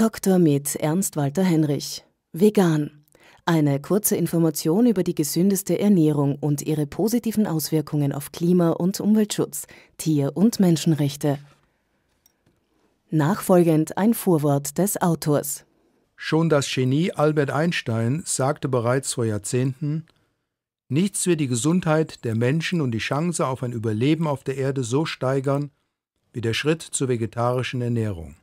Dr. Med Ernst Walter Henrich. Vegan. Eine kurze Information über die gesündeste Ernährung und ihre positiven Auswirkungen auf Klima- und Umweltschutz, Tier- und Menschenrechte. Nachfolgend ein Vorwort des Autors. Schon das Genie Albert Einstein sagte bereits vor Jahrzehnten, Nichts wird die Gesundheit der Menschen und die Chance auf ein Überleben auf der Erde so steigern wie der Schritt zur vegetarischen Ernährung.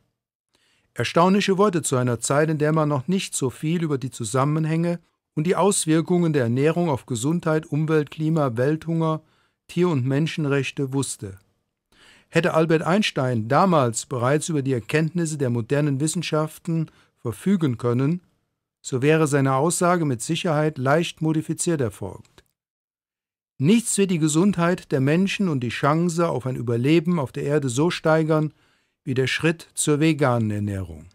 Erstaunliche Worte zu einer Zeit, in der man noch nicht so viel über die Zusammenhänge und die Auswirkungen der Ernährung auf Gesundheit, Umwelt, Klima, Welthunger, Tier- und Menschenrechte wusste. Hätte Albert Einstein damals bereits über die Erkenntnisse der modernen Wissenschaften verfügen können, so wäre seine Aussage mit Sicherheit leicht modifiziert erfolgt. Nichts wird die Gesundheit der Menschen und die Chance auf ein Überleben auf der Erde so steigern, wie der Schritt zur veganen Ernährung.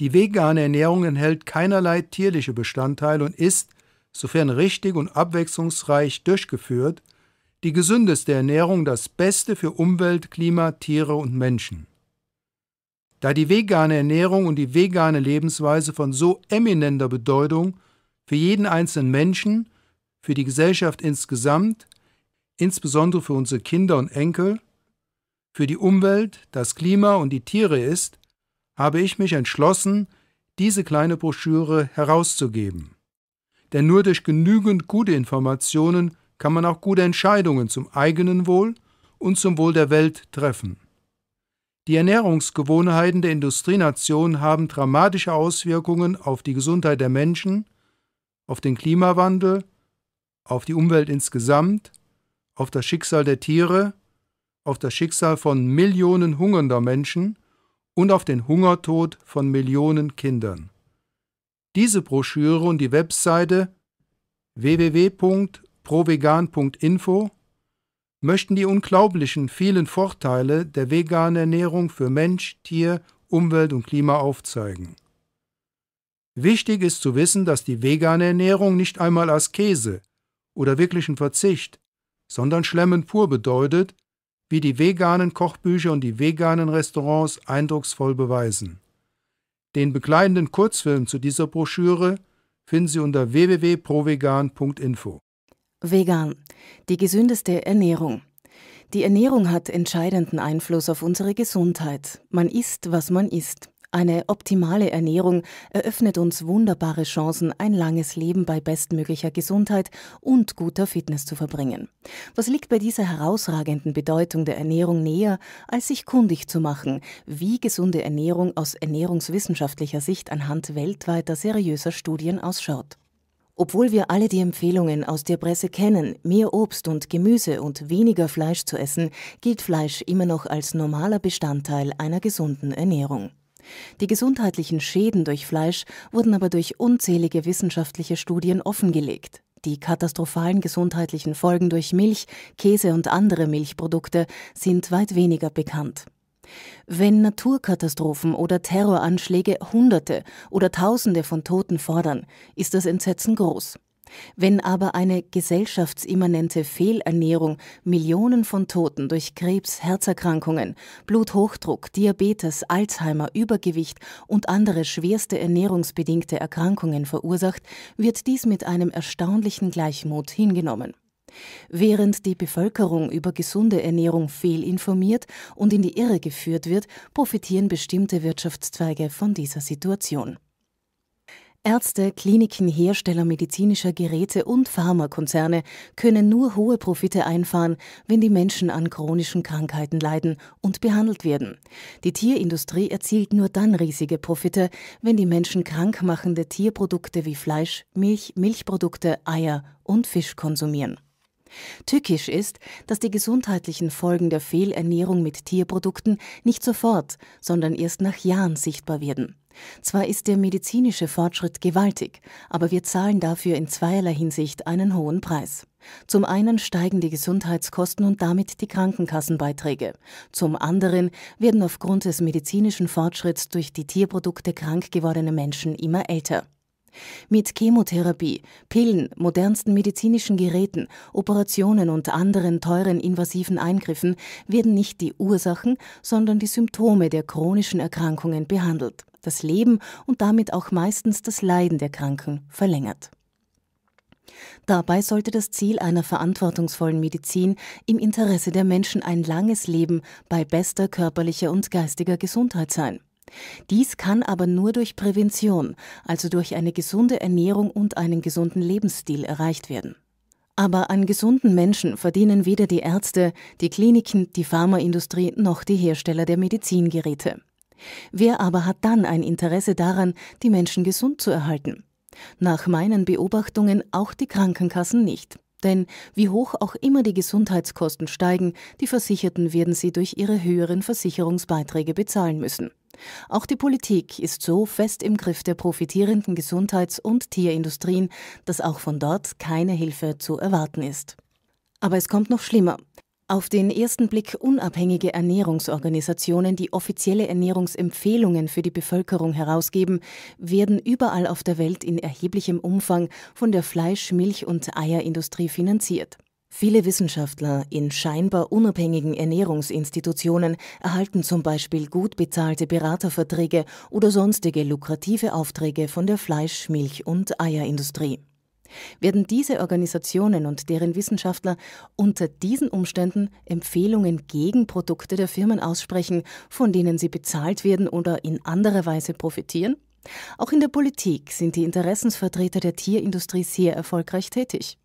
Die vegane Ernährung enthält keinerlei tierliche Bestandteile und ist, sofern richtig und abwechslungsreich durchgeführt, die gesündeste Ernährung das Beste für Umwelt, Klima, Tiere und Menschen. Da die vegane Ernährung und die vegane Lebensweise von so eminenter Bedeutung für jeden einzelnen Menschen, für die Gesellschaft insgesamt, insbesondere für unsere Kinder und Enkel, für die Umwelt, das Klima und die Tiere ist, habe ich mich entschlossen, diese kleine Broschüre herauszugeben. Denn nur durch genügend gute Informationen kann man auch gute Entscheidungen zum eigenen Wohl und zum Wohl der Welt treffen. Die Ernährungsgewohnheiten der Industrienationen haben dramatische Auswirkungen auf die Gesundheit der Menschen, auf den Klimawandel, auf die Umwelt insgesamt, auf das Schicksal der Tiere auf das Schicksal von Millionen hungernder Menschen und auf den Hungertod von Millionen Kindern. Diese Broschüre und die Webseite www.provegan.info möchten die unglaublichen vielen Vorteile der veganen Ernährung für Mensch, Tier, Umwelt und Klima aufzeigen. Wichtig ist zu wissen, dass die vegane Ernährung nicht einmal Askese oder wirklichen Verzicht, sondern Schlemmen pur bedeutet, wie die veganen Kochbücher und die veganen Restaurants eindrucksvoll beweisen. Den begleitenden Kurzfilm zu dieser Broschüre finden Sie unter www.provegan.info. Vegan, die gesündeste Ernährung. Die Ernährung hat entscheidenden Einfluss auf unsere Gesundheit. Man isst, was man isst. Eine optimale Ernährung eröffnet uns wunderbare Chancen, ein langes Leben bei bestmöglicher Gesundheit und guter Fitness zu verbringen. Was liegt bei dieser herausragenden Bedeutung der Ernährung näher, als sich kundig zu machen, wie gesunde Ernährung aus ernährungswissenschaftlicher Sicht anhand weltweiter seriöser Studien ausschaut? Obwohl wir alle die Empfehlungen aus der Presse kennen, mehr Obst und Gemüse und weniger Fleisch zu essen, gilt Fleisch immer noch als normaler Bestandteil einer gesunden Ernährung. Die gesundheitlichen Schäden durch Fleisch wurden aber durch unzählige wissenschaftliche Studien offengelegt. Die katastrophalen gesundheitlichen Folgen durch Milch, Käse und andere Milchprodukte sind weit weniger bekannt. Wenn Naturkatastrophen oder Terroranschläge Hunderte oder Tausende von Toten fordern, ist das Entsetzen groß. Wenn aber eine gesellschaftsimmanente Fehlernährung Millionen von Toten durch Krebs, Herzerkrankungen, Bluthochdruck, Diabetes, Alzheimer, Übergewicht und andere schwerste ernährungsbedingte Erkrankungen verursacht, wird dies mit einem erstaunlichen Gleichmut hingenommen. Während die Bevölkerung über gesunde Ernährung fehlinformiert und in die Irre geführt wird, profitieren bestimmte Wirtschaftszweige von dieser Situation. Ärzte, Kliniken, Hersteller medizinischer Geräte und Pharmakonzerne können nur hohe Profite einfahren, wenn die Menschen an chronischen Krankheiten leiden und behandelt werden. Die Tierindustrie erzielt nur dann riesige Profite, wenn die Menschen krankmachende Tierprodukte wie Fleisch, Milch, Milchprodukte, Eier und Fisch konsumieren. Tückisch ist, dass die gesundheitlichen Folgen der Fehlernährung mit Tierprodukten nicht sofort, sondern erst nach Jahren sichtbar werden. Zwar ist der medizinische Fortschritt gewaltig, aber wir zahlen dafür in zweierlei Hinsicht einen hohen Preis. Zum einen steigen die Gesundheitskosten und damit die Krankenkassenbeiträge. Zum anderen werden aufgrund des medizinischen Fortschritts durch die Tierprodukte krank gewordene Menschen immer älter. Mit Chemotherapie, Pillen, modernsten medizinischen Geräten, Operationen und anderen teuren invasiven Eingriffen werden nicht die Ursachen, sondern die Symptome der chronischen Erkrankungen behandelt, das Leben und damit auch meistens das Leiden der Kranken verlängert. Dabei sollte das Ziel einer verantwortungsvollen Medizin im Interesse der Menschen ein langes Leben bei bester körperlicher und geistiger Gesundheit sein. Dies kann aber nur durch Prävention, also durch eine gesunde Ernährung und einen gesunden Lebensstil erreicht werden. Aber an gesunden Menschen verdienen weder die Ärzte, die Kliniken, die Pharmaindustrie noch die Hersteller der Medizingeräte. Wer aber hat dann ein Interesse daran, die Menschen gesund zu erhalten? Nach meinen Beobachtungen auch die Krankenkassen nicht. Denn wie hoch auch immer die Gesundheitskosten steigen, die Versicherten werden sie durch ihre höheren Versicherungsbeiträge bezahlen müssen. Auch die Politik ist so fest im Griff der profitierenden Gesundheits- und Tierindustrien, dass auch von dort keine Hilfe zu erwarten ist. Aber es kommt noch schlimmer. Auf den ersten Blick unabhängige Ernährungsorganisationen, die offizielle Ernährungsempfehlungen für die Bevölkerung herausgeben, werden überall auf der Welt in erheblichem Umfang von der Fleisch-, Milch- und Eierindustrie finanziert. Viele Wissenschaftler in scheinbar unabhängigen Ernährungsinstitutionen erhalten zum Beispiel gut bezahlte Beraterverträge oder sonstige lukrative Aufträge von der Fleisch-, Milch- und Eierindustrie werden diese Organisationen und deren Wissenschaftler unter diesen Umständen Empfehlungen gegen Produkte der Firmen aussprechen, von denen sie bezahlt werden oder in anderer Weise profitieren? Auch in der Politik sind die Interessensvertreter der Tierindustrie sehr erfolgreich tätig.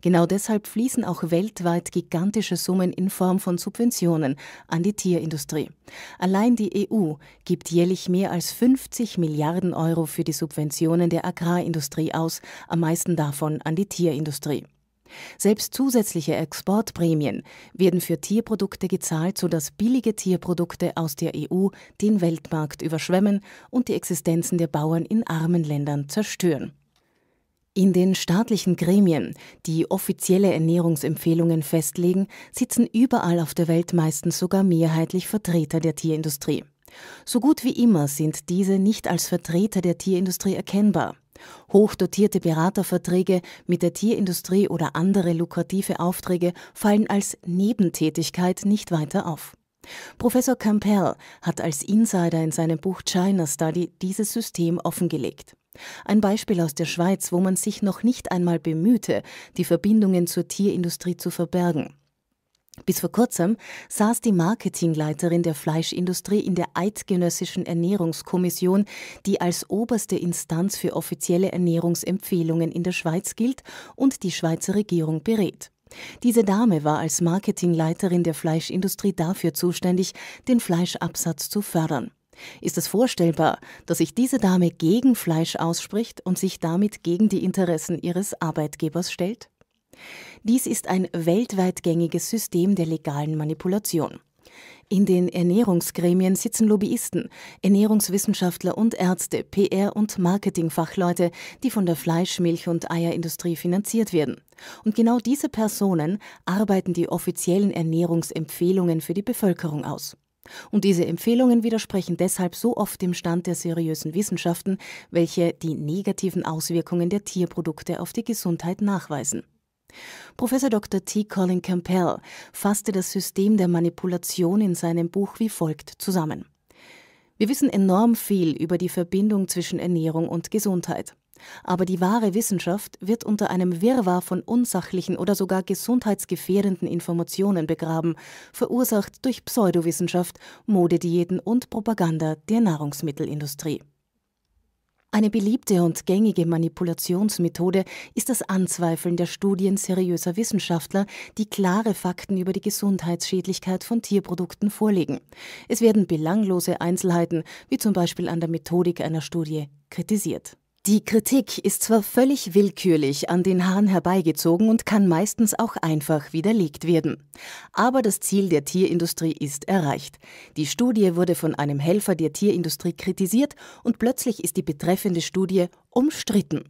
Genau deshalb fließen auch weltweit gigantische Summen in Form von Subventionen an die Tierindustrie. Allein die EU gibt jährlich mehr als 50 Milliarden Euro für die Subventionen der Agrarindustrie aus, am meisten davon an die Tierindustrie. Selbst zusätzliche Exportprämien werden für Tierprodukte gezahlt, sodass billige Tierprodukte aus der EU den Weltmarkt überschwemmen und die Existenzen der Bauern in armen Ländern zerstören. In den staatlichen Gremien, die offizielle Ernährungsempfehlungen festlegen, sitzen überall auf der Welt meistens sogar mehrheitlich Vertreter der Tierindustrie. So gut wie immer sind diese nicht als Vertreter der Tierindustrie erkennbar. Hochdotierte Beraterverträge mit der Tierindustrie oder andere lukrative Aufträge fallen als Nebentätigkeit nicht weiter auf. Professor Campbell hat als Insider in seinem Buch China Study dieses System offengelegt. Ein Beispiel aus der Schweiz, wo man sich noch nicht einmal bemühte, die Verbindungen zur Tierindustrie zu verbergen. Bis vor kurzem saß die Marketingleiterin der Fleischindustrie in der Eidgenössischen Ernährungskommission, die als oberste Instanz für offizielle Ernährungsempfehlungen in der Schweiz gilt und die Schweizer Regierung berät. Diese Dame war als Marketingleiterin der Fleischindustrie dafür zuständig, den Fleischabsatz zu fördern. Ist es vorstellbar, dass sich diese Dame gegen Fleisch ausspricht und sich damit gegen die Interessen ihres Arbeitgebers stellt? Dies ist ein weltweit gängiges System der legalen Manipulation. In den Ernährungsgremien sitzen Lobbyisten, Ernährungswissenschaftler und Ärzte, PR- und Marketingfachleute, die von der Fleisch-, Milch- und Eierindustrie finanziert werden. Und genau diese Personen arbeiten die offiziellen Ernährungsempfehlungen für die Bevölkerung aus. Und diese Empfehlungen widersprechen deshalb so oft dem Stand der seriösen Wissenschaften, welche die negativen Auswirkungen der Tierprodukte auf die Gesundheit nachweisen. Professor Dr. T. Colin Campbell fasste das System der Manipulation in seinem Buch wie folgt zusammen. Wir wissen enorm viel über die Verbindung zwischen Ernährung und Gesundheit. Aber die wahre Wissenschaft wird unter einem Wirrwarr von unsachlichen oder sogar gesundheitsgefährdenden Informationen begraben, verursacht durch Pseudowissenschaft, Modediäten und Propaganda der Nahrungsmittelindustrie. Eine beliebte und gängige Manipulationsmethode ist das Anzweifeln der Studien seriöser Wissenschaftler, die klare Fakten über die Gesundheitsschädlichkeit von Tierprodukten vorlegen. Es werden belanglose Einzelheiten, wie zum Beispiel an der Methodik einer Studie, kritisiert. Die Kritik ist zwar völlig willkürlich an den Haaren herbeigezogen und kann meistens auch einfach widerlegt werden. Aber das Ziel der Tierindustrie ist erreicht. Die Studie wurde von einem Helfer der Tierindustrie kritisiert und plötzlich ist die betreffende Studie umstritten.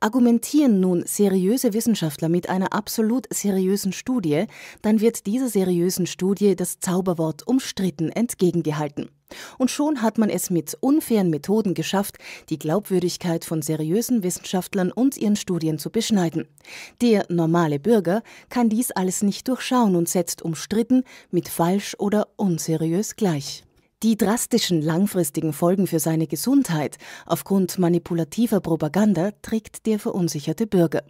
Argumentieren nun seriöse Wissenschaftler mit einer absolut seriösen Studie, dann wird dieser seriösen Studie das Zauberwort umstritten entgegengehalten. Und schon hat man es mit unfairen Methoden geschafft, die Glaubwürdigkeit von seriösen Wissenschaftlern und ihren Studien zu beschneiden. Der normale Bürger kann dies alles nicht durchschauen und setzt umstritten mit falsch oder unseriös gleich. Die drastischen langfristigen Folgen für seine Gesundheit aufgrund manipulativer Propaganda trägt der verunsicherte Bürger.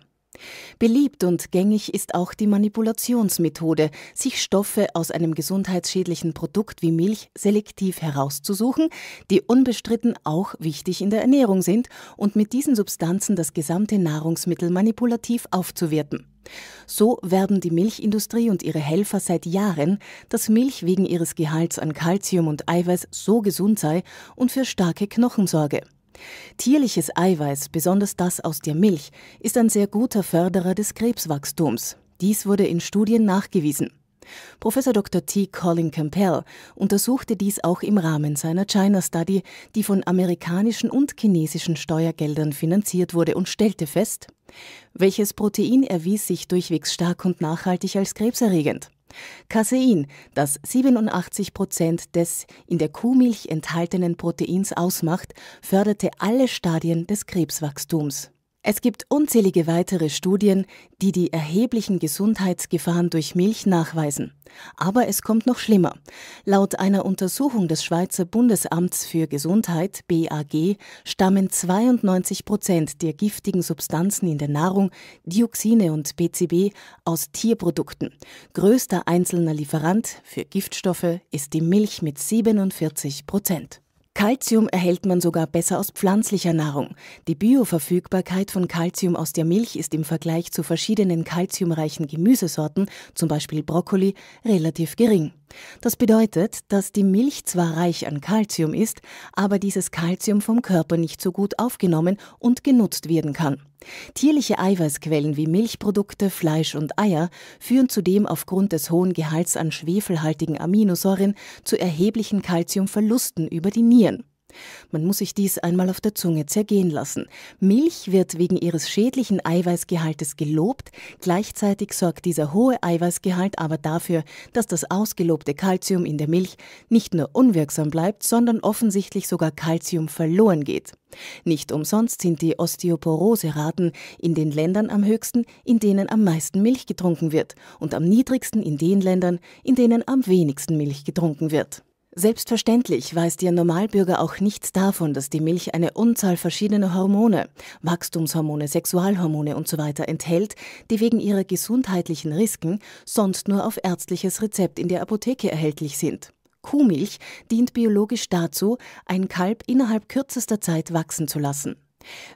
Beliebt und gängig ist auch die Manipulationsmethode, sich Stoffe aus einem gesundheitsschädlichen Produkt wie Milch selektiv herauszusuchen, die unbestritten auch wichtig in der Ernährung sind und mit diesen Substanzen das gesamte Nahrungsmittel manipulativ aufzuwerten. So werben die Milchindustrie und ihre Helfer seit Jahren, dass Milch wegen ihres Gehalts an Kalzium und Eiweiß so gesund sei und für starke Knochen sorge. Tierliches Eiweiß, besonders das aus der Milch, ist ein sehr guter Förderer des Krebswachstums. Dies wurde in Studien nachgewiesen. Professor Dr. T. Colin Campbell untersuchte dies auch im Rahmen seiner China Study, die von amerikanischen und chinesischen Steuergeldern finanziert wurde und stellte fest, welches Protein erwies sich durchwegs stark und nachhaltig als krebserregend. Casein, das 87 Prozent des in der Kuhmilch enthaltenen Proteins ausmacht, förderte alle Stadien des Krebswachstums es gibt unzählige weitere Studien, die die erheblichen Gesundheitsgefahren durch Milch nachweisen. Aber es kommt noch schlimmer. Laut einer Untersuchung des Schweizer Bundesamts für Gesundheit BAG stammen 92 Prozent der giftigen Substanzen in der Nahrung, Dioxine und PCB, aus Tierprodukten. Größter einzelner Lieferant für Giftstoffe ist die Milch mit 47 Prozent. Calcium erhält man sogar besser aus pflanzlicher Nahrung. Die Bioverfügbarkeit von Calcium aus der Milch ist im Vergleich zu verschiedenen calciumreichen Gemüsesorten, zum Beispiel Brokkoli, relativ gering. Das bedeutet, dass die Milch zwar reich an Kalzium ist, aber dieses Kalzium vom Körper nicht so gut aufgenommen und genutzt werden kann. Tierliche Eiweißquellen wie Milchprodukte, Fleisch und Eier führen zudem aufgrund des hohen Gehalts an schwefelhaltigen Aminosäuren zu erheblichen Kalziumverlusten über die Nieren. Man muss sich dies einmal auf der Zunge zergehen lassen. Milch wird wegen ihres schädlichen Eiweißgehaltes gelobt, gleichzeitig sorgt dieser hohe Eiweißgehalt aber dafür, dass das ausgelobte Kalzium in der Milch nicht nur unwirksam bleibt, sondern offensichtlich sogar Kalzium verloren geht. Nicht umsonst sind die Osteoporose-Raten in den Ländern am höchsten, in denen am meisten Milch getrunken wird, und am niedrigsten in den Ländern, in denen am wenigsten Milch getrunken wird. Selbstverständlich weiß der Normalbürger auch nichts davon, dass die Milch eine Unzahl verschiedener Hormone, Wachstumshormone, Sexualhormone usw. So enthält, die wegen ihrer gesundheitlichen Risiken sonst nur auf ärztliches Rezept in der Apotheke erhältlich sind. Kuhmilch dient biologisch dazu, ein Kalb innerhalb kürzester Zeit wachsen zu lassen.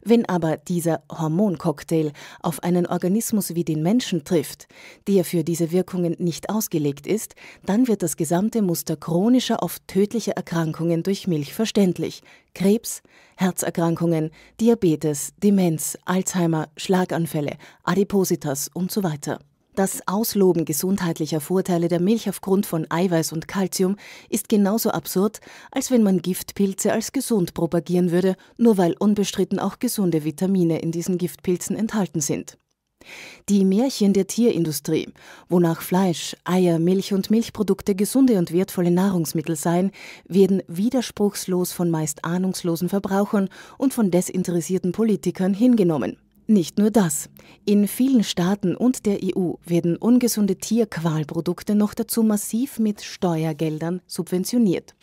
Wenn aber dieser Hormoncocktail auf einen Organismus wie den Menschen trifft, der für diese Wirkungen nicht ausgelegt ist, dann wird das gesamte Muster chronischer, oft tödlicher Erkrankungen durch Milch verständlich. Krebs, Herzerkrankungen, Diabetes, Demenz, Alzheimer, Schlaganfälle, Adipositas und so weiter. Das Ausloben gesundheitlicher Vorteile der Milch aufgrund von Eiweiß und Kalzium ist genauso absurd, als wenn man Giftpilze als gesund propagieren würde, nur weil unbestritten auch gesunde Vitamine in diesen Giftpilzen enthalten sind. Die Märchen der Tierindustrie, wonach Fleisch, Eier, Milch und Milchprodukte gesunde und wertvolle Nahrungsmittel seien, werden widerspruchslos von meist ahnungslosen Verbrauchern und von desinteressierten Politikern hingenommen. Nicht nur das. In vielen Staaten und der EU werden ungesunde Tierqualprodukte noch dazu massiv mit Steuergeldern subventioniert.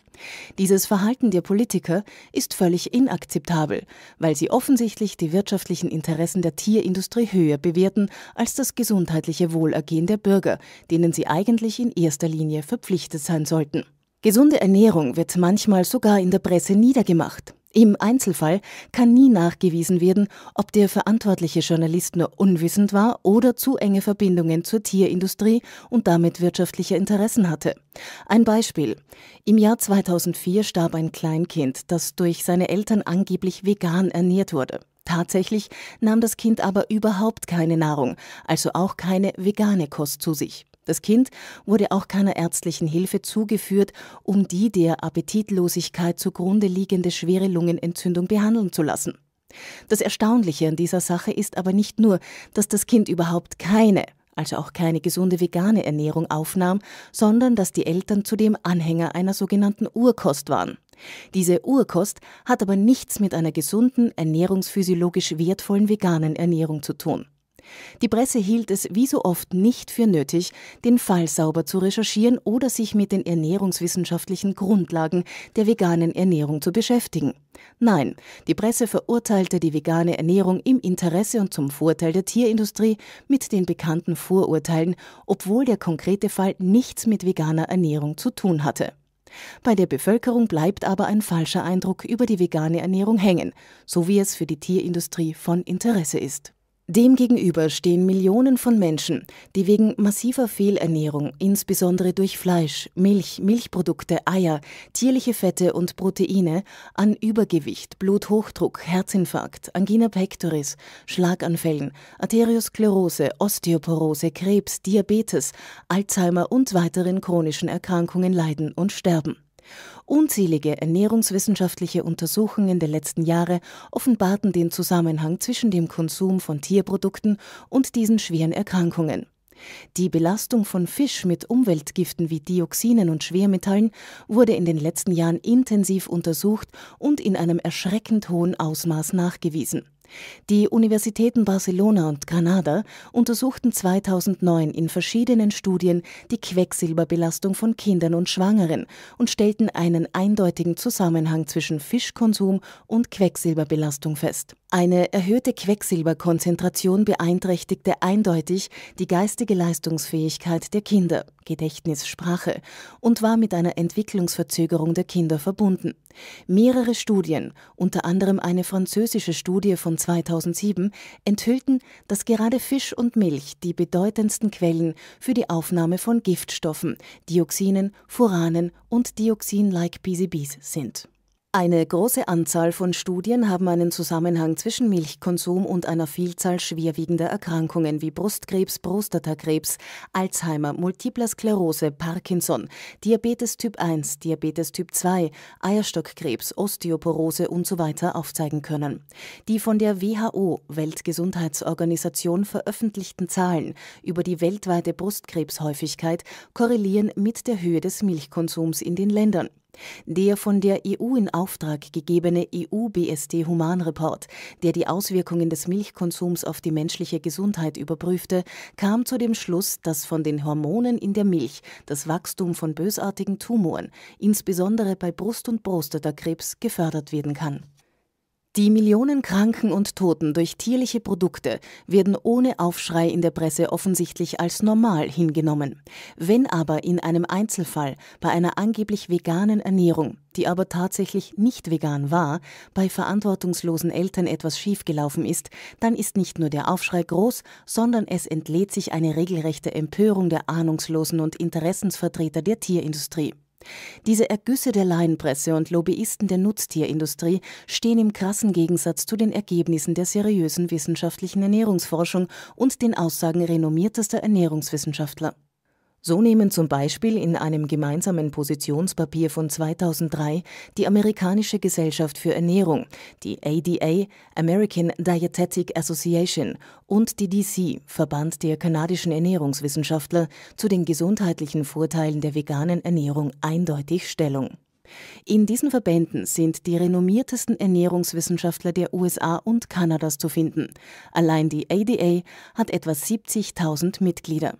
Dieses Verhalten der Politiker ist völlig inakzeptabel, weil sie offensichtlich die wirtschaftlichen Interessen der Tierindustrie höher bewerten als das gesundheitliche Wohlergehen der Bürger, denen sie eigentlich in erster Linie verpflichtet sein sollten. Gesunde Ernährung wird manchmal sogar in der Presse niedergemacht. Im Einzelfall kann nie nachgewiesen werden, ob der verantwortliche Journalist nur unwissend war oder zu enge Verbindungen zur Tierindustrie und damit wirtschaftliche Interessen hatte. Ein Beispiel. Im Jahr 2004 starb ein Kleinkind, das durch seine Eltern angeblich vegan ernährt wurde. Tatsächlich nahm das Kind aber überhaupt keine Nahrung, also auch keine vegane Kost zu sich. Das Kind wurde auch keiner ärztlichen Hilfe zugeführt, um die der Appetitlosigkeit zugrunde liegende schwere Lungenentzündung behandeln zu lassen. Das Erstaunliche an dieser Sache ist aber nicht nur, dass das Kind überhaupt keine, also auch keine gesunde vegane Ernährung aufnahm, sondern dass die Eltern zudem Anhänger einer sogenannten Urkost waren. Diese Urkost hat aber nichts mit einer gesunden, ernährungsphysiologisch wertvollen veganen Ernährung zu tun. Die Presse hielt es wie so oft nicht für nötig, den Fall sauber zu recherchieren oder sich mit den ernährungswissenschaftlichen Grundlagen der veganen Ernährung zu beschäftigen. Nein, die Presse verurteilte die vegane Ernährung im Interesse und zum Vorteil der Tierindustrie mit den bekannten Vorurteilen, obwohl der konkrete Fall nichts mit veganer Ernährung zu tun hatte. Bei der Bevölkerung bleibt aber ein falscher Eindruck über die vegane Ernährung hängen, so wie es für die Tierindustrie von Interesse ist. Demgegenüber stehen Millionen von Menschen, die wegen massiver Fehlernährung, insbesondere durch Fleisch, Milch, Milchprodukte, Eier, tierliche Fette und Proteine, an Übergewicht, Bluthochdruck, Herzinfarkt, Angina pectoris, Schlaganfällen, Arteriosklerose, Osteoporose, Krebs, Diabetes, Alzheimer und weiteren chronischen Erkrankungen leiden und sterben. Unzählige ernährungswissenschaftliche Untersuchungen der letzten Jahre offenbarten den Zusammenhang zwischen dem Konsum von Tierprodukten und diesen schweren Erkrankungen. Die Belastung von Fisch mit Umweltgiften wie Dioxinen und Schwermetallen wurde in den letzten Jahren intensiv untersucht und in einem erschreckend hohen Ausmaß nachgewiesen. Die Universitäten Barcelona und Granada untersuchten 2009 in verschiedenen Studien die Quecksilberbelastung von Kindern und Schwangeren und stellten einen eindeutigen Zusammenhang zwischen Fischkonsum und Quecksilberbelastung fest. Eine erhöhte Quecksilberkonzentration beeinträchtigte eindeutig die geistige Leistungsfähigkeit der Kinder, Gedächtnis, Sprache und war mit einer Entwicklungsverzögerung der Kinder verbunden. Mehrere Studien, unter anderem eine französische Studie von 2007 enthüllten, dass gerade Fisch und Milch die bedeutendsten Quellen für die Aufnahme von Giftstoffen, Dioxinen, Furanen und Dioxin-like PCBs sind. Eine große Anzahl von Studien haben einen Zusammenhang zwischen Milchkonsum und einer Vielzahl schwerwiegender Erkrankungen wie Brustkrebs, Prostatakrebs, Alzheimer, Multipler Sklerose, Parkinson, Diabetes Typ 1, Diabetes Typ 2, Eierstockkrebs, Osteoporose usw. So aufzeigen können. Die von der WHO, Weltgesundheitsorganisation, veröffentlichten Zahlen über die weltweite Brustkrebshäufigkeit korrelieren mit der Höhe des Milchkonsums in den Ländern. Der von der EU in Auftrag gegebene EU-BSD-Humanreport, der die Auswirkungen des Milchkonsums auf die menschliche Gesundheit überprüfte, kam zu dem Schluss, dass von den Hormonen in der Milch das Wachstum von bösartigen Tumoren, insbesondere bei Brust- und Prostatakrebs, gefördert werden kann. Die Millionen Kranken und Toten durch tierliche Produkte werden ohne Aufschrei in der Presse offensichtlich als normal hingenommen. Wenn aber in einem Einzelfall bei einer angeblich veganen Ernährung, die aber tatsächlich nicht vegan war, bei verantwortungslosen Eltern etwas schiefgelaufen ist, dann ist nicht nur der Aufschrei groß, sondern es entlädt sich eine regelrechte Empörung der ahnungslosen und Interessensvertreter der Tierindustrie. Diese Ergüsse der Laienpresse und Lobbyisten der Nutztierindustrie stehen im krassen Gegensatz zu den Ergebnissen der seriösen wissenschaftlichen Ernährungsforschung und den Aussagen renommiertester Ernährungswissenschaftler. So nehmen zum Beispiel in einem gemeinsamen Positionspapier von 2003 die Amerikanische Gesellschaft für Ernährung, die ADA, American Dietetic Association und die DC, Verband der kanadischen Ernährungswissenschaftler, zu den gesundheitlichen Vorteilen der veganen Ernährung eindeutig Stellung. In diesen Verbänden sind die renommiertesten Ernährungswissenschaftler der USA und Kanadas zu finden. Allein die ADA hat etwa 70.000 Mitglieder.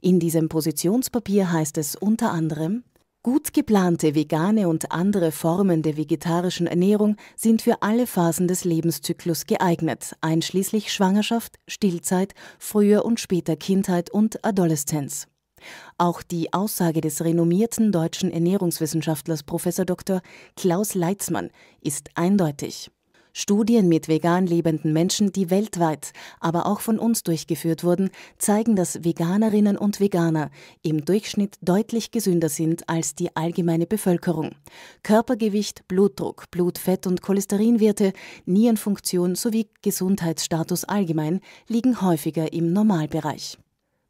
In diesem Positionspapier heißt es unter anderem, Gut geplante vegane und andere Formen der vegetarischen Ernährung sind für alle Phasen des Lebenszyklus geeignet, einschließlich Schwangerschaft, Stillzeit, früher und später Kindheit und Adoleszenz. Auch die Aussage des renommierten deutschen Ernährungswissenschaftlers Prof. Dr. Klaus Leitzmann ist eindeutig. Studien mit vegan lebenden Menschen, die weltweit, aber auch von uns durchgeführt wurden, zeigen, dass Veganerinnen und Veganer im Durchschnitt deutlich gesünder sind als die allgemeine Bevölkerung. Körpergewicht, Blutdruck, Blutfett- und Cholesterinwerte, Nierenfunktion sowie Gesundheitsstatus allgemein liegen häufiger im Normalbereich.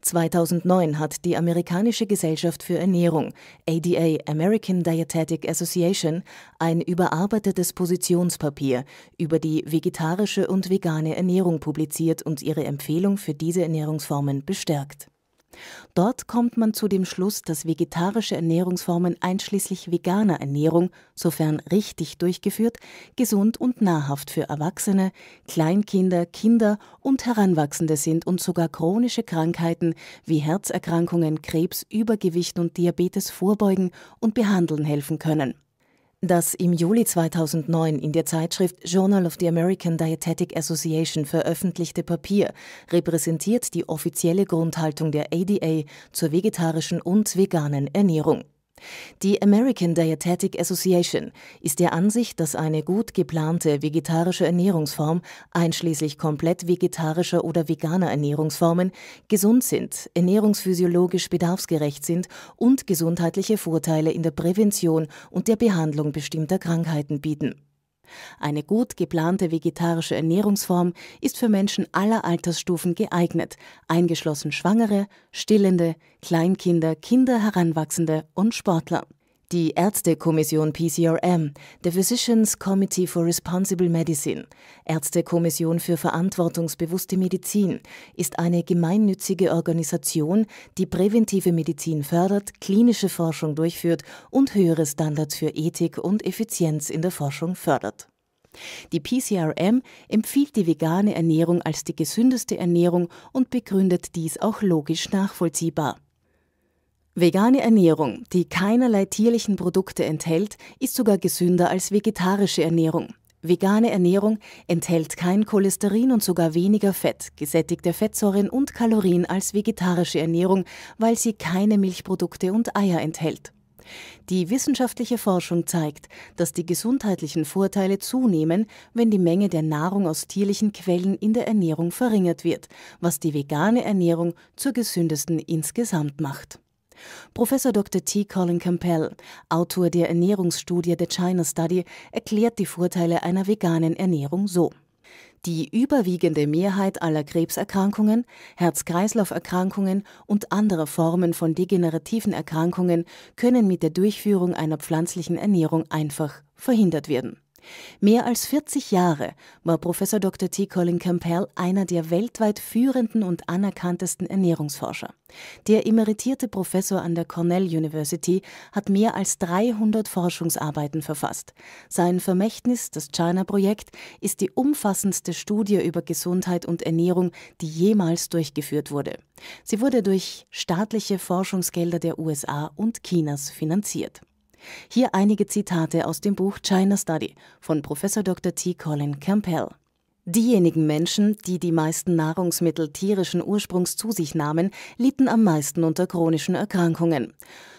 2009 hat die amerikanische Gesellschaft für Ernährung, ADA American Dietetic Association, ein überarbeitetes Positionspapier über die vegetarische und vegane Ernährung publiziert und ihre Empfehlung für diese Ernährungsformen bestärkt. Dort kommt man zu dem Schluss, dass vegetarische Ernährungsformen einschließlich veganer Ernährung, sofern richtig durchgeführt, gesund und nahrhaft für Erwachsene, Kleinkinder, Kinder und Heranwachsende sind und sogar chronische Krankheiten wie Herzerkrankungen, Krebs, Übergewicht und Diabetes vorbeugen und behandeln helfen können. Das im Juli 2009 in der Zeitschrift Journal of the American Dietetic Association veröffentlichte Papier repräsentiert die offizielle Grundhaltung der ADA zur vegetarischen und veganen Ernährung. Die American Dietetic Association ist der Ansicht, dass eine gut geplante vegetarische Ernährungsform, einschließlich komplett vegetarischer oder veganer Ernährungsformen, gesund sind, ernährungsphysiologisch bedarfsgerecht sind und gesundheitliche Vorteile in der Prävention und der Behandlung bestimmter Krankheiten bieten. Eine gut geplante vegetarische Ernährungsform ist für Menschen aller Altersstufen geeignet, eingeschlossen Schwangere, Stillende, Kleinkinder, Kinder, Heranwachsende und Sportler. Die Ärztekommission PCRM, The Physicians Committee for Responsible Medicine, Ärztekommission für verantwortungsbewusste Medizin, ist eine gemeinnützige Organisation, die präventive Medizin fördert, klinische Forschung durchführt und höhere Standards für Ethik und Effizienz in der Forschung fördert. Die PCRM empfiehlt die vegane Ernährung als die gesündeste Ernährung und begründet dies auch logisch nachvollziehbar. Vegane Ernährung, die keinerlei tierlichen Produkte enthält, ist sogar gesünder als vegetarische Ernährung. Vegane Ernährung enthält kein Cholesterin und sogar weniger Fett, gesättigte Fettsäuren und Kalorien als vegetarische Ernährung, weil sie keine Milchprodukte und Eier enthält. Die wissenschaftliche Forschung zeigt, dass die gesundheitlichen Vorteile zunehmen, wenn die Menge der Nahrung aus tierlichen Quellen in der Ernährung verringert wird, was die vegane Ernährung zur gesündesten insgesamt macht. Professor Dr. T. Colin Campbell, Autor der Ernährungsstudie The China Study, erklärt die Vorteile einer veganen Ernährung so. Die überwiegende Mehrheit aller Krebserkrankungen, Herz-Kreislauf-Erkrankungen und anderer Formen von degenerativen Erkrankungen können mit der Durchführung einer pflanzlichen Ernährung einfach verhindert werden. Mehr als 40 Jahre war Prof. Dr. T. Colin Campbell einer der weltweit führenden und anerkanntesten Ernährungsforscher. Der emeritierte Professor an der Cornell University hat mehr als 300 Forschungsarbeiten verfasst. Sein Vermächtnis, das China-Projekt, ist die umfassendste Studie über Gesundheit und Ernährung, die jemals durchgeführt wurde. Sie wurde durch staatliche Forschungsgelder der USA und Chinas finanziert. Hier einige Zitate aus dem Buch China Study von Prof. Dr. T. Colin Campbell. Diejenigen Menschen, die die meisten Nahrungsmittel tierischen Ursprungs zu sich nahmen, litten am meisten unter chronischen Erkrankungen.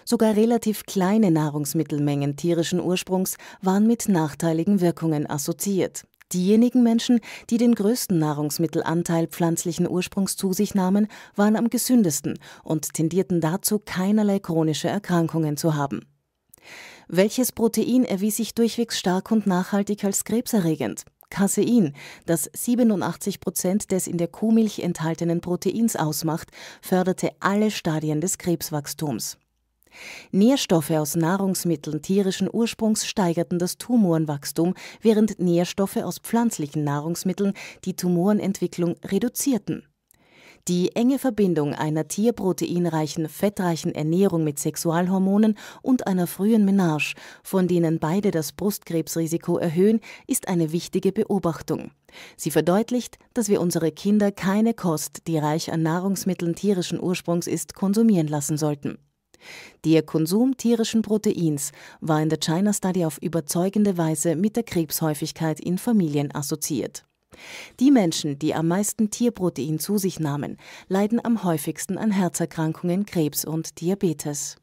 Sogar relativ kleine Nahrungsmittelmengen tierischen Ursprungs waren mit nachteiligen Wirkungen assoziiert. Diejenigen Menschen, die den größten Nahrungsmittelanteil pflanzlichen Ursprungs zu sich nahmen, waren am gesündesten und tendierten dazu, keinerlei chronische Erkrankungen zu haben. Welches Protein erwies sich durchwegs stark und nachhaltig als krebserregend? Casein, das 87 Prozent des in der Kuhmilch enthaltenen Proteins ausmacht, förderte alle Stadien des Krebswachstums. Nährstoffe aus Nahrungsmitteln tierischen Ursprungs steigerten das Tumorenwachstum, während Nährstoffe aus pflanzlichen Nahrungsmitteln die Tumorenentwicklung reduzierten. Die enge Verbindung einer tierproteinreichen, fettreichen Ernährung mit Sexualhormonen und einer frühen Menage, von denen beide das Brustkrebsrisiko erhöhen, ist eine wichtige Beobachtung. Sie verdeutlicht, dass wir unsere Kinder keine Kost, die reich an Nahrungsmitteln tierischen Ursprungs ist, konsumieren lassen sollten. Der Konsum tierischen Proteins war in der China Study auf überzeugende Weise mit der Krebshäufigkeit in Familien assoziiert. Die Menschen, die am meisten Tierprotein zu sich nahmen, leiden am häufigsten an Herzerkrankungen, Krebs und Diabetes.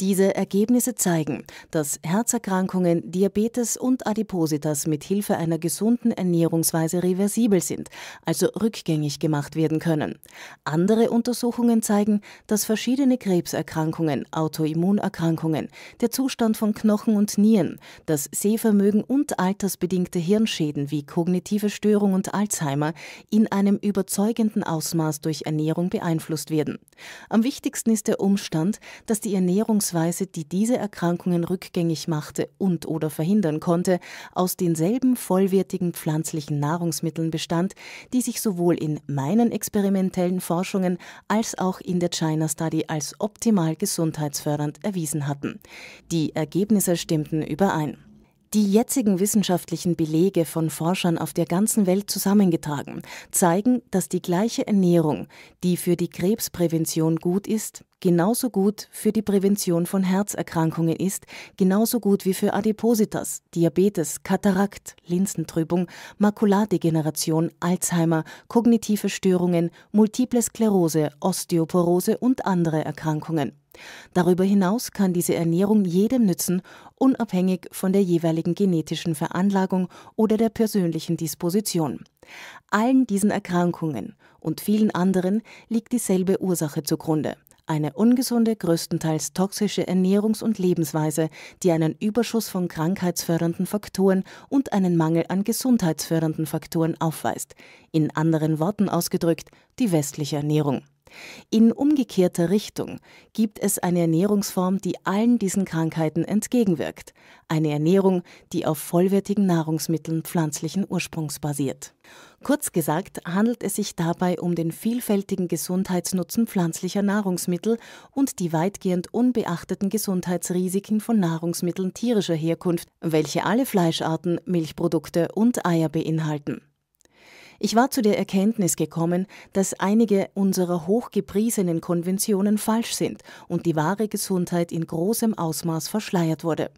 Diese Ergebnisse zeigen, dass Herzerkrankungen, Diabetes und Adipositas mit Hilfe einer gesunden Ernährungsweise reversibel sind, also rückgängig gemacht werden können. Andere Untersuchungen zeigen, dass verschiedene Krebserkrankungen, Autoimmunerkrankungen, der Zustand von Knochen und Nieren, das Sehvermögen und altersbedingte Hirnschäden wie kognitive Störung und Alzheimer in einem überzeugenden Ausmaß durch Ernährung beeinflusst werden. Am wichtigsten ist der Umstand, dass die Ernährung Behandlungsweise, die diese Erkrankungen rückgängig machte und oder verhindern konnte, aus denselben vollwertigen pflanzlichen Nahrungsmitteln bestand, die sich sowohl in meinen experimentellen Forschungen als auch in der China Study als optimal gesundheitsfördernd erwiesen hatten. Die Ergebnisse stimmten überein. Die jetzigen wissenschaftlichen Belege von Forschern auf der ganzen Welt zusammengetragen zeigen, dass die gleiche Ernährung, die für die Krebsprävention gut ist, genauso gut für die Prävention von Herzerkrankungen ist, genauso gut wie für Adipositas, Diabetes, Katarakt, Linsentrübung, Makulardegeneration, Alzheimer, kognitive Störungen, multiple Sklerose, Osteoporose und andere Erkrankungen. Darüber hinaus kann diese Ernährung jedem nützen, unabhängig von der jeweiligen genetischen Veranlagung oder der persönlichen Disposition. Allen diesen Erkrankungen und vielen anderen liegt dieselbe Ursache zugrunde eine ungesunde, größtenteils toxische Ernährungs- und Lebensweise, die einen Überschuss von krankheitsfördernden Faktoren und einen Mangel an gesundheitsfördernden Faktoren aufweist. In anderen Worten ausgedrückt, die westliche Ernährung. In umgekehrter Richtung gibt es eine Ernährungsform, die allen diesen Krankheiten entgegenwirkt. Eine Ernährung, die auf vollwertigen Nahrungsmitteln pflanzlichen Ursprungs basiert. Kurz gesagt handelt es sich dabei um den vielfältigen Gesundheitsnutzen pflanzlicher Nahrungsmittel und die weitgehend unbeachteten Gesundheitsrisiken von Nahrungsmitteln tierischer Herkunft, welche alle Fleischarten, Milchprodukte und Eier beinhalten. Ich war zu der Erkenntnis gekommen, dass einige unserer hochgepriesenen Konventionen falsch sind und die wahre Gesundheit in großem Ausmaß verschleiert wurde.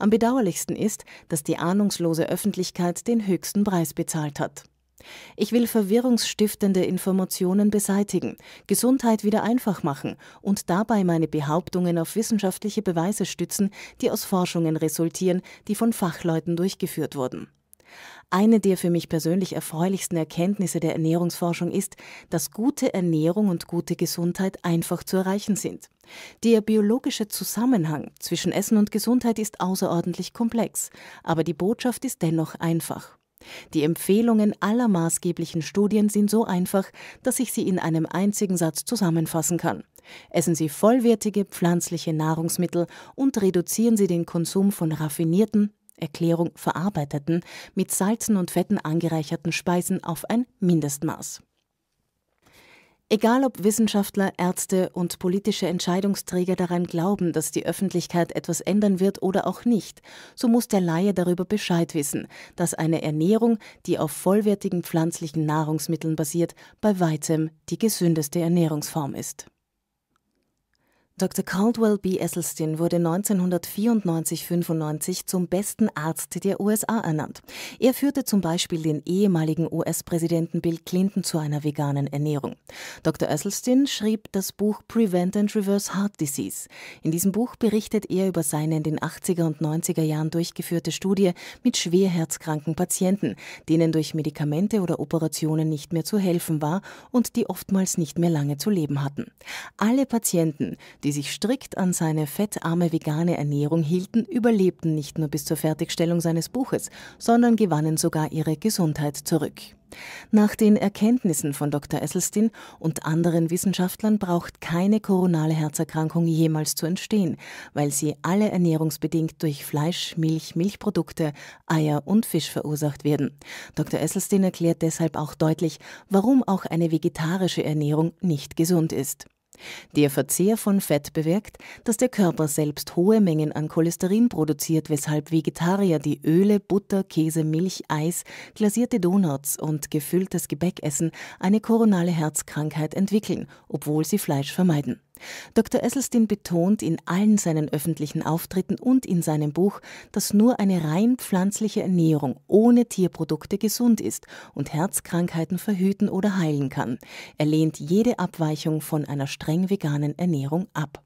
Am bedauerlichsten ist, dass die ahnungslose Öffentlichkeit den höchsten Preis bezahlt hat. Ich will verwirrungsstiftende Informationen beseitigen, Gesundheit wieder einfach machen und dabei meine Behauptungen auf wissenschaftliche Beweise stützen, die aus Forschungen resultieren, die von Fachleuten durchgeführt wurden. Eine der für mich persönlich erfreulichsten Erkenntnisse der Ernährungsforschung ist, dass gute Ernährung und gute Gesundheit einfach zu erreichen sind. Der biologische Zusammenhang zwischen Essen und Gesundheit ist außerordentlich komplex, aber die Botschaft ist dennoch einfach. Die Empfehlungen aller maßgeblichen Studien sind so einfach, dass ich sie in einem einzigen Satz zusammenfassen kann. Essen Sie vollwertige pflanzliche Nahrungsmittel und reduzieren Sie den Konsum von raffinierten, Erklärung verarbeiteten, mit Salzen und Fetten angereicherten Speisen auf ein Mindestmaß. Egal ob Wissenschaftler, Ärzte und politische Entscheidungsträger daran glauben, dass die Öffentlichkeit etwas ändern wird oder auch nicht, so muss der Laie darüber Bescheid wissen, dass eine Ernährung, die auf vollwertigen pflanzlichen Nahrungsmitteln basiert, bei weitem die gesündeste Ernährungsform ist. Dr. Caldwell B. Esselstyn wurde 1994-95 zum besten Arzt der USA ernannt. Er führte zum Beispiel den ehemaligen US-Präsidenten Bill Clinton zu einer veganen Ernährung. Dr. Esselstyn schrieb das Buch Prevent and Reverse Heart Disease. In diesem Buch berichtet er über seine in den 80er und 90er Jahren durchgeführte Studie mit schwerherzkranken Patienten, denen durch Medikamente oder Operationen nicht mehr zu helfen war und die oftmals nicht mehr lange zu leben hatten. Alle Patienten, die die sich strikt an seine fettarme vegane Ernährung hielten, überlebten nicht nur bis zur Fertigstellung seines Buches, sondern gewannen sogar ihre Gesundheit zurück. Nach den Erkenntnissen von Dr. Esselstyn und anderen Wissenschaftlern braucht keine koronale Herzerkrankung jemals zu entstehen, weil sie alle ernährungsbedingt durch Fleisch, Milch, Milchprodukte, Eier und Fisch verursacht werden. Dr. Esselstyn erklärt deshalb auch deutlich, warum auch eine vegetarische Ernährung nicht gesund ist. Der Verzehr von Fett bewirkt, dass der Körper selbst hohe Mengen an Cholesterin produziert, weshalb Vegetarier die Öle, Butter, Käse, Milch, Eis, glasierte Donuts und gefülltes Gebäck essen, eine koronale Herzkrankheit entwickeln, obwohl sie Fleisch vermeiden. Dr. Esselstyn betont in allen seinen öffentlichen Auftritten und in seinem Buch, dass nur eine rein pflanzliche Ernährung ohne Tierprodukte gesund ist und Herzkrankheiten verhüten oder heilen kann. Er lehnt jede Abweichung von einer streng veganen Ernährung ab.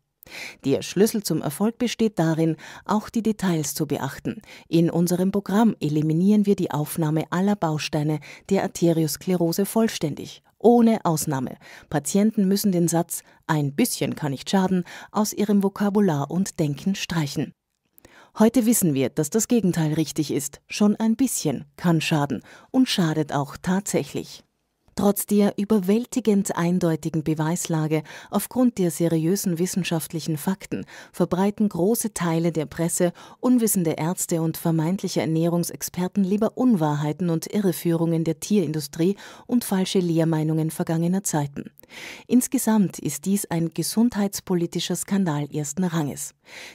Der Schlüssel zum Erfolg besteht darin, auch die Details zu beachten. In unserem Programm eliminieren wir die Aufnahme aller Bausteine der Arteriosklerose vollständig ohne Ausnahme. Patienten müssen den Satz ein bisschen kann nicht schaden aus ihrem Vokabular und Denken streichen. Heute wissen wir, dass das Gegenteil richtig ist. Schon ein bisschen kann schaden und schadet auch tatsächlich. Trotz der überwältigend eindeutigen Beweislage aufgrund der seriösen wissenschaftlichen Fakten verbreiten große Teile der Presse, unwissende Ärzte und vermeintliche Ernährungsexperten lieber Unwahrheiten und Irreführungen der Tierindustrie und falsche Lehrmeinungen vergangener Zeiten. Insgesamt ist dies ein gesundheitspolitischer Skandal ersten Ranges.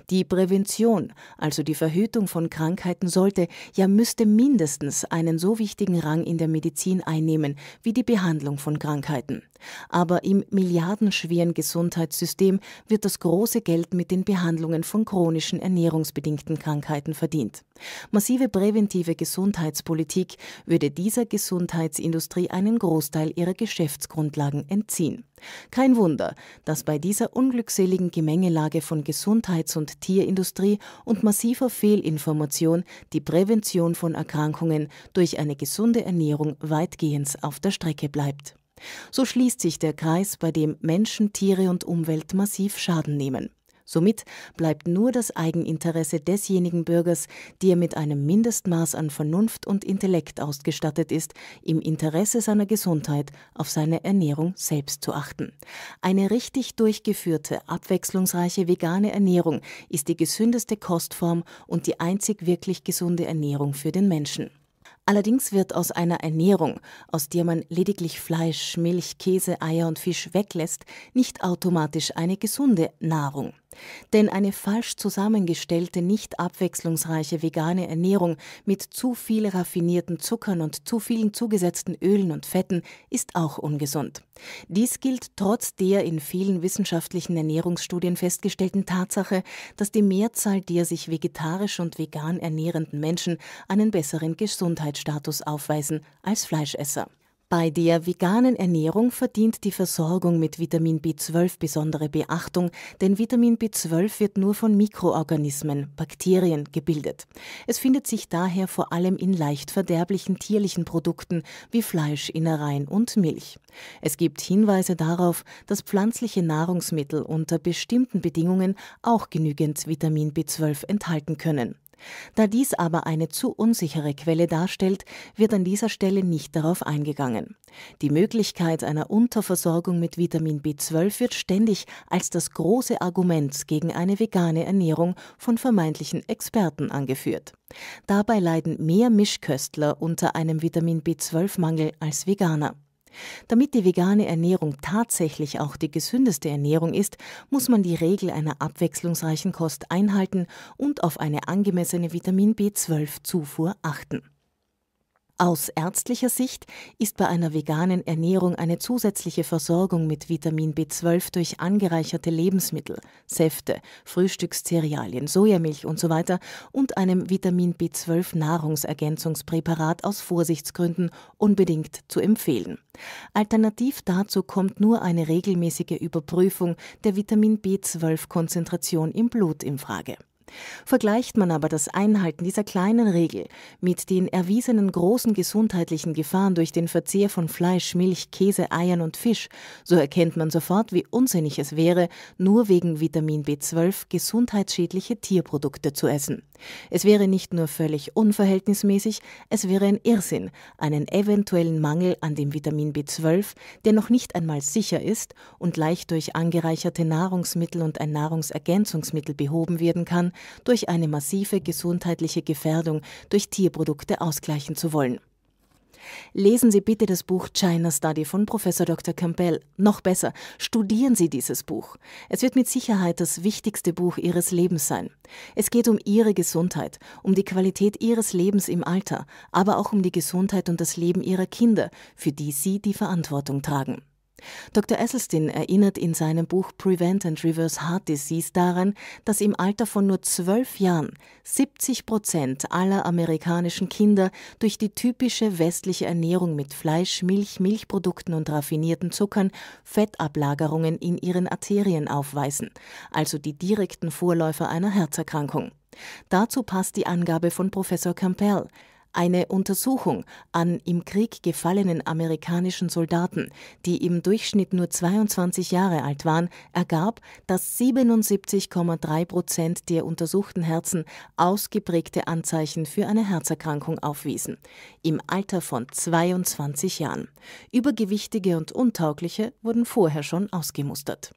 Die Prävention, also die Verhütung von Krankheiten, sollte, ja müsste mindestens einen so wichtigen Rang in der Medizin einnehmen wie die Behandlung von Krankheiten aber im milliardenschweren Gesundheitssystem wird das große Geld mit den Behandlungen von chronischen ernährungsbedingten Krankheiten verdient. Massive präventive Gesundheitspolitik würde dieser Gesundheitsindustrie einen Großteil ihrer Geschäftsgrundlagen entziehen. Kein Wunder, dass bei dieser unglückseligen Gemengelage von Gesundheits- und Tierindustrie und massiver Fehlinformation die Prävention von Erkrankungen durch eine gesunde Ernährung weitgehend auf der Strecke bleibt. So schließt sich der Kreis, bei dem Menschen, Tiere und Umwelt massiv Schaden nehmen. Somit bleibt nur das Eigeninteresse desjenigen Bürgers, der mit einem Mindestmaß an Vernunft und Intellekt ausgestattet ist, im Interesse seiner Gesundheit auf seine Ernährung selbst zu achten. Eine richtig durchgeführte, abwechslungsreiche vegane Ernährung ist die gesündeste Kostform und die einzig wirklich gesunde Ernährung für den Menschen. Allerdings wird aus einer Ernährung, aus der man lediglich Fleisch, Milch, Käse, Eier und Fisch weglässt, nicht automatisch eine gesunde Nahrung. Denn eine falsch zusammengestellte, nicht abwechslungsreiche vegane Ernährung mit zu viel raffinierten Zuckern und zu vielen zugesetzten Ölen und Fetten ist auch ungesund. Dies gilt trotz der in vielen wissenschaftlichen Ernährungsstudien festgestellten Tatsache, dass die Mehrzahl der sich vegetarisch und vegan ernährenden Menschen einen besseren Gesundheitsstatus aufweisen als Fleischesser. Bei der veganen Ernährung verdient die Versorgung mit Vitamin B12 besondere Beachtung, denn Vitamin B12 wird nur von Mikroorganismen, Bakterien, gebildet. Es findet sich daher vor allem in leicht verderblichen tierlichen Produkten wie Fleisch, Innereien und Milch. Es gibt Hinweise darauf, dass pflanzliche Nahrungsmittel unter bestimmten Bedingungen auch genügend Vitamin B12 enthalten können. Da dies aber eine zu unsichere Quelle darstellt, wird an dieser Stelle nicht darauf eingegangen. Die Möglichkeit einer Unterversorgung mit Vitamin B12 wird ständig als das große Argument gegen eine vegane Ernährung von vermeintlichen Experten angeführt. Dabei leiden mehr Mischköstler unter einem Vitamin B12-Mangel als Veganer. Damit die vegane Ernährung tatsächlich auch die gesündeste Ernährung ist, muss man die Regel einer abwechslungsreichen Kost einhalten und auf eine angemessene Vitamin B12-Zufuhr achten. Aus ärztlicher Sicht ist bei einer veganen Ernährung eine zusätzliche Versorgung mit Vitamin B12 durch angereicherte Lebensmittel, Säfte, Frühstückscerealien, Sojamilch usw. So und einem Vitamin B12 Nahrungsergänzungspräparat aus Vorsichtsgründen unbedingt zu empfehlen. Alternativ dazu kommt nur eine regelmäßige Überprüfung der Vitamin B12 Konzentration im Blut in Frage. Vergleicht man aber das Einhalten dieser kleinen Regel mit den erwiesenen großen gesundheitlichen Gefahren durch den Verzehr von Fleisch, Milch, Käse, Eiern und Fisch, so erkennt man sofort, wie unsinnig es wäre, nur wegen Vitamin B12 gesundheitsschädliche Tierprodukte zu essen. Es wäre nicht nur völlig unverhältnismäßig, es wäre ein Irrsinn, einen eventuellen Mangel an dem Vitamin B12, der noch nicht einmal sicher ist und leicht durch angereicherte Nahrungsmittel und ein Nahrungsergänzungsmittel behoben werden kann, durch eine massive gesundheitliche Gefährdung durch Tierprodukte ausgleichen zu wollen. Lesen Sie bitte das Buch China Study von Professor Dr. Campbell. Noch besser, studieren Sie dieses Buch. Es wird mit Sicherheit das wichtigste Buch Ihres Lebens sein. Es geht um Ihre Gesundheit, um die Qualität Ihres Lebens im Alter, aber auch um die Gesundheit und das Leben Ihrer Kinder, für die Sie die Verantwortung tragen. Dr. Esselstyn erinnert in seinem Buch Prevent and Reverse Heart Disease daran, dass im Alter von nur zwölf Jahren 70 Prozent aller amerikanischen Kinder durch die typische westliche Ernährung mit Fleisch, Milch, Milchprodukten und raffinierten Zuckern Fettablagerungen in ihren Arterien aufweisen, also die direkten Vorläufer einer Herzerkrankung. Dazu passt die Angabe von Professor Campbell, eine Untersuchung an im Krieg gefallenen amerikanischen Soldaten, die im Durchschnitt nur 22 Jahre alt waren, ergab, dass 77,3 Prozent der untersuchten Herzen ausgeprägte Anzeichen für eine Herzerkrankung aufwiesen, im Alter von 22 Jahren. Übergewichtige und Untaugliche wurden vorher schon ausgemustert.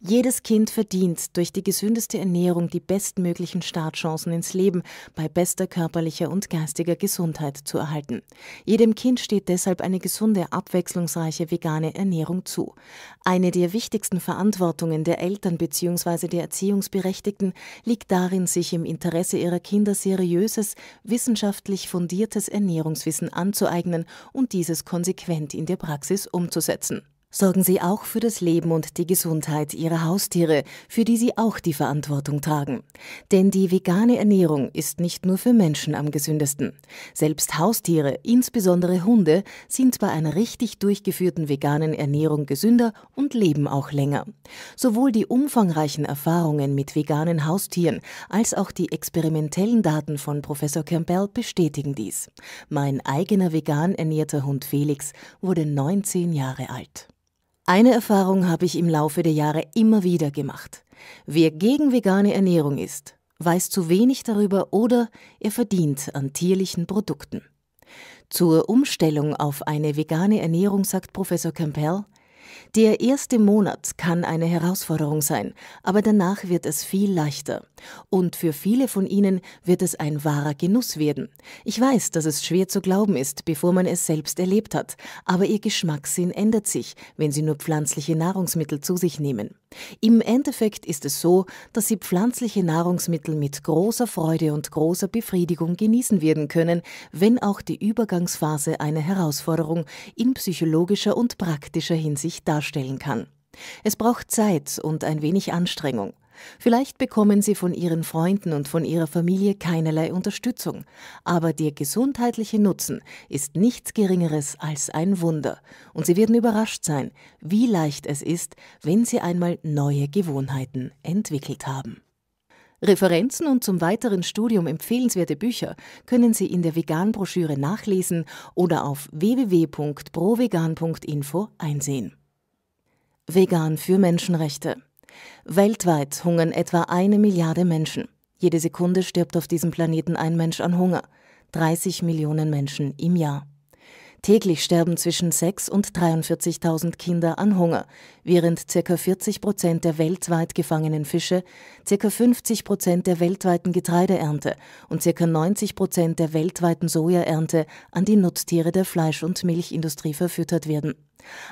Jedes Kind verdient durch die gesündeste Ernährung die bestmöglichen Startchancen ins Leben bei bester körperlicher und geistiger Gesundheit zu erhalten. Jedem Kind steht deshalb eine gesunde, abwechslungsreiche vegane Ernährung zu. Eine der wichtigsten Verantwortungen der Eltern bzw. der Erziehungsberechtigten liegt darin, sich im Interesse ihrer Kinder seriöses, wissenschaftlich fundiertes Ernährungswissen anzueignen und dieses konsequent in der Praxis umzusetzen sorgen Sie auch für das Leben und die Gesundheit Ihrer Haustiere, für die Sie auch die Verantwortung tragen. Denn die vegane Ernährung ist nicht nur für Menschen am gesündesten. Selbst Haustiere, insbesondere Hunde, sind bei einer richtig durchgeführten veganen Ernährung gesünder und leben auch länger. Sowohl die umfangreichen Erfahrungen mit veganen Haustieren als auch die experimentellen Daten von Professor Campbell bestätigen dies. Mein eigener vegan ernährter Hund Felix wurde 19 Jahre alt. Eine Erfahrung habe ich im Laufe der Jahre immer wieder gemacht. Wer gegen vegane Ernährung ist, weiß zu wenig darüber oder er verdient an tierlichen Produkten. Zur Umstellung auf eine vegane Ernährung sagt Professor Campbell, der erste Monat kann eine Herausforderung sein, aber danach wird es viel leichter. Und für viele von Ihnen wird es ein wahrer Genuss werden. Ich weiß, dass es schwer zu glauben ist, bevor man es selbst erlebt hat, aber Ihr Geschmackssinn ändert sich, wenn Sie nur pflanzliche Nahrungsmittel zu sich nehmen. Im Endeffekt ist es so, dass Sie pflanzliche Nahrungsmittel mit großer Freude und großer Befriedigung genießen werden können, wenn auch die Übergangsphase eine Herausforderung in psychologischer und praktischer Hinsicht darstellen kann. Es braucht Zeit und ein wenig Anstrengung. Vielleicht bekommen Sie von Ihren Freunden und von Ihrer Familie keinerlei Unterstützung, aber der gesundheitliche Nutzen ist nichts Geringeres als ein Wunder, und Sie werden überrascht sein, wie leicht es ist, wenn Sie einmal neue Gewohnheiten entwickelt haben. Referenzen und zum weiteren Studium empfehlenswerte Bücher können Sie in der Vegan-Broschüre nachlesen oder auf www.provegan.info einsehen. Vegan für Menschenrechte Weltweit hungern etwa eine Milliarde Menschen. Jede Sekunde stirbt auf diesem Planeten ein Mensch an Hunger. 30 Millionen Menschen im Jahr. Täglich sterben zwischen 6 und 43.000 Kinder an Hunger, während ca. 40 Prozent der weltweit gefangenen Fische, ca. 50 Prozent der weltweiten Getreideernte und ca. 90 Prozent der weltweiten Sojaernte an die Nutztiere der Fleisch- und Milchindustrie verfüttert werden.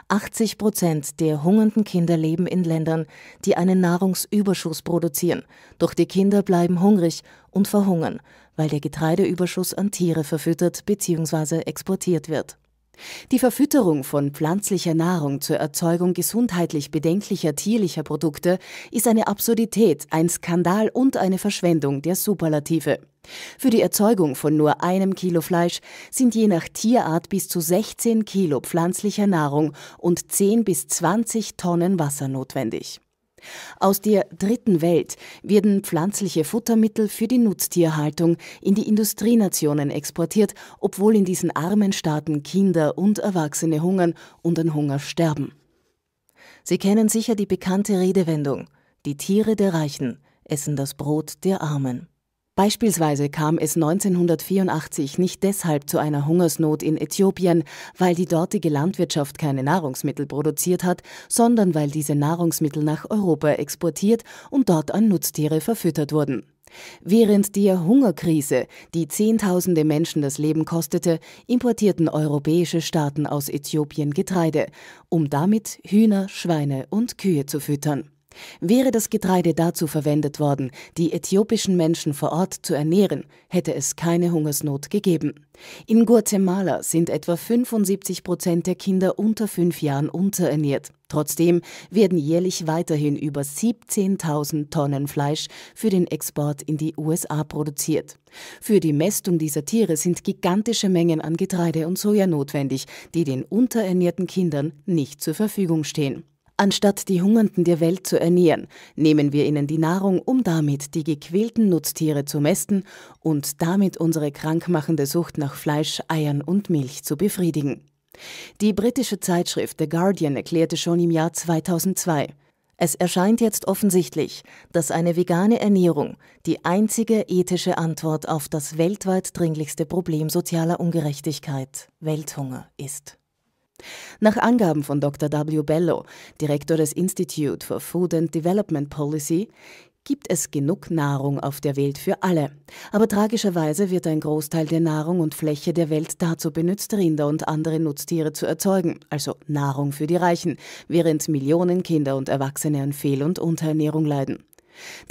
80 Prozent der hungernden Kinder leben in Ländern, die einen Nahrungsüberschuss produzieren, doch die Kinder bleiben hungrig und verhungern, weil der Getreideüberschuss an Tiere verfüttert bzw. exportiert wird. Die Verfütterung von pflanzlicher Nahrung zur Erzeugung gesundheitlich bedenklicher tierlicher Produkte ist eine Absurdität, ein Skandal und eine Verschwendung der Superlative. Für die Erzeugung von nur einem Kilo Fleisch sind je nach Tierart bis zu 16 Kilo pflanzlicher Nahrung und 10 bis 20 Tonnen Wasser notwendig. Aus der dritten Welt werden pflanzliche Futtermittel für die Nutztierhaltung in die Industrienationen exportiert, obwohl in diesen armen Staaten Kinder und Erwachsene hungern und an Hunger sterben. Sie kennen sicher die bekannte Redewendung Die Tiere der Reichen essen das Brot der Armen. Beispielsweise kam es 1984 nicht deshalb zu einer Hungersnot in Äthiopien, weil die dortige Landwirtschaft keine Nahrungsmittel produziert hat, sondern weil diese Nahrungsmittel nach Europa exportiert und dort an Nutztiere verfüttert wurden. Während der Hungerkrise, die Zehntausende Menschen das Leben kostete, importierten europäische Staaten aus Äthiopien Getreide, um damit Hühner, Schweine und Kühe zu füttern. Wäre das Getreide dazu verwendet worden, die äthiopischen Menschen vor Ort zu ernähren, hätte es keine Hungersnot gegeben. In Guatemala sind etwa 75 Prozent der Kinder unter fünf Jahren unterernährt. Trotzdem werden jährlich weiterhin über 17.000 Tonnen Fleisch für den Export in die USA produziert. Für die Mästung dieser Tiere sind gigantische Mengen an Getreide und Soja notwendig, die den unterernährten Kindern nicht zur Verfügung stehen. Anstatt die Hungernden der Welt zu ernähren, nehmen wir ihnen die Nahrung, um damit die gequälten Nutztiere zu mästen und damit unsere krankmachende Sucht nach Fleisch, Eiern und Milch zu befriedigen. Die britische Zeitschrift The Guardian erklärte schon im Jahr 2002, es erscheint jetzt offensichtlich, dass eine vegane Ernährung die einzige ethische Antwort auf das weltweit dringlichste Problem sozialer Ungerechtigkeit, Welthunger, ist. Nach Angaben von Dr. W. Bello, Direktor des Institute for Food and Development Policy, gibt es genug Nahrung auf der Welt für alle. Aber tragischerweise wird ein Großteil der Nahrung und Fläche der Welt dazu benutzt, Rinder und andere Nutztiere zu erzeugen, also Nahrung für die Reichen, während Millionen Kinder und Erwachsene an Fehl- und Unterernährung leiden.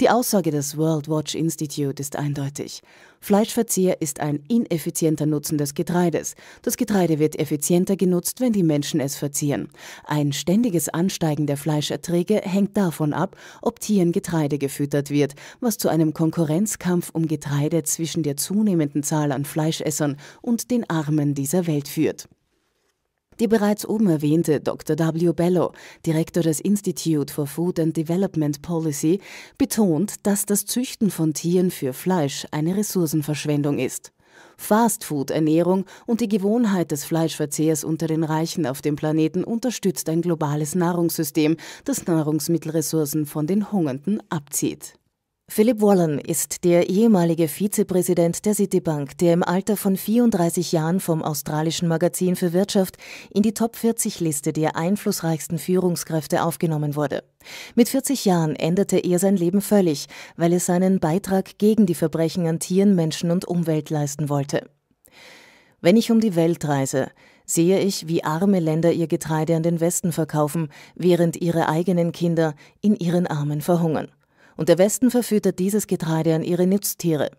Die Aussage des World Watch Institute ist eindeutig. Fleischverzehr ist ein ineffizienter Nutzen des Getreides. Das Getreide wird effizienter genutzt, wenn die Menschen es verzehren. Ein ständiges Ansteigen der Fleischerträge hängt davon ab, ob Tieren Getreide gefüttert wird, was zu einem Konkurrenzkampf um Getreide zwischen der zunehmenden Zahl an Fleischessern und den Armen dieser Welt führt. Die bereits oben erwähnte Dr. W. Bello, Direktor des Institute for Food and Development Policy, betont, dass das Züchten von Tieren für Fleisch eine Ressourcenverschwendung ist. Fastfood-Ernährung und die Gewohnheit des Fleischverzehrs unter den Reichen auf dem Planeten unterstützt ein globales Nahrungssystem, das Nahrungsmittelressourcen von den Hungernden abzieht. Philipp Wallen ist der ehemalige Vizepräsident der Citibank, der im Alter von 34 Jahren vom australischen Magazin für Wirtschaft in die Top 40 Liste der einflussreichsten Führungskräfte aufgenommen wurde. Mit 40 Jahren änderte er sein Leben völlig, weil er seinen Beitrag gegen die Verbrechen an Tieren, Menschen und Umwelt leisten wollte. Wenn ich um die Welt reise, sehe ich, wie arme Länder ihr Getreide an den Westen verkaufen, während ihre eigenen Kinder in ihren Armen verhungern und der Westen verfüttert dieses Getreide an ihre Nutztiere.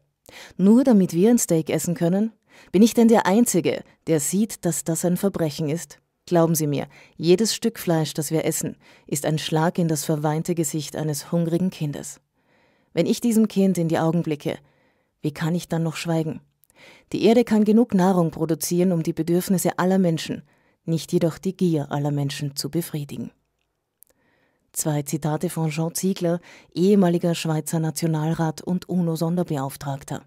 Nur damit wir ein Steak essen können? Bin ich denn der Einzige, der sieht, dass das ein Verbrechen ist? Glauben Sie mir, jedes Stück Fleisch, das wir essen, ist ein Schlag in das verweinte Gesicht eines hungrigen Kindes. Wenn ich diesem Kind in die Augen blicke, wie kann ich dann noch schweigen? Die Erde kann genug Nahrung produzieren, um die Bedürfnisse aller Menschen, nicht jedoch die Gier aller Menschen zu befriedigen. Zwei Zitate von Jean Ziegler, ehemaliger Schweizer Nationalrat und UNO-Sonderbeauftragter.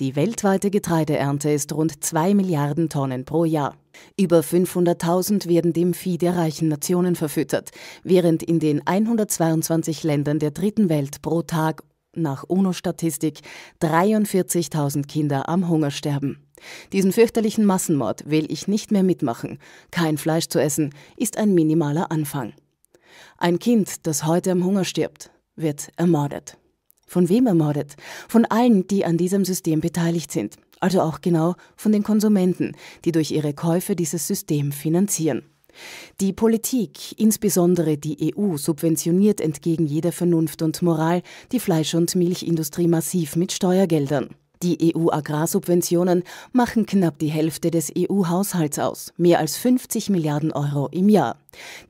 Die weltweite Getreideernte ist rund 2 Milliarden Tonnen pro Jahr. Über 500.000 werden dem Vieh der reichen Nationen verfüttert, während in den 122 Ländern der dritten Welt pro Tag nach UNO-Statistik 43.000 Kinder am Hunger sterben. Diesen fürchterlichen Massenmord will ich nicht mehr mitmachen. Kein Fleisch zu essen ist ein minimaler Anfang. Ein Kind, das heute am Hunger stirbt, wird ermordet. Von wem ermordet? Von allen, die an diesem System beteiligt sind. Also auch genau von den Konsumenten, die durch ihre Käufe dieses System finanzieren. Die Politik, insbesondere die EU, subventioniert entgegen jeder Vernunft und Moral die Fleisch- und Milchindustrie massiv mit Steuergeldern. Die EU-Agrarsubventionen machen knapp die Hälfte des EU-Haushalts aus, mehr als 50 Milliarden Euro im Jahr.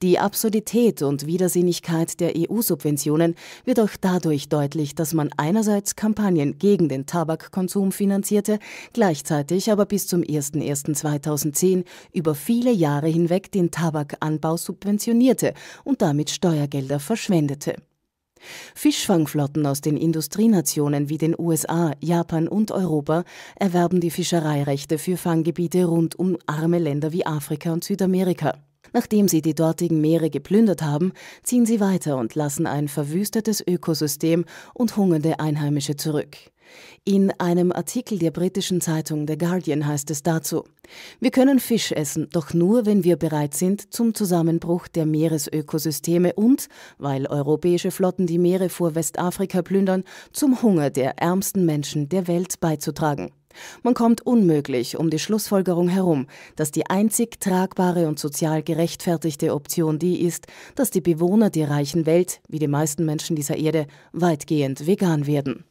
Die Absurdität und Widersinnigkeit der EU-Subventionen wird auch dadurch deutlich, dass man einerseits Kampagnen gegen den Tabakkonsum finanzierte, gleichzeitig aber bis zum 01.01.2010 über viele Jahre hinweg den Tabakanbau subventionierte und damit Steuergelder verschwendete. Fischfangflotten aus den Industrienationen wie den USA, Japan und Europa erwerben die Fischereirechte für Fanggebiete rund um arme Länder wie Afrika und Südamerika. Nachdem sie die dortigen Meere geplündert haben, ziehen sie weiter und lassen ein verwüstetes Ökosystem und hungernde Einheimische zurück. In einem Artikel der britischen Zeitung The Guardian heißt es dazu, wir können Fisch essen, doch nur, wenn wir bereit sind zum Zusammenbruch der Meeresökosysteme und, weil europäische Flotten die Meere vor Westafrika plündern, zum Hunger der ärmsten Menschen der Welt beizutragen. Man kommt unmöglich um die Schlussfolgerung herum, dass die einzig tragbare und sozial gerechtfertigte Option die ist, dass die Bewohner der reichen Welt, wie die meisten Menschen dieser Erde, weitgehend vegan werden.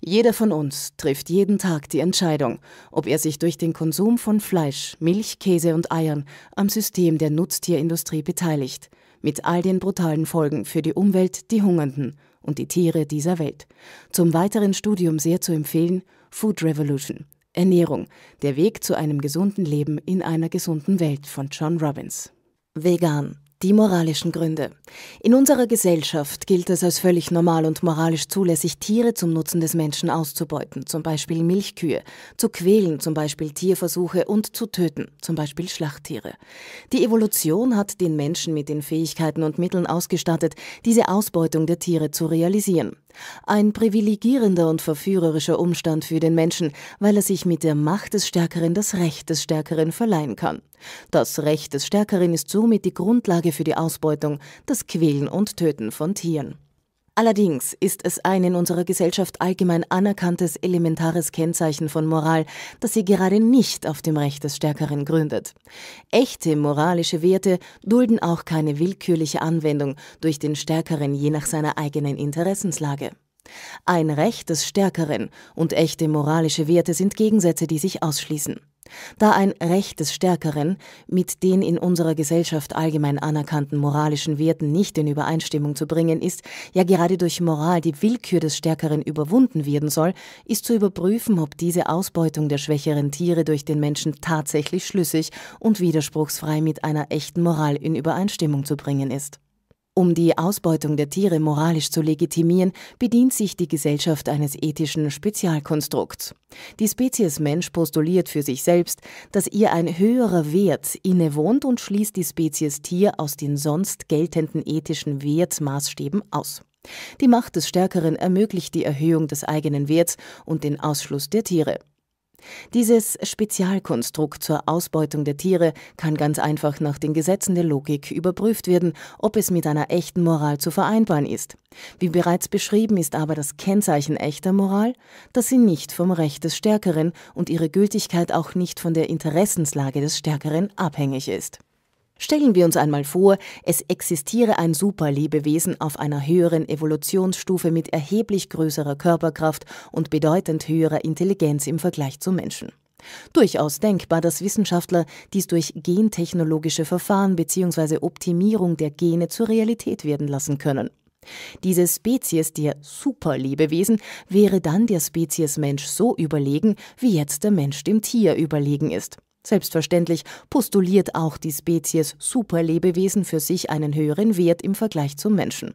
Jeder von uns trifft jeden Tag die Entscheidung, ob er sich durch den Konsum von Fleisch, Milch, Käse und Eiern am System der Nutztierindustrie beteiligt, mit all den brutalen Folgen für die Umwelt, die Hungernden und die Tiere dieser Welt. Zum weiteren Studium sehr zu empfehlen Food Revolution. Ernährung. Der Weg zu einem gesunden Leben in einer gesunden Welt von John Robbins. Vegan. Die moralischen Gründe. In unserer Gesellschaft gilt es als völlig normal und moralisch zulässig, Tiere zum Nutzen des Menschen auszubeuten, zum Beispiel Milchkühe, zu quälen, zum Beispiel Tierversuche und zu töten, zum Beispiel Schlachttiere. Die Evolution hat den Menschen mit den Fähigkeiten und Mitteln ausgestattet, diese Ausbeutung der Tiere zu realisieren. Ein privilegierender und verführerischer Umstand für den Menschen, weil er sich mit der Macht des Stärkeren das Recht des Stärkeren verleihen kann. Das Recht des Stärkeren ist somit die Grundlage für die Ausbeutung, das Quälen und Töten von Tieren. Allerdings ist es ein in unserer Gesellschaft allgemein anerkanntes elementares Kennzeichen von Moral, dass sie gerade nicht auf dem Recht des Stärkeren gründet. Echte moralische Werte dulden auch keine willkürliche Anwendung durch den Stärkeren je nach seiner eigenen Interessenslage. Ein Recht des Stärkeren und echte moralische Werte sind Gegensätze, die sich ausschließen da ein Recht des Stärkeren mit den in unserer Gesellschaft allgemein anerkannten moralischen Werten nicht in Übereinstimmung zu bringen ist, ja gerade durch Moral die Willkür des Stärkeren überwunden werden soll, ist zu überprüfen, ob diese Ausbeutung der schwächeren Tiere durch den Menschen tatsächlich schlüssig und widerspruchsfrei mit einer echten Moral in Übereinstimmung zu bringen ist. Um die Ausbeutung der Tiere moralisch zu legitimieren, bedient sich die Gesellschaft eines ethischen Spezialkonstrukts. Die Spezies Mensch postuliert für sich selbst, dass ihr ein höherer Wert innewohnt und schließt die Spezies Tier aus den sonst geltenden ethischen Wertmaßstäben aus. Die Macht des Stärkeren ermöglicht die Erhöhung des eigenen Werts und den Ausschluss der Tiere. Dieses Spezialkonstrukt zur Ausbeutung der Tiere kann ganz einfach nach den Gesetzen der Logik überprüft werden, ob es mit einer echten Moral zu vereinbaren ist. Wie bereits beschrieben ist aber das Kennzeichen echter Moral, dass sie nicht vom Recht des Stärkeren und ihre Gültigkeit auch nicht von der Interessenslage des Stärkeren abhängig ist. Stellen wir uns einmal vor, es existiere ein Superlebewesen auf einer höheren Evolutionsstufe mit erheblich größerer Körperkraft und bedeutend höherer Intelligenz im Vergleich zu Menschen. Durchaus denkbar, dass Wissenschaftler dies durch gentechnologische Verfahren bzw. Optimierung der Gene zur Realität werden lassen können. Diese Spezies der Superlebewesen wäre dann der Spezies Mensch so überlegen, wie jetzt der Mensch dem Tier überlegen ist. Selbstverständlich postuliert auch die Spezies Superlebewesen für sich einen höheren Wert im Vergleich zum Menschen.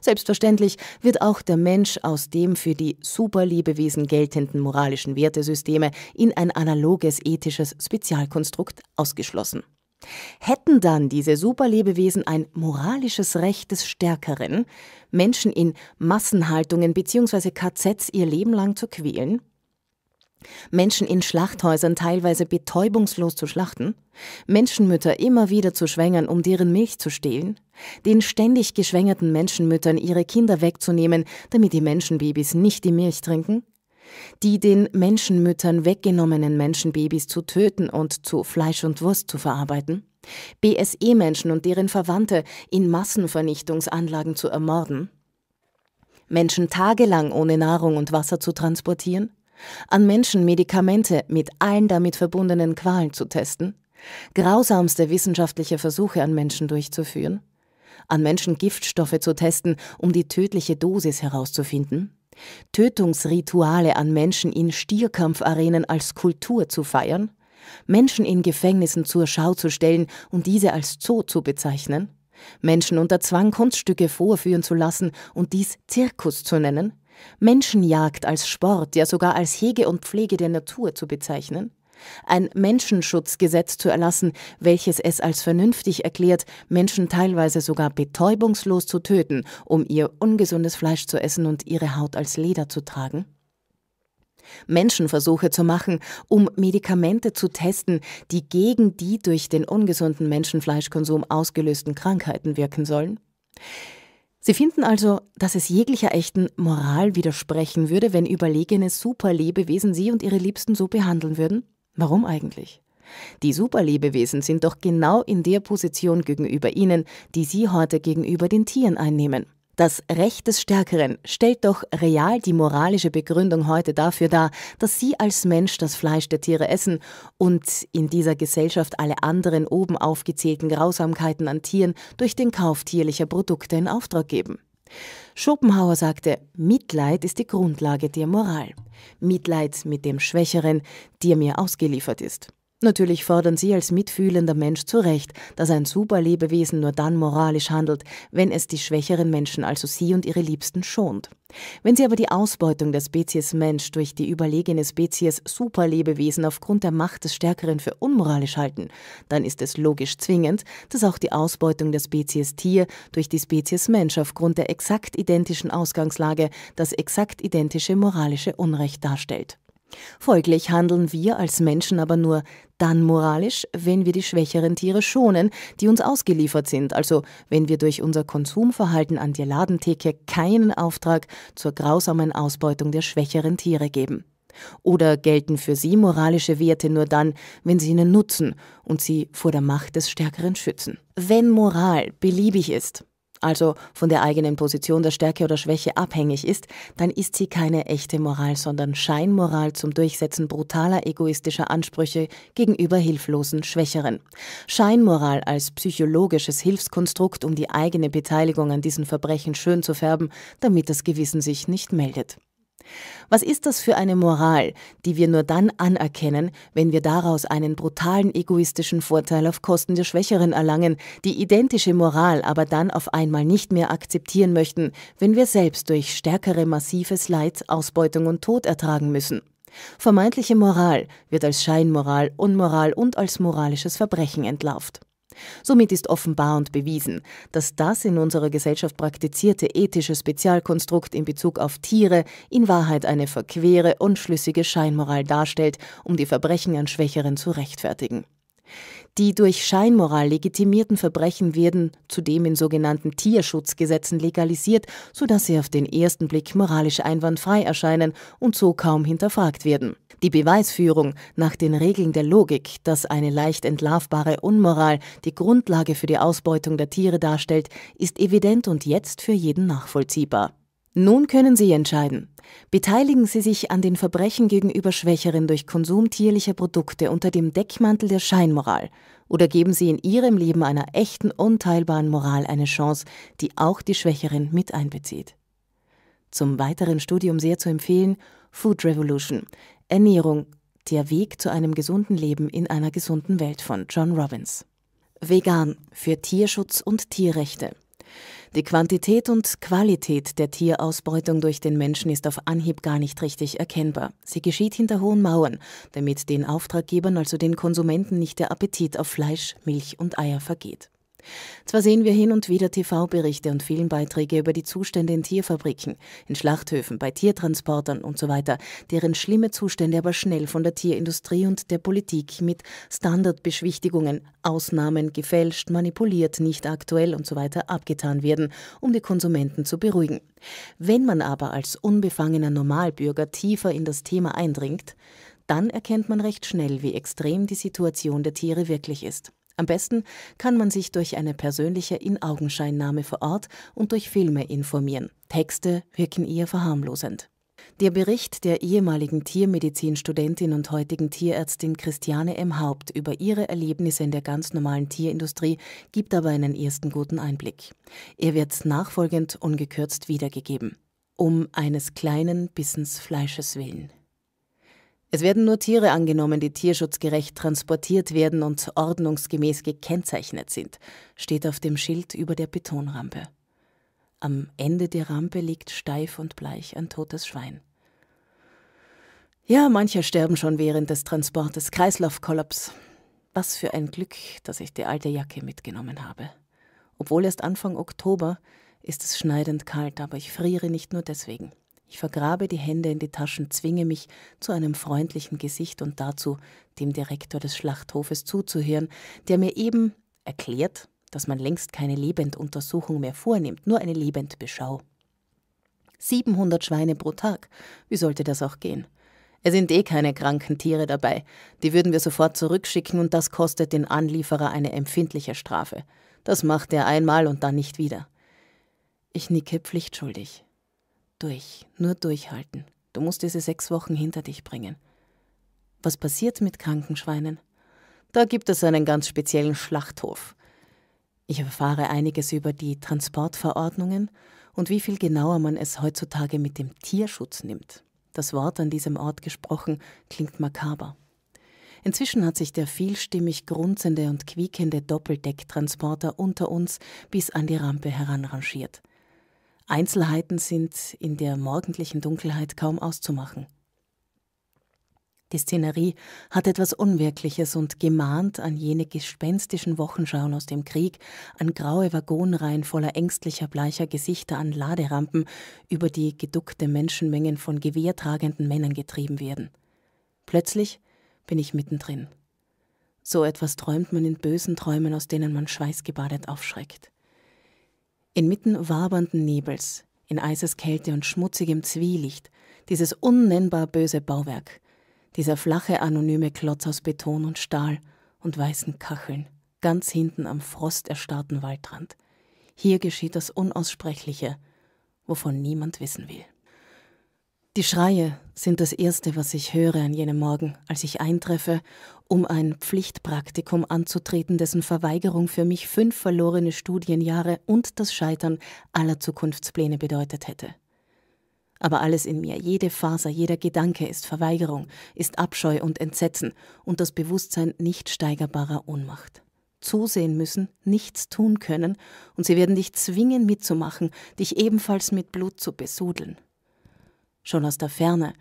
Selbstverständlich wird auch der Mensch aus dem für die Superlebewesen geltenden moralischen Wertesysteme in ein analoges ethisches Spezialkonstrukt ausgeschlossen. Hätten dann diese Superlebewesen ein moralisches Recht des Stärkeren, Menschen in Massenhaltungen bzw. KZs ihr Leben lang zu quälen? Menschen in Schlachthäusern teilweise betäubungslos zu schlachten, Menschenmütter immer wieder zu schwängern, um deren Milch zu stehlen, den ständig geschwängerten Menschenmüttern ihre Kinder wegzunehmen, damit die Menschenbabys nicht die Milch trinken, die den Menschenmüttern weggenommenen Menschenbabys zu töten und zu Fleisch und Wurst zu verarbeiten, BSE-Menschen und deren Verwandte in Massenvernichtungsanlagen zu ermorden, Menschen tagelang ohne Nahrung und Wasser zu transportieren, an Menschen Medikamente mit allen damit verbundenen Qualen zu testen, grausamste wissenschaftliche Versuche an Menschen durchzuführen, an Menschen Giftstoffe zu testen, um die tödliche Dosis herauszufinden, Tötungsrituale an Menschen in Stierkampfarenen als Kultur zu feiern, Menschen in Gefängnissen zur Schau zu stellen und diese als Zoo zu bezeichnen, Menschen unter Zwang Kunststücke vorführen zu lassen und dies Zirkus zu nennen, Menschenjagd als Sport, ja sogar als Hege und Pflege der Natur zu bezeichnen, ein Menschenschutzgesetz zu erlassen, welches es als vernünftig erklärt, Menschen teilweise sogar betäubungslos zu töten, um ihr ungesundes Fleisch zu essen und ihre Haut als Leder zu tragen? Menschenversuche zu machen, um Medikamente zu testen, die gegen die durch den ungesunden Menschenfleischkonsum ausgelösten Krankheiten wirken sollen? Sie finden also, dass es jeglicher echten Moral widersprechen würde, wenn überlegene Superlebewesen Sie und Ihre Liebsten so behandeln würden? Warum eigentlich? Die Superlebewesen sind doch genau in der Position gegenüber Ihnen, die Sie heute gegenüber den Tieren einnehmen. Das Recht des Stärkeren stellt doch real die moralische Begründung heute dafür dar, dass Sie als Mensch das Fleisch der Tiere essen und in dieser Gesellschaft alle anderen oben aufgezählten Grausamkeiten an Tieren durch den Kauf tierlicher Produkte in Auftrag geben. Schopenhauer sagte, Mitleid ist die Grundlage der Moral. Mitleid mit dem Schwächeren, der mir ausgeliefert ist. Natürlich fordern Sie als mitfühlender Mensch zu Recht, dass ein Superlebewesen nur dann moralisch handelt, wenn es die schwächeren Menschen, also Sie und Ihre Liebsten, schont. Wenn Sie aber die Ausbeutung der Spezies Mensch durch die überlegene Spezies Superlebewesen aufgrund der Macht des Stärkeren für unmoralisch halten, dann ist es logisch zwingend, dass auch die Ausbeutung der Spezies Tier durch die Spezies Mensch aufgrund der exakt identischen Ausgangslage das exakt identische moralische Unrecht darstellt. Folglich handeln wir als Menschen aber nur dann moralisch, wenn wir die schwächeren Tiere schonen, die uns ausgeliefert sind, also wenn wir durch unser Konsumverhalten an die Ladentheke keinen Auftrag zur grausamen Ausbeutung der schwächeren Tiere geben. Oder gelten für sie moralische Werte nur dann, wenn sie ihnen nutzen und sie vor der Macht des Stärkeren schützen. Wenn Moral beliebig ist, also von der eigenen Position der Stärke oder Schwäche abhängig ist, dann ist sie keine echte Moral, sondern Scheinmoral zum Durchsetzen brutaler egoistischer Ansprüche gegenüber hilflosen Schwächeren. Scheinmoral als psychologisches Hilfskonstrukt, um die eigene Beteiligung an diesen Verbrechen schön zu färben, damit das Gewissen sich nicht meldet. Was ist das für eine Moral, die wir nur dann anerkennen, wenn wir daraus einen brutalen egoistischen Vorteil auf Kosten der Schwächeren erlangen, die identische Moral aber dann auf einmal nicht mehr akzeptieren möchten, wenn wir selbst durch stärkere massives Leid, Ausbeutung und Tod ertragen müssen? Vermeintliche Moral wird als Scheinmoral, Unmoral und als moralisches Verbrechen entlarvt. Somit ist offenbar und bewiesen, dass das in unserer Gesellschaft praktizierte ethische Spezialkonstrukt in Bezug auf Tiere in Wahrheit eine verquere, unschlüssige Scheinmoral darstellt, um die Verbrechen an Schwächeren zu rechtfertigen. Die durch Scheinmoral legitimierten Verbrechen werden zudem in sogenannten Tierschutzgesetzen legalisiert, sodass sie auf den ersten Blick moralisch einwandfrei erscheinen und so kaum hinterfragt werden. Die Beweisführung nach den Regeln der Logik, dass eine leicht entlarvbare Unmoral die Grundlage für die Ausbeutung der Tiere darstellt, ist evident und jetzt für jeden nachvollziehbar. Nun können Sie entscheiden. Beteiligen Sie sich an den Verbrechen gegenüber Schwächeren durch Konsum tierlicher Produkte unter dem Deckmantel der Scheinmoral oder geben Sie in Ihrem Leben einer echten, unteilbaren Moral eine Chance, die auch die Schwächeren mit einbezieht. Zum weiteren Studium sehr zu empfehlen Food Revolution. Ernährung. Der Weg zu einem gesunden Leben in einer gesunden Welt von John Robbins. Vegan für Tierschutz und Tierrechte. Die Quantität und Qualität der Tierausbeutung durch den Menschen ist auf Anhieb gar nicht richtig erkennbar. Sie geschieht hinter hohen Mauern, damit den Auftraggebern, also den Konsumenten, nicht der Appetit auf Fleisch, Milch und Eier vergeht. Zwar sehen wir hin und wieder TV-Berichte und Filmbeiträge über die Zustände in Tierfabriken, in Schlachthöfen, bei Tiertransportern usw., so deren schlimme Zustände aber schnell von der Tierindustrie und der Politik mit Standardbeschwichtigungen, Ausnahmen, gefälscht, manipuliert, nicht aktuell usw. So abgetan werden, um die Konsumenten zu beruhigen. Wenn man aber als unbefangener Normalbürger tiefer in das Thema eindringt, dann erkennt man recht schnell, wie extrem die Situation der Tiere wirklich ist. Am besten kann man sich durch eine persönliche Inaugenscheinnahme vor Ort und durch Filme informieren. Texte wirken eher verharmlosend. Der Bericht der ehemaligen Tiermedizinstudentin und heutigen Tierärztin Christiane M. Haupt über ihre Erlebnisse in der ganz normalen Tierindustrie gibt aber einen ersten guten Einblick. Er wird nachfolgend ungekürzt wiedergegeben. Um eines kleinen Bissens Fleisches willen. Es werden nur Tiere angenommen, die tierschutzgerecht transportiert werden und ordnungsgemäß gekennzeichnet sind, steht auf dem Schild über der Betonrampe. Am Ende der Rampe liegt steif und bleich ein totes Schwein. Ja, manche sterben schon während des Transportes. Kreislaufkollaps. Was für ein Glück, dass ich die alte Jacke mitgenommen habe. Obwohl erst Anfang Oktober ist es schneidend kalt, aber ich friere nicht nur deswegen. Ich vergrabe die Hände in die Taschen, zwinge mich zu einem freundlichen Gesicht und dazu, dem Direktor des Schlachthofes zuzuhören, der mir eben erklärt, dass man längst keine Lebenduntersuchung mehr vornimmt, nur eine Lebendbeschau. 700 Schweine pro Tag, wie sollte das auch gehen? Es sind eh keine kranken Tiere dabei, die würden wir sofort zurückschicken und das kostet den Anlieferer eine empfindliche Strafe. Das macht er einmal und dann nicht wieder. Ich nicke pflichtschuldig. Durch, nur durchhalten. Du musst diese sechs Wochen hinter dich bringen. Was passiert mit Krankenschweinen? Da gibt es einen ganz speziellen Schlachthof. Ich erfahre einiges über die Transportverordnungen und wie viel genauer man es heutzutage mit dem Tierschutz nimmt. Das Wort an diesem Ort gesprochen klingt makaber. Inzwischen hat sich der vielstimmig grunzende und quiekende Doppeldecktransporter unter uns bis an die Rampe heranrangiert. Einzelheiten sind in der morgendlichen Dunkelheit kaum auszumachen. Die Szenerie hat etwas Unwirkliches und gemahnt an jene gespenstischen Wochenschauen aus dem Krieg, an graue Waggonreihen voller ängstlicher, bleicher Gesichter an Laderampen, über die geduckte Menschenmengen von gewehrtragenden Männern getrieben werden. Plötzlich bin ich mittendrin. So etwas träumt man in bösen Träumen, aus denen man schweißgebadet aufschreckt. Inmitten wabernden Nebels, in Eiseskälte und schmutzigem Zwielicht, dieses unnennbar böse Bauwerk, dieser flache anonyme Klotz aus Beton und Stahl und weißen Kacheln, ganz hinten am frosterstarrten Waldrand. Hier geschieht das Unaussprechliche, wovon niemand wissen will. Die Schreie sind das Erste, was ich höre an jenem Morgen, als ich eintreffe, um ein Pflichtpraktikum anzutreten, dessen Verweigerung für mich fünf verlorene Studienjahre und das Scheitern aller Zukunftspläne bedeutet hätte. Aber alles in mir, jede Faser, jeder Gedanke ist Verweigerung, ist Abscheu und Entsetzen und das Bewusstsein nicht steigerbarer Ohnmacht. Zusehen müssen, nichts tun können, und sie werden dich zwingen mitzumachen, dich ebenfalls mit Blut zu besudeln. Schon aus der Ferne.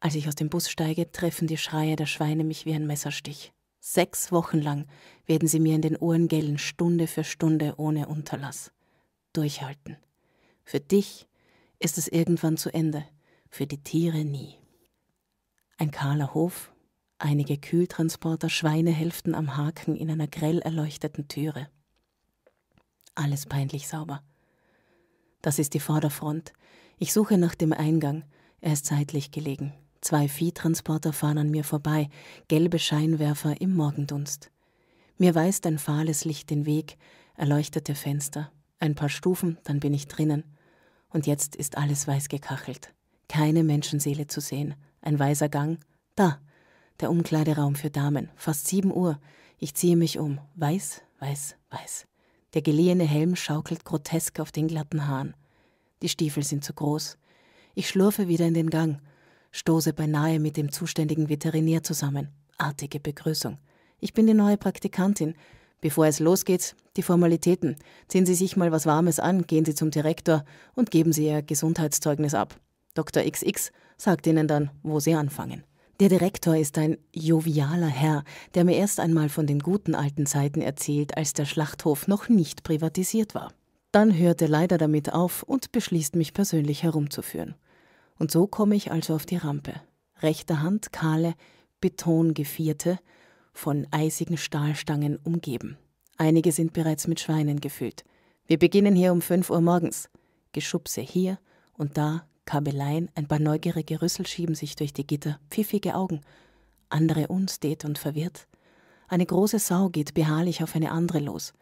Als ich aus dem Bus steige, treffen die Schreie der Schweine mich wie ein Messerstich. Sechs Wochen lang werden sie mir in den Ohren gellen, Stunde für Stunde ohne Unterlass. Durchhalten. Für dich ist es irgendwann zu Ende, für die Tiere nie. Ein kahler Hof, einige Kühltransporter, Schweinehälften am Haken in einer grell erleuchteten Türe. Alles peinlich sauber. Das ist die Vorderfront, ich suche nach dem Eingang. Er ist seitlich gelegen. Zwei Viehtransporter fahren an mir vorbei, gelbe Scheinwerfer im Morgendunst. Mir weist ein fahles Licht den Weg, erleuchtete Fenster. Ein paar Stufen, dann bin ich drinnen. Und jetzt ist alles weiß gekachelt. Keine Menschenseele zu sehen. Ein weißer Gang. Da. Der Umkleideraum für Damen. Fast sieben Uhr. Ich ziehe mich um. Weiß, weiß, weiß. Der geliehene Helm schaukelt grotesk auf den glatten Haaren. Die Stiefel sind zu groß. Ich schlurfe wieder in den Gang, stoße beinahe mit dem zuständigen Veterinär zusammen. Artige Begrüßung. Ich bin die neue Praktikantin. Bevor es losgeht, die Formalitäten. Ziehen Sie sich mal was Warmes an, gehen Sie zum Direktor und geben Sie Ihr Gesundheitszeugnis ab. Dr. XX sagt Ihnen dann, wo Sie anfangen. Der Direktor ist ein jovialer Herr, der mir erst einmal von den guten alten Zeiten erzählt, als der Schlachthof noch nicht privatisiert war. Dann hört er leider damit auf und beschließt, mich persönlich herumzuführen. Und so komme ich also auf die Rampe. Rechter Hand kahle, betongevierte, von eisigen Stahlstangen umgeben. Einige sind bereits mit Schweinen gefüllt. Wir beginnen hier um 5 Uhr morgens. Geschubse hier und da, Kabeleien, ein paar neugierige Rüssel schieben sich durch die Gitter, pfiffige Augen. Andere unstet und verwirrt. Eine große Sau geht beharrlich auf eine andere los.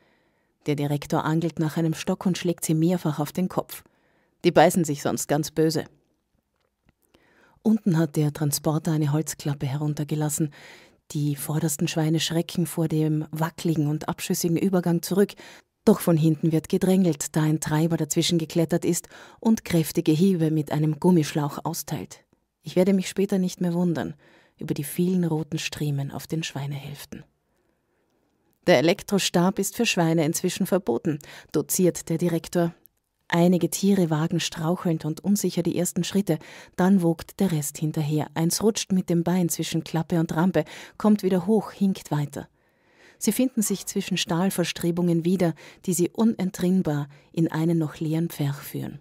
Der Direktor angelt nach einem Stock und schlägt sie mehrfach auf den Kopf. Die beißen sich sonst ganz böse. Unten hat der Transporter eine Holzklappe heruntergelassen. Die vordersten Schweine schrecken vor dem wackligen und abschüssigen Übergang zurück, doch von hinten wird gedrängelt, da ein Treiber dazwischen geklettert ist und kräftige Hiebe mit einem Gummischlauch austeilt. Ich werde mich später nicht mehr wundern über die vielen roten Striemen auf den Schweinehälften. Der Elektrostab ist für Schweine inzwischen verboten, doziert der Direktor. Einige Tiere wagen strauchelnd und unsicher die ersten Schritte, dann wogt der Rest hinterher. Eins rutscht mit dem Bein zwischen Klappe und Rampe, kommt wieder hoch, hinkt weiter. Sie finden sich zwischen Stahlverstrebungen wieder, die sie unentrinnbar in einen noch leeren Pferch führen.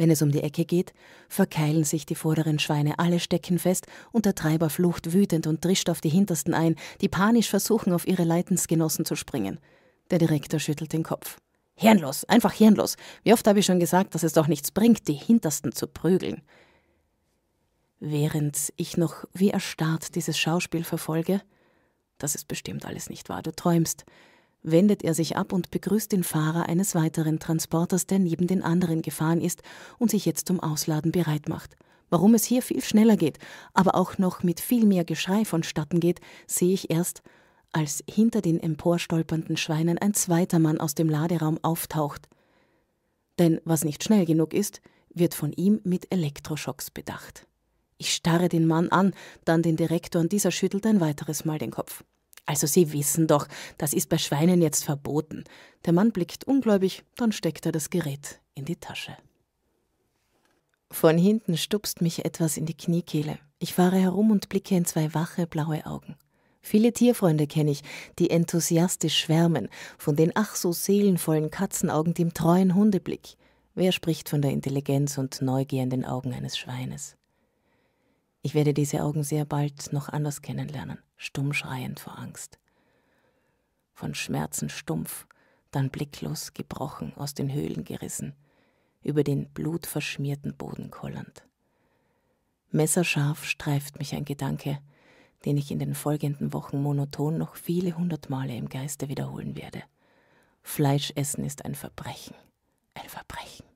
Wenn es um die Ecke geht, verkeilen sich die vorderen Schweine, alle stecken fest und der Treiber flucht wütend und drischt auf die hintersten ein, die panisch versuchen, auf ihre Leitensgenossen zu springen. Der Direktor schüttelt den Kopf. Hirnlos, einfach hirnlos. Wie oft habe ich schon gesagt, dass es doch nichts bringt, die Hintersten zu prügeln. Während ich noch wie erstarrt dieses Schauspiel verfolge, das ist bestimmt alles nicht wahr, du träumst, wendet er sich ab und begrüßt den Fahrer eines weiteren Transporters, der neben den anderen gefahren ist und sich jetzt zum Ausladen bereit macht. Warum es hier viel schneller geht, aber auch noch mit viel mehr Geschrei vonstatten geht, sehe ich erst, als hinter den emporstolpernden Schweinen ein zweiter Mann aus dem Laderaum auftaucht. Denn was nicht schnell genug ist, wird von ihm mit Elektroschocks bedacht. Ich starre den Mann an, dann den Direktor und dieser schüttelt ein weiteres Mal den Kopf. Also Sie wissen doch, das ist bei Schweinen jetzt verboten. Der Mann blickt ungläubig, dann steckt er das Gerät in die Tasche. Von hinten stupst mich etwas in die Kniekehle. Ich fahre herum und blicke in zwei wache, blaue Augen. Viele Tierfreunde kenne ich, die enthusiastisch schwärmen von den ach so seelenvollen Katzenaugen, dem treuen Hundeblick. Wer spricht von der Intelligenz und Neugier in den Augen eines Schweines? Ich werde diese Augen sehr bald noch anders kennenlernen, stumm schreiend vor Angst. Von Schmerzen stumpf, dann blicklos gebrochen, aus den Höhlen gerissen, über den blutverschmierten Boden kollernd. Messerscharf streift mich ein Gedanke, den ich in den folgenden Wochen monoton noch viele hundert Male im Geiste wiederholen werde. Fleischessen ist ein Verbrechen, ein Verbrechen.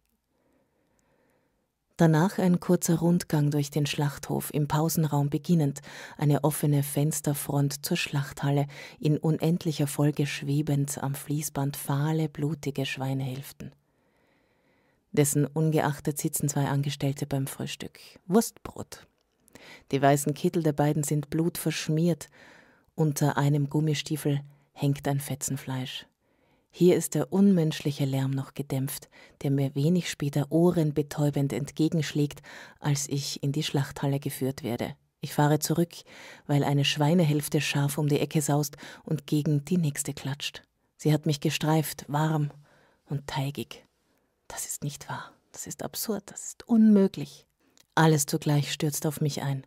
Danach ein kurzer Rundgang durch den Schlachthof, im Pausenraum beginnend, eine offene Fensterfront zur Schlachthalle, in unendlicher Folge schwebend am Fließband fahle, blutige Schweinehälften. Dessen ungeachtet sitzen zwei Angestellte beim Frühstück. Wurstbrot. Die weißen Kittel der beiden sind blutverschmiert. Unter einem Gummistiefel hängt ein Fetzen Fleisch. Hier ist der unmenschliche Lärm noch gedämpft, der mir wenig später ohrenbetäubend entgegenschlägt, als ich in die Schlachthalle geführt werde. Ich fahre zurück, weil eine Schweinehälfte scharf um die Ecke saust und gegen die nächste klatscht. Sie hat mich gestreift, warm und teigig. Das ist nicht wahr, das ist absurd, das ist unmöglich. Alles zugleich stürzt auf mich ein.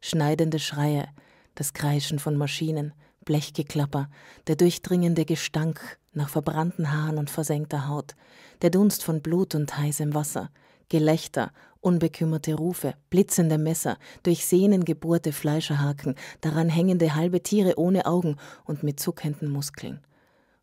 Schneidende Schreie, das Kreischen von Maschinen, Blechgeklapper, der durchdringende Gestank nach verbrannten Haaren und versenkter Haut, der Dunst von Blut und heißem Wasser, Gelächter, unbekümmerte Rufe, blitzende Messer, durch Sehnen gebohrte Fleischerhaken, daran hängende halbe Tiere ohne Augen und mit zuckenden Muskeln.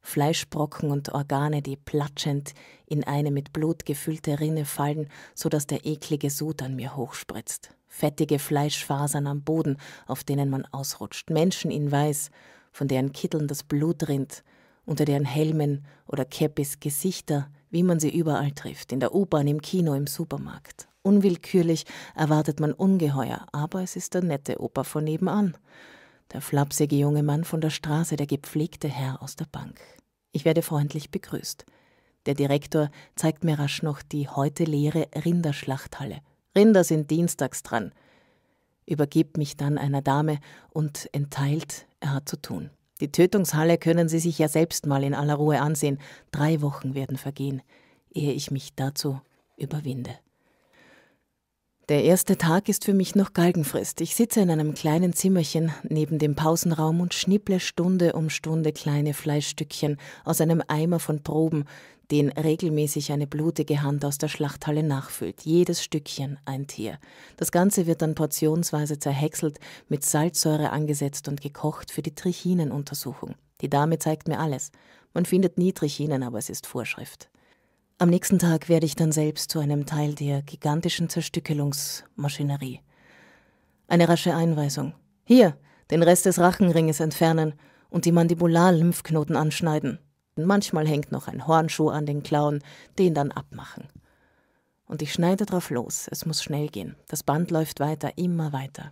Fleischbrocken und Organe, die platschend in eine mit Blut gefüllte Rinne fallen, so dass der eklige Sud an mir hochspritzt. Fettige Fleischfasern am Boden, auf denen man ausrutscht. Menschen in Weiß, von deren Kitteln das Blut rinnt unter deren Helmen oder Käppis Gesichter, wie man sie überall trifft, in der U-Bahn, im Kino, im Supermarkt. Unwillkürlich erwartet man Ungeheuer, aber es ist der nette Opa von nebenan. Der flapsige junge Mann von der Straße, der gepflegte Herr aus der Bank. Ich werde freundlich begrüßt. Der Direktor zeigt mir rasch noch die heute leere Rinderschlachthalle. Rinder sind dienstags dran. Übergibt mich dann einer Dame und entteilt, er hat zu tun. Die Tötungshalle können Sie sich ja selbst mal in aller Ruhe ansehen. Drei Wochen werden vergehen, ehe ich mich dazu überwinde. Der erste Tag ist für mich noch Galgenfrist. Ich sitze in einem kleinen Zimmerchen neben dem Pausenraum und schnipple Stunde um Stunde kleine Fleischstückchen aus einem Eimer von Proben, den regelmäßig eine blutige Hand aus der Schlachthalle nachfüllt. Jedes Stückchen ein Tier. Das Ganze wird dann portionsweise zerhäckselt, mit Salzsäure angesetzt und gekocht für die Trichinenuntersuchung. Die Dame zeigt mir alles. Man findet nie Trichinen, aber es ist Vorschrift. Am nächsten Tag werde ich dann selbst zu einem Teil der gigantischen Zerstückelungsmaschinerie. Eine rasche Einweisung. Hier, den Rest des Rachenringes entfernen und die Mandibular-Lymphknoten anschneiden. Ketten, manchmal hängt noch ein Hornschuh an den Klauen, den dann abmachen. Und ich schneide drauf los, es muss schnell gehen. Das Band läuft weiter, immer weiter.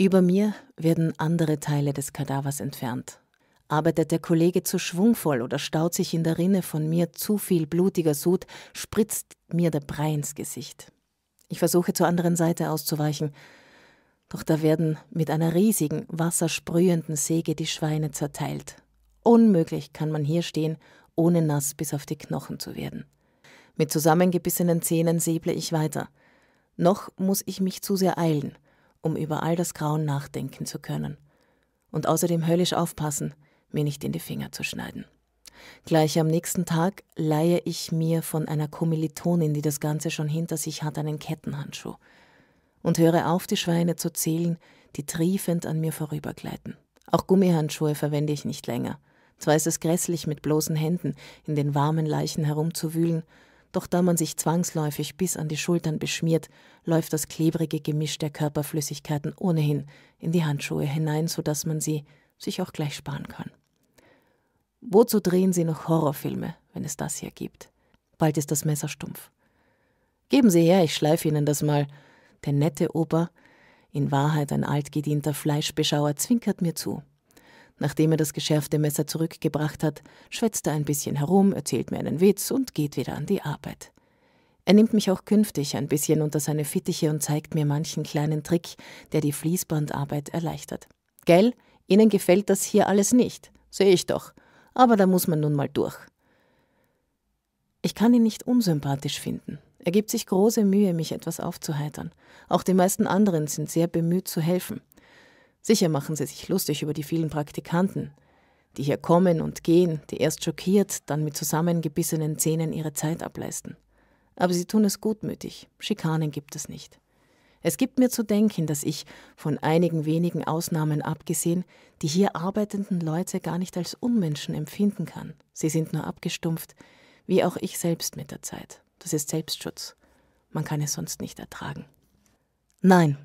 Über mir werden andere Teile des Kadavers entfernt. Arbeitet der Kollege zu schwungvoll oder staut sich in der Rinne von mir zu viel blutiger Sud, spritzt mir der Brei ins Gesicht. Ich versuche zur anderen Seite auszuweichen, doch da werden mit einer riesigen, wassersprühenden Säge die Schweine zerteilt. Unmöglich kann man hier stehen, ohne nass bis auf die Knochen zu werden. Mit zusammengebissenen Zähnen säble ich weiter. Noch muss ich mich zu sehr eilen, um über all das Grauen nachdenken zu können. Und außerdem höllisch aufpassen, mir nicht in die Finger zu schneiden. Gleich am nächsten Tag leihe ich mir von einer Kommilitonin, die das Ganze schon hinter sich hat, einen Kettenhandschuh und höre auf, die Schweine zu zählen, die triefend an mir vorübergleiten. Auch Gummihandschuhe verwende ich nicht länger. Zwar ist es grässlich, mit bloßen Händen in den warmen Leichen herumzuwühlen, doch da man sich zwangsläufig bis an die Schultern beschmiert, läuft das klebrige Gemisch der Körperflüssigkeiten ohnehin in die Handschuhe hinein, sodass man sie sich auch gleich sparen kann. Wozu drehen Sie noch Horrorfilme, wenn es das hier gibt? Bald ist das Messer stumpf. Geben Sie her, ich schleife Ihnen das mal. Der nette Opa, in Wahrheit ein altgedienter Fleischbeschauer, zwinkert mir zu. Nachdem er das geschärfte Messer zurückgebracht hat, schwätzt er ein bisschen herum, erzählt mir einen Witz und geht wieder an die Arbeit. Er nimmt mich auch künftig ein bisschen unter seine Fittiche und zeigt mir manchen kleinen Trick, der die Fließbandarbeit erleichtert. Gell, Ihnen gefällt das hier alles nicht. Sehe ich doch. Aber da muss man nun mal durch. Ich kann ihn nicht unsympathisch finden. Er gibt sich große Mühe, mich etwas aufzuheitern. Auch die meisten anderen sind sehr bemüht zu helfen. Sicher machen sie sich lustig über die vielen Praktikanten, die hier kommen und gehen, die erst schockiert, dann mit zusammengebissenen Zähnen ihre Zeit ableisten. Aber sie tun es gutmütig, Schikanen gibt es nicht. Es gibt mir zu denken, dass ich, von einigen wenigen Ausnahmen abgesehen, die hier arbeitenden Leute gar nicht als Unmenschen empfinden kann. Sie sind nur abgestumpft, wie auch ich selbst mit der Zeit. Das ist Selbstschutz. Man kann es sonst nicht ertragen. Nein,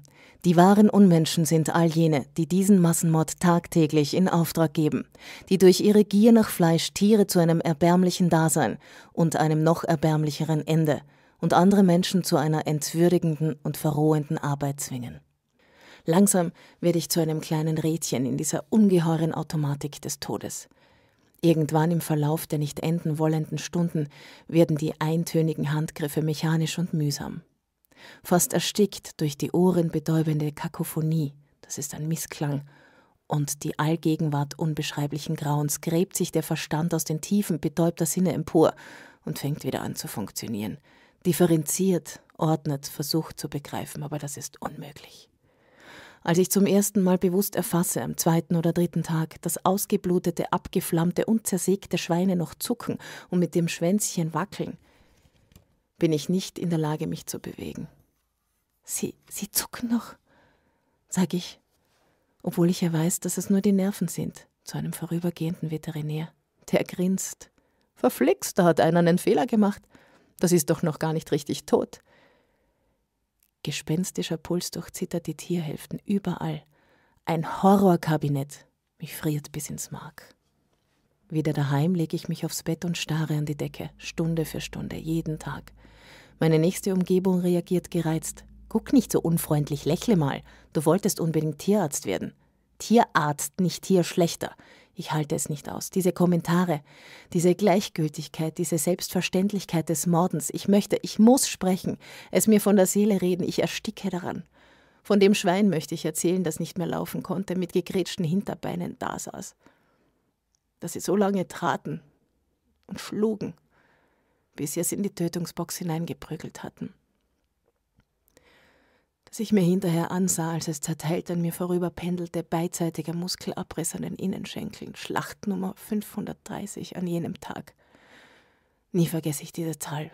die wahren Unmenschen sind all jene, die diesen Massenmord tagtäglich in Auftrag geben, die durch ihre Gier nach Fleisch Tiere zu einem erbärmlichen Dasein und einem noch erbärmlicheren Ende und andere Menschen zu einer entwürdigenden und verrohenden Arbeit zwingen. Langsam werde ich zu einem kleinen Rädchen in dieser ungeheuren Automatik des Todes. Irgendwann im Verlauf der nicht enden wollenden Stunden werden die eintönigen Handgriffe mechanisch und mühsam fast erstickt durch die ohrenbetäubende Kakophonie, das ist ein Missklang, und die Allgegenwart unbeschreiblichen Grauens gräbt sich der Verstand aus den Tiefen betäubter Sinne empor und fängt wieder an zu funktionieren. Differenziert, ordnet, versucht zu begreifen, aber das ist unmöglich. Als ich zum ersten Mal bewusst erfasse, am zweiten oder dritten Tag, dass ausgeblutete, abgeflammte und zersägte Schweine noch zucken und mit dem Schwänzchen wackeln, bin ich nicht in der Lage, mich zu bewegen. Sie, Sie zucken noch, sage ich, obwohl ich ja weiß, dass es nur die Nerven sind, zu einem vorübergehenden Veterinär. Der grinst. Verflixt, da hat einer einen Fehler gemacht. Das ist doch noch gar nicht richtig tot. Gespenstischer Puls durchzittert die Tierhälften überall. Ein Horrorkabinett. Mich friert bis ins Mark. Wieder daheim lege ich mich aufs Bett und starre an die Decke, Stunde für Stunde, jeden Tag. Meine nächste Umgebung reagiert gereizt. Guck nicht so unfreundlich, lächle mal. Du wolltest unbedingt Tierarzt werden. Tierarzt, nicht Tierschlechter. Ich halte es nicht aus. Diese Kommentare, diese Gleichgültigkeit, diese Selbstverständlichkeit des Mordens. Ich möchte, ich muss sprechen, es mir von der Seele reden, ich ersticke daran. Von dem Schwein möchte ich erzählen, das nicht mehr laufen konnte, mit gegrätschten Hinterbeinen dasaß. Dass sie so lange traten und schlugen bis sie es in die Tötungsbox hineingeprügelt hatten. Dass ich mir hinterher ansah, als es zerteilt an mir vorüberpendelte, beidseitiger Muskelabriss an den Innenschenkeln, Schlachtnummer 530 an jenem Tag. Nie vergesse ich diese Zahl.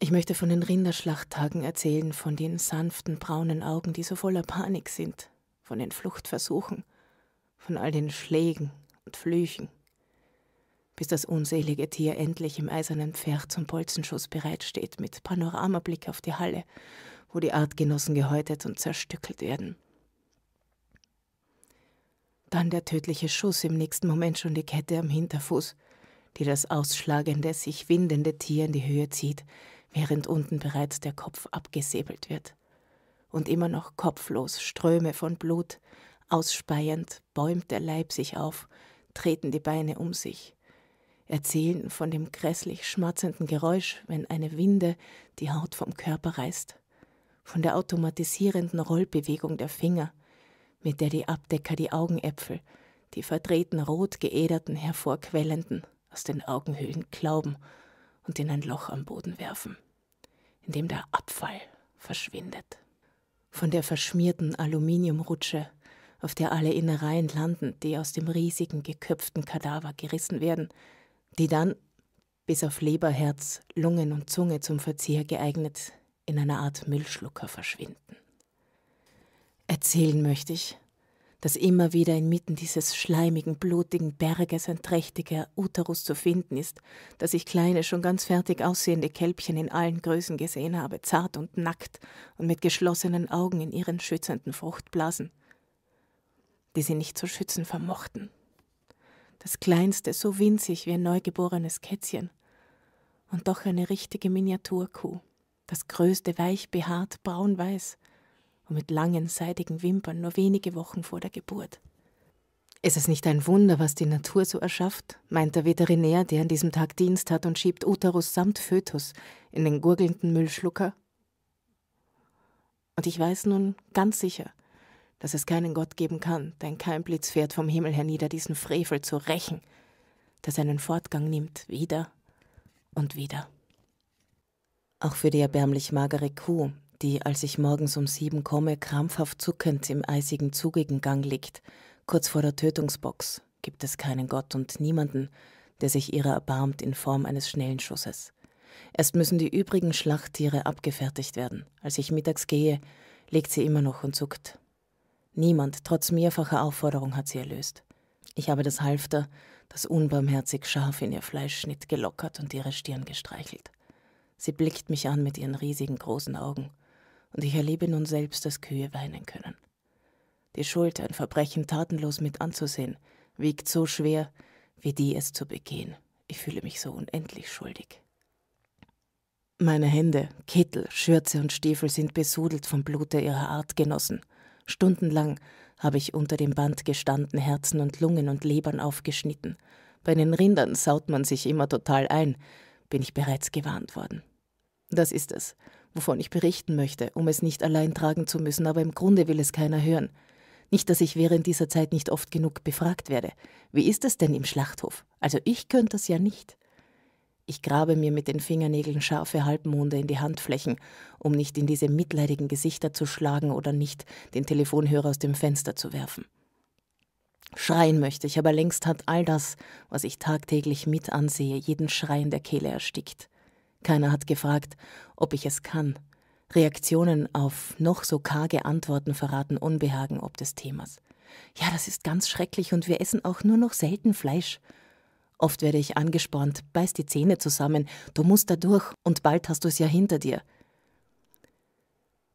Ich möchte von den Rinderschlachttagen erzählen, von den sanften braunen Augen, die so voller Panik sind, von den Fluchtversuchen, von all den Schlägen und Flüchen, bis das unselige Tier endlich im eisernen Pferd zum Bolzenschuss bereitsteht, mit Panoramablick auf die Halle, wo die Artgenossen gehäutet und zerstückelt werden. Dann der tödliche Schuss, im nächsten Moment schon die Kette am Hinterfuß, die das ausschlagende, sich windende Tier in die Höhe zieht, während unten bereits der Kopf abgesäbelt wird. Und immer noch kopflos, Ströme von Blut, ausspeiend, bäumt der Leib sich auf, treten die Beine um sich erzählen von dem grässlich schmatzenden Geräusch, wenn eine Winde die Haut vom Körper reißt, von der automatisierenden Rollbewegung der Finger, mit der die Abdecker die Augenäpfel, die verdrehten rot geäderten hervorquellenden, aus den Augenhöhlen klauben und in ein Loch am Boden werfen, in dem der Abfall verschwindet. Von der verschmierten Aluminiumrutsche, auf der alle Innereien landen, die aus dem riesigen geköpften Kadaver gerissen werden, die dann bis auf Leber, Herz, Lungen und Zunge zum Verzehr geeignet in einer Art Müllschlucker verschwinden. Erzählen möchte ich, dass immer wieder inmitten dieses schleimigen, blutigen Berges ein trächtiger Uterus zu finden ist, dass ich kleine, schon ganz fertig aussehende Kälbchen in allen Größen gesehen habe, zart und nackt und mit geschlossenen Augen in ihren schützenden Fruchtblasen, die sie nicht zu schützen vermochten das kleinste so winzig wie ein neugeborenes Kätzchen, und doch eine richtige Miniaturkuh, das größte weich behaart braunweiß und mit langen seidigen Wimpern nur wenige Wochen vor der Geburt. Ist es nicht ein Wunder, was die Natur so erschafft, meint der Veterinär, der an diesem Tag Dienst hat und schiebt Uterus samt Fötus in den gurgelnden Müllschlucker? Und ich weiß nun ganz sicher, dass es keinen Gott geben kann, denn kein Blitz fährt vom Himmel hernieder, diesen Frevel zu rächen, der seinen Fortgang nimmt, wieder und wieder. Auch für die erbärmlich magere Kuh, die, als ich morgens um sieben komme, krampfhaft zuckend im eisigen, zugigen Gang liegt, kurz vor der Tötungsbox, gibt es keinen Gott und niemanden, der sich ihrer erbarmt in Form eines schnellen Schusses. Erst müssen die übrigen Schlachttiere abgefertigt werden. Als ich mittags gehe, liegt sie immer noch und zuckt. Niemand, trotz mehrfacher Aufforderung, hat sie erlöst. Ich habe das Halfter, das unbarmherzig scharf in ihr Fleisch schnitt, gelockert und ihre Stirn gestreichelt. Sie blickt mich an mit ihren riesigen großen Augen, und ich erlebe nun selbst, dass Kühe weinen können. Die Schuld, ein Verbrechen tatenlos mit anzusehen, wiegt so schwer, wie die es zu begehen. Ich fühle mich so unendlich schuldig. Meine Hände, Kittel, Schürze und Stiefel sind besudelt vom Blute ihrer Artgenossen – Stundenlang habe ich unter dem Band gestanden, Herzen und Lungen und Lebern aufgeschnitten. Bei den Rindern saut man sich immer total ein, bin ich bereits gewarnt worden. Das ist es, wovon ich berichten möchte, um es nicht allein tragen zu müssen, aber im Grunde will es keiner hören. Nicht, dass ich während dieser Zeit nicht oft genug befragt werde. Wie ist es denn im Schlachthof? Also ich könnte es ja nicht. Ich grabe mir mit den Fingernägeln scharfe Halbmonde in die Handflächen, um nicht in diese mitleidigen Gesichter zu schlagen oder nicht den Telefonhörer aus dem Fenster zu werfen. Schreien möchte ich, aber längst hat all das, was ich tagtäglich mit ansehe, jeden Schrei in der Kehle erstickt. Keiner hat gefragt, ob ich es kann. Reaktionen auf noch so karge Antworten verraten Unbehagen ob des Themas. Ja, das ist ganz schrecklich und wir essen auch nur noch selten Fleisch. Oft werde ich angespornt, beiß die Zähne zusammen, du musst da durch und bald hast du es ja hinter dir.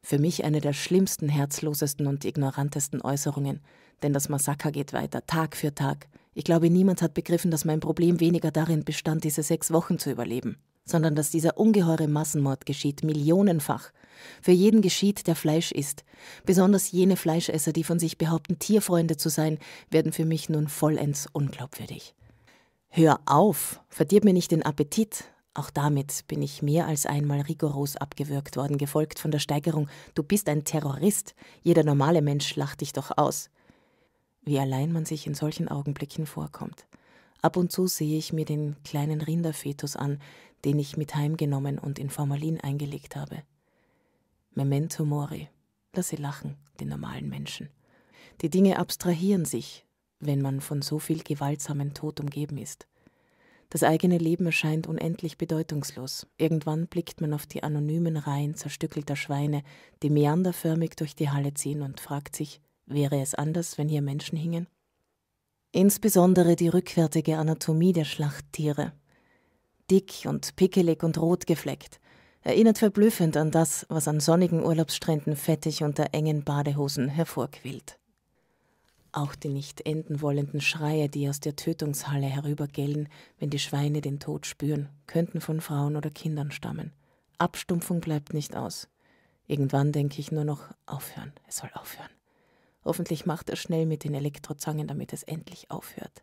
Für mich eine der schlimmsten, herzlosesten und ignorantesten Äußerungen, denn das Massaker geht weiter, Tag für Tag. Ich glaube, niemand hat begriffen, dass mein Problem weniger darin bestand, diese sechs Wochen zu überleben, sondern dass dieser ungeheure Massenmord geschieht, millionenfach. Für jeden geschieht, der Fleisch isst. Besonders jene Fleischesser, die von sich behaupten, Tierfreunde zu sein, werden für mich nun vollends unglaubwürdig. Hör auf, verdirb mir nicht den Appetit. Auch damit bin ich mehr als einmal rigoros abgewürgt worden, gefolgt von der Steigerung, du bist ein Terrorist, jeder normale Mensch lacht dich doch aus. Wie allein man sich in solchen Augenblicken vorkommt. Ab und zu sehe ich mir den kleinen Rinderfetus an, den ich mit heimgenommen und in Formalin eingelegt habe. Memento mori, lass sie lachen den normalen Menschen. Die Dinge abstrahieren sich, wenn man von so viel gewaltsamen Tod umgeben ist. Das eigene Leben erscheint unendlich bedeutungslos. Irgendwann blickt man auf die anonymen Reihen zerstückelter Schweine, die meanderförmig durch die Halle ziehen und fragt sich, wäre es anders, wenn hier Menschen hingen? Insbesondere die rückwärtige Anatomie der Schlachttiere. Dick und pickelig und rot gefleckt, erinnert verblüffend an das, was an sonnigen Urlaubsstränden fettig unter engen Badehosen hervorquillt. Auch die nicht enden wollenden Schreie, die aus der Tötungshalle herübergellen, wenn die Schweine den Tod spüren, könnten von Frauen oder Kindern stammen. Abstumpfung bleibt nicht aus. Irgendwann denke ich nur noch, aufhören, es soll aufhören. Hoffentlich macht er schnell mit den Elektrozangen, damit es endlich aufhört.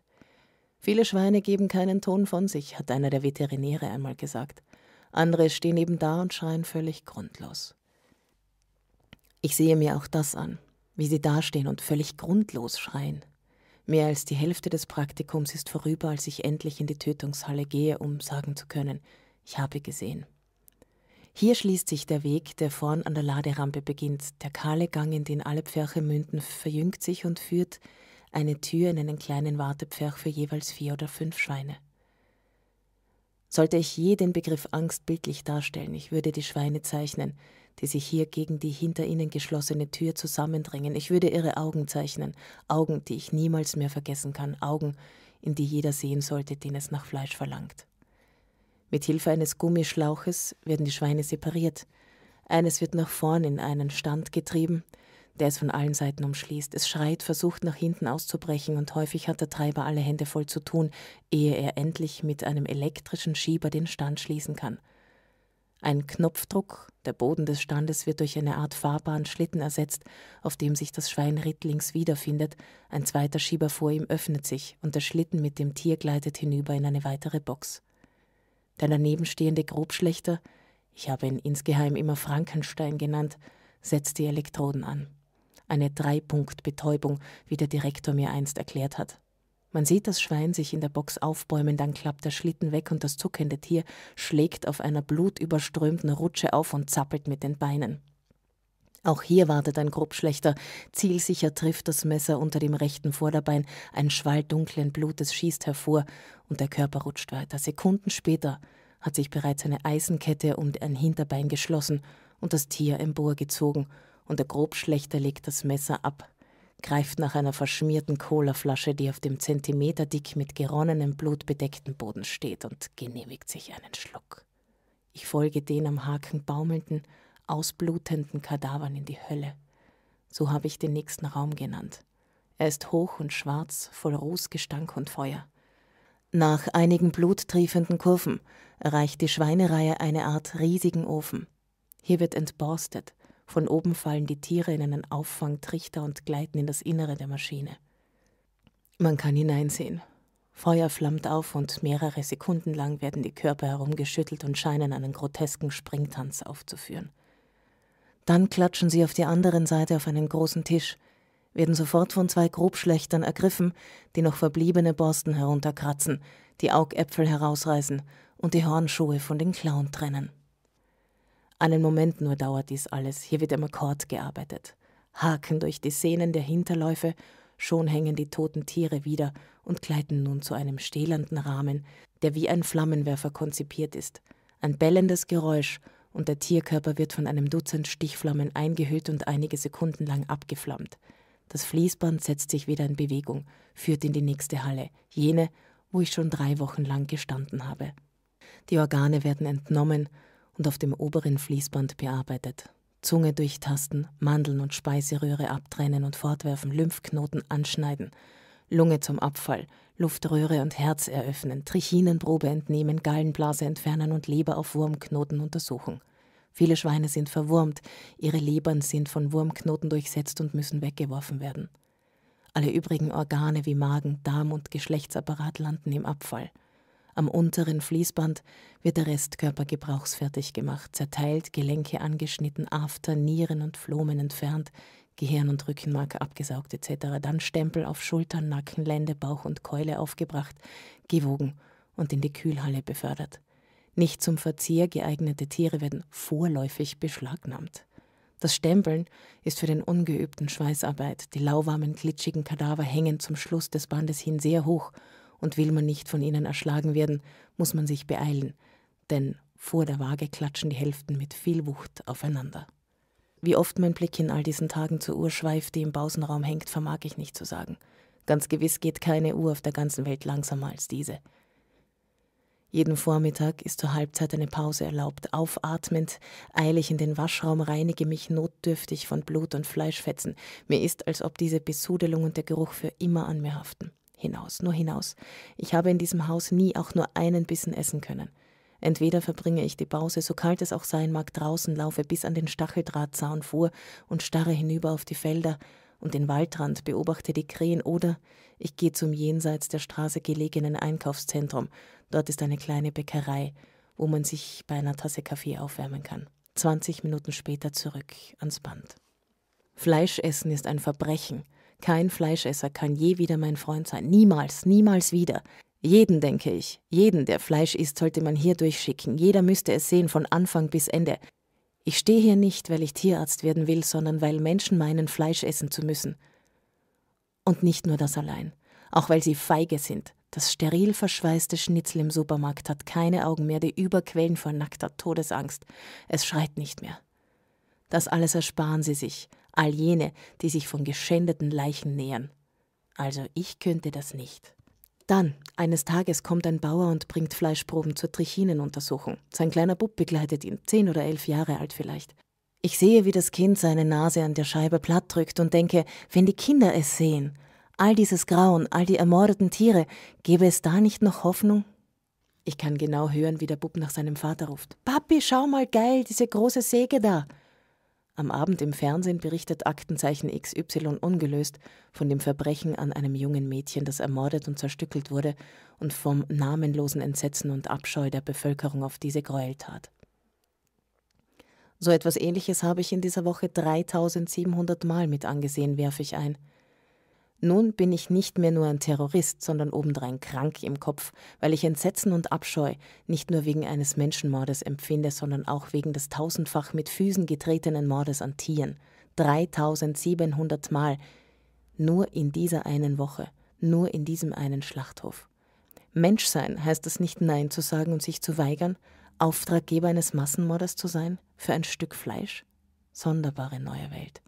Viele Schweine geben keinen Ton von sich, hat einer der Veterinäre einmal gesagt. Andere stehen eben da und schreien völlig grundlos. Ich sehe mir auch das an, wie sie dastehen und völlig grundlos schreien. Mehr als die Hälfte des Praktikums ist vorüber, als ich endlich in die Tötungshalle gehe, um sagen zu können, ich habe gesehen. Hier schließt sich der Weg, der vorn an der Laderampe beginnt. Der kahle Gang, in den alle Pferche münden, verjüngt sich und führt eine Tür in einen kleinen Wartepferch für jeweils vier oder fünf Schweine. Sollte ich je den Begriff Angst bildlich darstellen, ich würde die Schweine zeichnen, die sich hier gegen die hinter ihnen geschlossene Tür zusammendrängen. Ich würde ihre Augen zeichnen, Augen, die ich niemals mehr vergessen kann, Augen, in die jeder sehen sollte, den es nach Fleisch verlangt. Mit Hilfe eines Gummischlauches werden die Schweine separiert. Eines wird nach vorn in einen Stand getrieben, der es von allen Seiten umschließt. Es schreit, versucht nach hinten auszubrechen und häufig hat der Treiber alle Hände voll zu tun, ehe er endlich mit einem elektrischen Schieber den Stand schließen kann. Ein Knopfdruck, der Boden des Standes wird durch eine Art Fahrbahnschlitten ersetzt, auf dem sich das Schwein rittlings wiederfindet, ein zweiter Schieber vor ihm öffnet sich und der Schlitten mit dem Tier gleitet hinüber in eine weitere Box. Der danebenstehende Grobschlechter, ich habe ihn insgeheim immer Frankenstein genannt, setzt die Elektroden an. Eine Dreipunktbetäubung, wie der Direktor mir einst erklärt hat. Man sieht das Schwein sich in der Box aufbäumen, dann klappt der Schlitten weg und das zuckende Tier schlägt auf einer blutüberströmten Rutsche auf und zappelt mit den Beinen. Auch hier wartet ein Grobschlechter. Zielsicher trifft das Messer unter dem rechten Vorderbein. Ein Schwall dunklen Blutes schießt hervor und der Körper rutscht weiter. Sekunden später hat sich bereits eine Eisenkette um ein Hinterbein geschlossen und das Tier emporgezogen. Und der Grobschlechter legt das Messer ab greift nach einer verschmierten Colaflasche, die auf dem zentimeterdick mit geronnenem Blut bedeckten Boden steht und genehmigt sich einen Schluck. Ich folge den am Haken baumelnden, ausblutenden Kadavern in die Hölle. So habe ich den nächsten Raum genannt. Er ist hoch und schwarz, voll Ruß, Gestank und Feuer. Nach einigen bluttriefenden Kurven erreicht die Schweinereihe eine Art riesigen Ofen. Hier wird entborstet, von oben fallen die Tiere in einen Auffangtrichter und gleiten in das Innere der Maschine. Man kann hineinsehen. Feuer flammt auf und mehrere Sekunden lang werden die Körper herumgeschüttelt und scheinen einen grotesken Springtanz aufzuführen. Dann klatschen sie auf die anderen Seite auf einen großen Tisch, werden sofort von zwei Grobschlechtern ergriffen, die noch verbliebene Borsten herunterkratzen, die Augäpfel herausreißen und die Hornschuhe von den Klauen trennen. Einen Moment nur dauert dies alles, hier wird im Akkord gearbeitet. Haken durch die Sehnen der Hinterläufe, schon hängen die toten Tiere wieder und gleiten nun zu einem stählernden Rahmen, der wie ein Flammenwerfer konzipiert ist. Ein bellendes Geräusch und der Tierkörper wird von einem Dutzend Stichflammen eingehüllt und einige Sekunden lang abgeflammt. Das Fließband setzt sich wieder in Bewegung, führt in die nächste Halle, jene, wo ich schon drei Wochen lang gestanden habe. Die Organe werden entnommen und auf dem oberen Fließband bearbeitet. Zunge durchtasten, Mandeln und Speiseröhre abtrennen und fortwerfen, Lymphknoten anschneiden, Lunge zum Abfall, Luftröhre und Herz eröffnen, Trichinenprobe entnehmen, Gallenblase entfernen und Leber auf Wurmknoten untersuchen. Viele Schweine sind verwurmt, ihre Lebern sind von Wurmknoten durchsetzt und müssen weggeworfen werden. Alle übrigen Organe wie Magen, Darm und Geschlechtsapparat landen im Abfall. Am unteren Fließband wird der Restkörper gebrauchsfertig gemacht, zerteilt, Gelenke angeschnitten, After, Nieren und Flomen entfernt, Gehirn und Rückenmark abgesaugt etc., dann Stempel auf Schultern, Nacken, Lände, Bauch und Keule aufgebracht, gewogen und in die Kühlhalle befördert. Nicht zum Verzehr geeignete Tiere werden vorläufig beschlagnahmt. Das Stempeln ist für den Ungeübten Schweißarbeit. Die lauwarmen, glitschigen Kadaver hängen zum Schluss des Bandes hin sehr hoch und will man nicht von ihnen erschlagen werden, muss man sich beeilen, denn vor der Waage klatschen die Hälften mit viel Wucht aufeinander. Wie oft mein Blick in all diesen Tagen zur Uhr schweift, die im Pausenraum hängt, vermag ich nicht zu sagen. Ganz gewiss geht keine Uhr auf der ganzen Welt langsamer als diese. Jeden Vormittag ist zur Halbzeit eine Pause erlaubt. Aufatmend eile ich in den Waschraum, reinige mich notdürftig von Blut und Fleischfetzen. Mir ist, als ob diese Besudelung und der Geruch für immer an mir haften. Hinaus, nur hinaus. Ich habe in diesem Haus nie auch nur einen Bissen essen können. Entweder verbringe ich die Pause, so kalt es auch sein mag, draußen, laufe bis an den Stacheldrahtzaun vor und starre hinüber auf die Felder und den Waldrand, beobachte die Krähen oder ich gehe zum jenseits der Straße gelegenen Einkaufszentrum. Dort ist eine kleine Bäckerei, wo man sich bei einer Tasse Kaffee aufwärmen kann. 20 Minuten später zurück ans Band. Fleischessen ist ein Verbrechen. Kein Fleischesser kann je wieder mein Freund sein. Niemals, niemals wieder. Jeden, denke ich, jeden, der Fleisch isst, sollte man hier durchschicken. Jeder müsste es sehen, von Anfang bis Ende. Ich stehe hier nicht, weil ich Tierarzt werden will, sondern weil Menschen meinen, Fleisch essen zu müssen. Und nicht nur das allein. Auch weil sie feige sind. Das steril verschweißte Schnitzel im Supermarkt hat keine Augen mehr, die überquellen vor nackter Todesangst. Es schreit nicht mehr. Das alles ersparen sie sich all jene, die sich von geschändeten Leichen nähern. Also ich könnte das nicht. Dann, eines Tages kommt ein Bauer und bringt Fleischproben zur Trichinenuntersuchung. Sein kleiner Bub begleitet ihn, zehn oder elf Jahre alt vielleicht. Ich sehe, wie das Kind seine Nase an der Scheibe platt drückt und denke, wenn die Kinder es sehen, all dieses Grauen, all die ermordeten Tiere, gäbe es da nicht noch Hoffnung? Ich kann genau hören, wie der Bub nach seinem Vater ruft. Papi, schau mal geil, diese große Säge da. Am Abend im Fernsehen berichtet Aktenzeichen XY ungelöst von dem Verbrechen an einem jungen Mädchen, das ermordet und zerstückelt wurde, und vom namenlosen Entsetzen und Abscheu der Bevölkerung auf diese Gräueltat. So etwas Ähnliches habe ich in dieser Woche 3700 Mal mit angesehen, werfe ich ein – nun bin ich nicht mehr nur ein Terrorist, sondern obendrein krank im Kopf, weil ich Entsetzen und Abscheu nicht nur wegen eines Menschenmordes empfinde, sondern auch wegen des tausendfach mit Füßen getretenen Mordes an Tieren. 3700 Mal. Nur in dieser einen Woche. Nur in diesem einen Schlachthof. Menschsein heißt es nicht Nein zu sagen und sich zu weigern, Auftraggeber eines Massenmordes zu sein, für ein Stück Fleisch? Sonderbare neue Welt.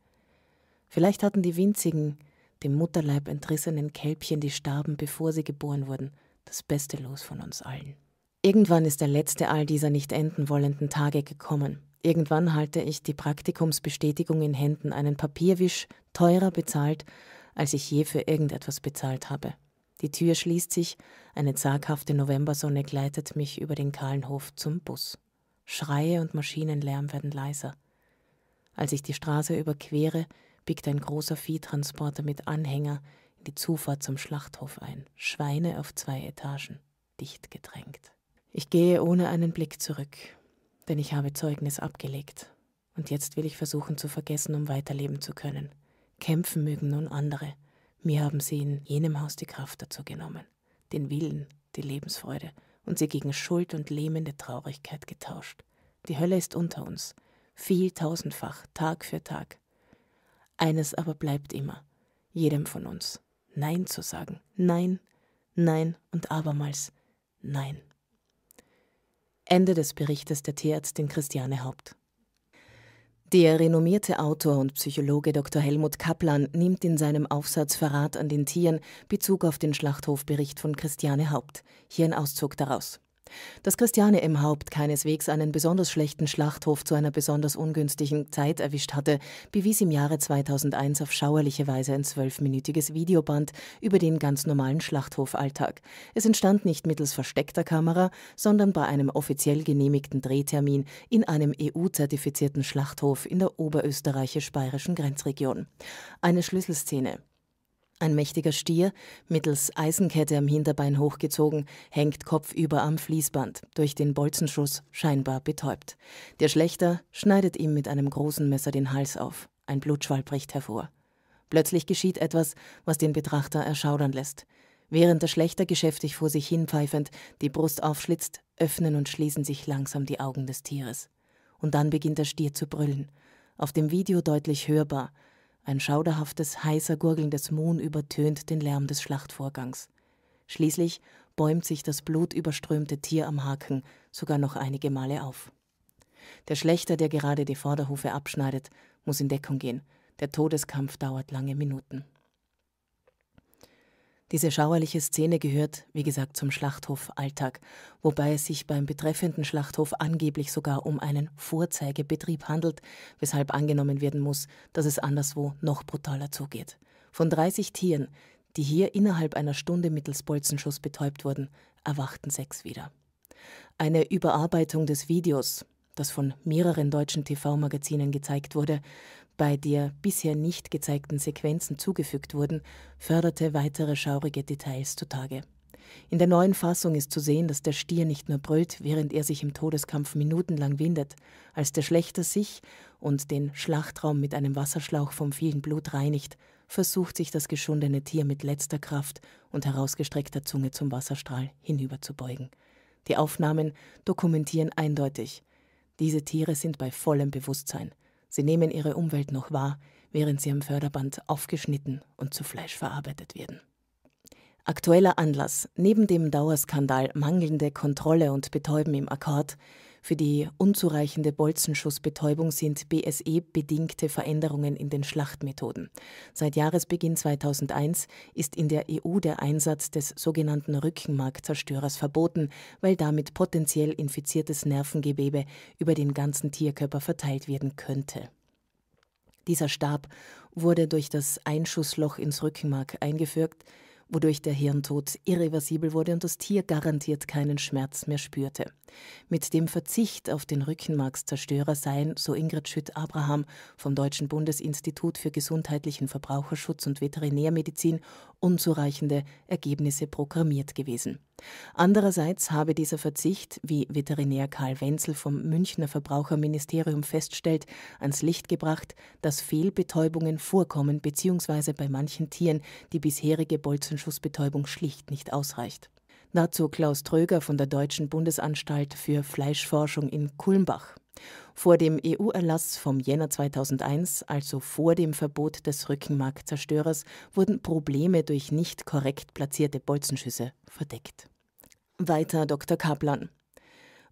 Vielleicht hatten die winzigen, dem Mutterleib entrissenen Kälbchen, die starben, bevor sie geboren wurden, das beste Los von uns allen. Irgendwann ist der letzte all dieser nicht enden wollenden Tage gekommen. Irgendwann halte ich die Praktikumsbestätigung in Händen, einen Papierwisch, teurer bezahlt, als ich je für irgendetwas bezahlt habe. Die Tür schließt sich, eine zaghafte Novembersonne gleitet mich über den kahlen Hof zum Bus. Schreie und Maschinenlärm werden leiser. Als ich die Straße überquere, biegt ein großer Viehtransporter mit Anhänger in die Zufahrt zum Schlachthof ein, Schweine auf zwei Etagen, dicht gedrängt. Ich gehe ohne einen Blick zurück, denn ich habe Zeugnis abgelegt. Und jetzt will ich versuchen zu vergessen, um weiterleben zu können. Kämpfen mögen nun andere. Mir haben sie in jenem Haus die Kraft dazu genommen, den Willen, die Lebensfreude und sie gegen Schuld und lähmende Traurigkeit getauscht. Die Hölle ist unter uns, viel tausendfach, Tag für Tag. Eines aber bleibt immer, jedem von uns, Nein zu sagen. Nein, Nein und abermals Nein. Ende des Berichtes der Tierärztin Christiane Haupt. Der renommierte Autor und Psychologe Dr. Helmut Kaplan nimmt in seinem Aufsatz Verrat an den Tieren Bezug auf den Schlachthofbericht von Christiane Haupt. Hier ein Auszug daraus. Dass Christiane M. Haupt keineswegs einen besonders schlechten Schlachthof zu einer besonders ungünstigen Zeit erwischt hatte, bewies im Jahre 2001 auf schauerliche Weise ein zwölfminütiges Videoband über den ganz normalen Schlachthofalltag. Es entstand nicht mittels versteckter Kamera, sondern bei einem offiziell genehmigten Drehtermin in einem EU-zertifizierten Schlachthof in der oberösterreichisch-bayerischen Grenzregion. Eine Schlüsselszene. Ein mächtiger Stier, mittels Eisenkette am Hinterbein hochgezogen, hängt kopfüber am Fließband, durch den Bolzenschuss scheinbar betäubt. Der Schlechter schneidet ihm mit einem großen Messer den Hals auf. Ein Blutschwall bricht hervor. Plötzlich geschieht etwas, was den Betrachter erschaudern lässt. Während der Schlechter geschäftig vor sich hinpfeifend die Brust aufschlitzt, öffnen und schließen sich langsam die Augen des Tieres. Und dann beginnt der Stier zu brüllen. Auf dem Video deutlich hörbar – ein schauderhaftes, heißer, gurgelndes Mohn übertönt den Lärm des Schlachtvorgangs. Schließlich bäumt sich das blutüberströmte Tier am Haken sogar noch einige Male auf. Der Schlechter, der gerade die Vorderhufe abschneidet, muss in Deckung gehen. Der Todeskampf dauert lange Minuten. Diese schauerliche Szene gehört, wie gesagt, zum Schlachthof-Alltag, wobei es sich beim betreffenden Schlachthof angeblich sogar um einen Vorzeigebetrieb handelt, weshalb angenommen werden muss, dass es anderswo noch brutaler zugeht. Von 30 Tieren, die hier innerhalb einer Stunde mittels Bolzenschuss betäubt wurden, erwachten sechs wieder. Eine Überarbeitung des Videos, das von mehreren deutschen TV-Magazinen gezeigt wurde, bei der bisher nicht gezeigten Sequenzen zugefügt wurden, förderte weitere schaurige Details zutage. In der neuen Fassung ist zu sehen, dass der Stier nicht nur brüllt, während er sich im Todeskampf minutenlang windet, als der Schlechter sich und den Schlachtraum mit einem Wasserschlauch vom vielen Blut reinigt, versucht sich das geschundene Tier mit letzter Kraft und herausgestreckter Zunge zum Wasserstrahl hinüberzubeugen. Die Aufnahmen dokumentieren eindeutig, diese Tiere sind bei vollem Bewusstsein. Sie nehmen ihre Umwelt noch wahr, während sie am Förderband aufgeschnitten und zu Fleisch verarbeitet werden. Aktueller Anlass neben dem Dauerskandal mangelnde Kontrolle und Betäuben im Akkord für die unzureichende Bolzenschussbetäubung sind BSE-bedingte Veränderungen in den Schlachtmethoden. Seit Jahresbeginn 2001 ist in der EU der Einsatz des sogenannten Rückenmarkzerstörers verboten, weil damit potenziell infiziertes Nervengewebe über den ganzen Tierkörper verteilt werden könnte. Dieser Stab wurde durch das Einschussloch ins Rückenmark eingefügt, wodurch der Hirntod irreversibel wurde und das Tier garantiert keinen Schmerz mehr spürte. Mit dem Verzicht auf den Rückenmarkszerstörer seien, so Ingrid Schütt-Abraham vom Deutschen Bundesinstitut für gesundheitlichen Verbraucherschutz und Veterinärmedizin, unzureichende Ergebnisse programmiert gewesen. Andererseits habe dieser Verzicht, wie Veterinär Karl Wenzel vom Münchner Verbraucherministerium feststellt, ans Licht gebracht, dass Fehlbetäubungen vorkommen bzw. bei manchen Tieren die bisherige Bolzenschussbetäubung schlicht nicht ausreicht. Dazu Klaus Tröger von der Deutschen Bundesanstalt für Fleischforschung in Kulmbach. Vor dem EU-Erlass vom Jänner 2001, also vor dem Verbot des Rückenmarkzerstörers, wurden Probleme durch nicht korrekt platzierte Bolzenschüsse verdeckt. Weiter Dr. Kaplan.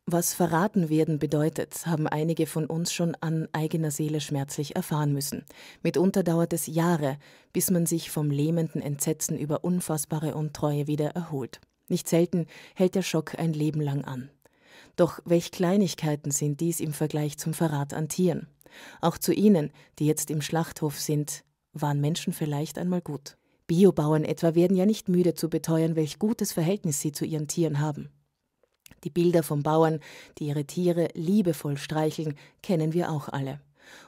Was verraten werden bedeutet, haben einige von uns schon an eigener Seele schmerzlich erfahren müssen. Mitunter dauert es Jahre, bis man sich vom lähmenden Entsetzen über unfassbare Untreue wieder erholt. Nicht selten hält der Schock ein Leben lang an. Doch welch Kleinigkeiten sind dies im Vergleich zum Verrat an Tieren? Auch zu ihnen, die jetzt im Schlachthof sind, waren Menschen vielleicht einmal gut. Biobauern etwa werden ja nicht müde zu beteuern, welch gutes Verhältnis sie zu ihren Tieren haben. Die Bilder von Bauern, die ihre Tiere liebevoll streicheln, kennen wir auch alle.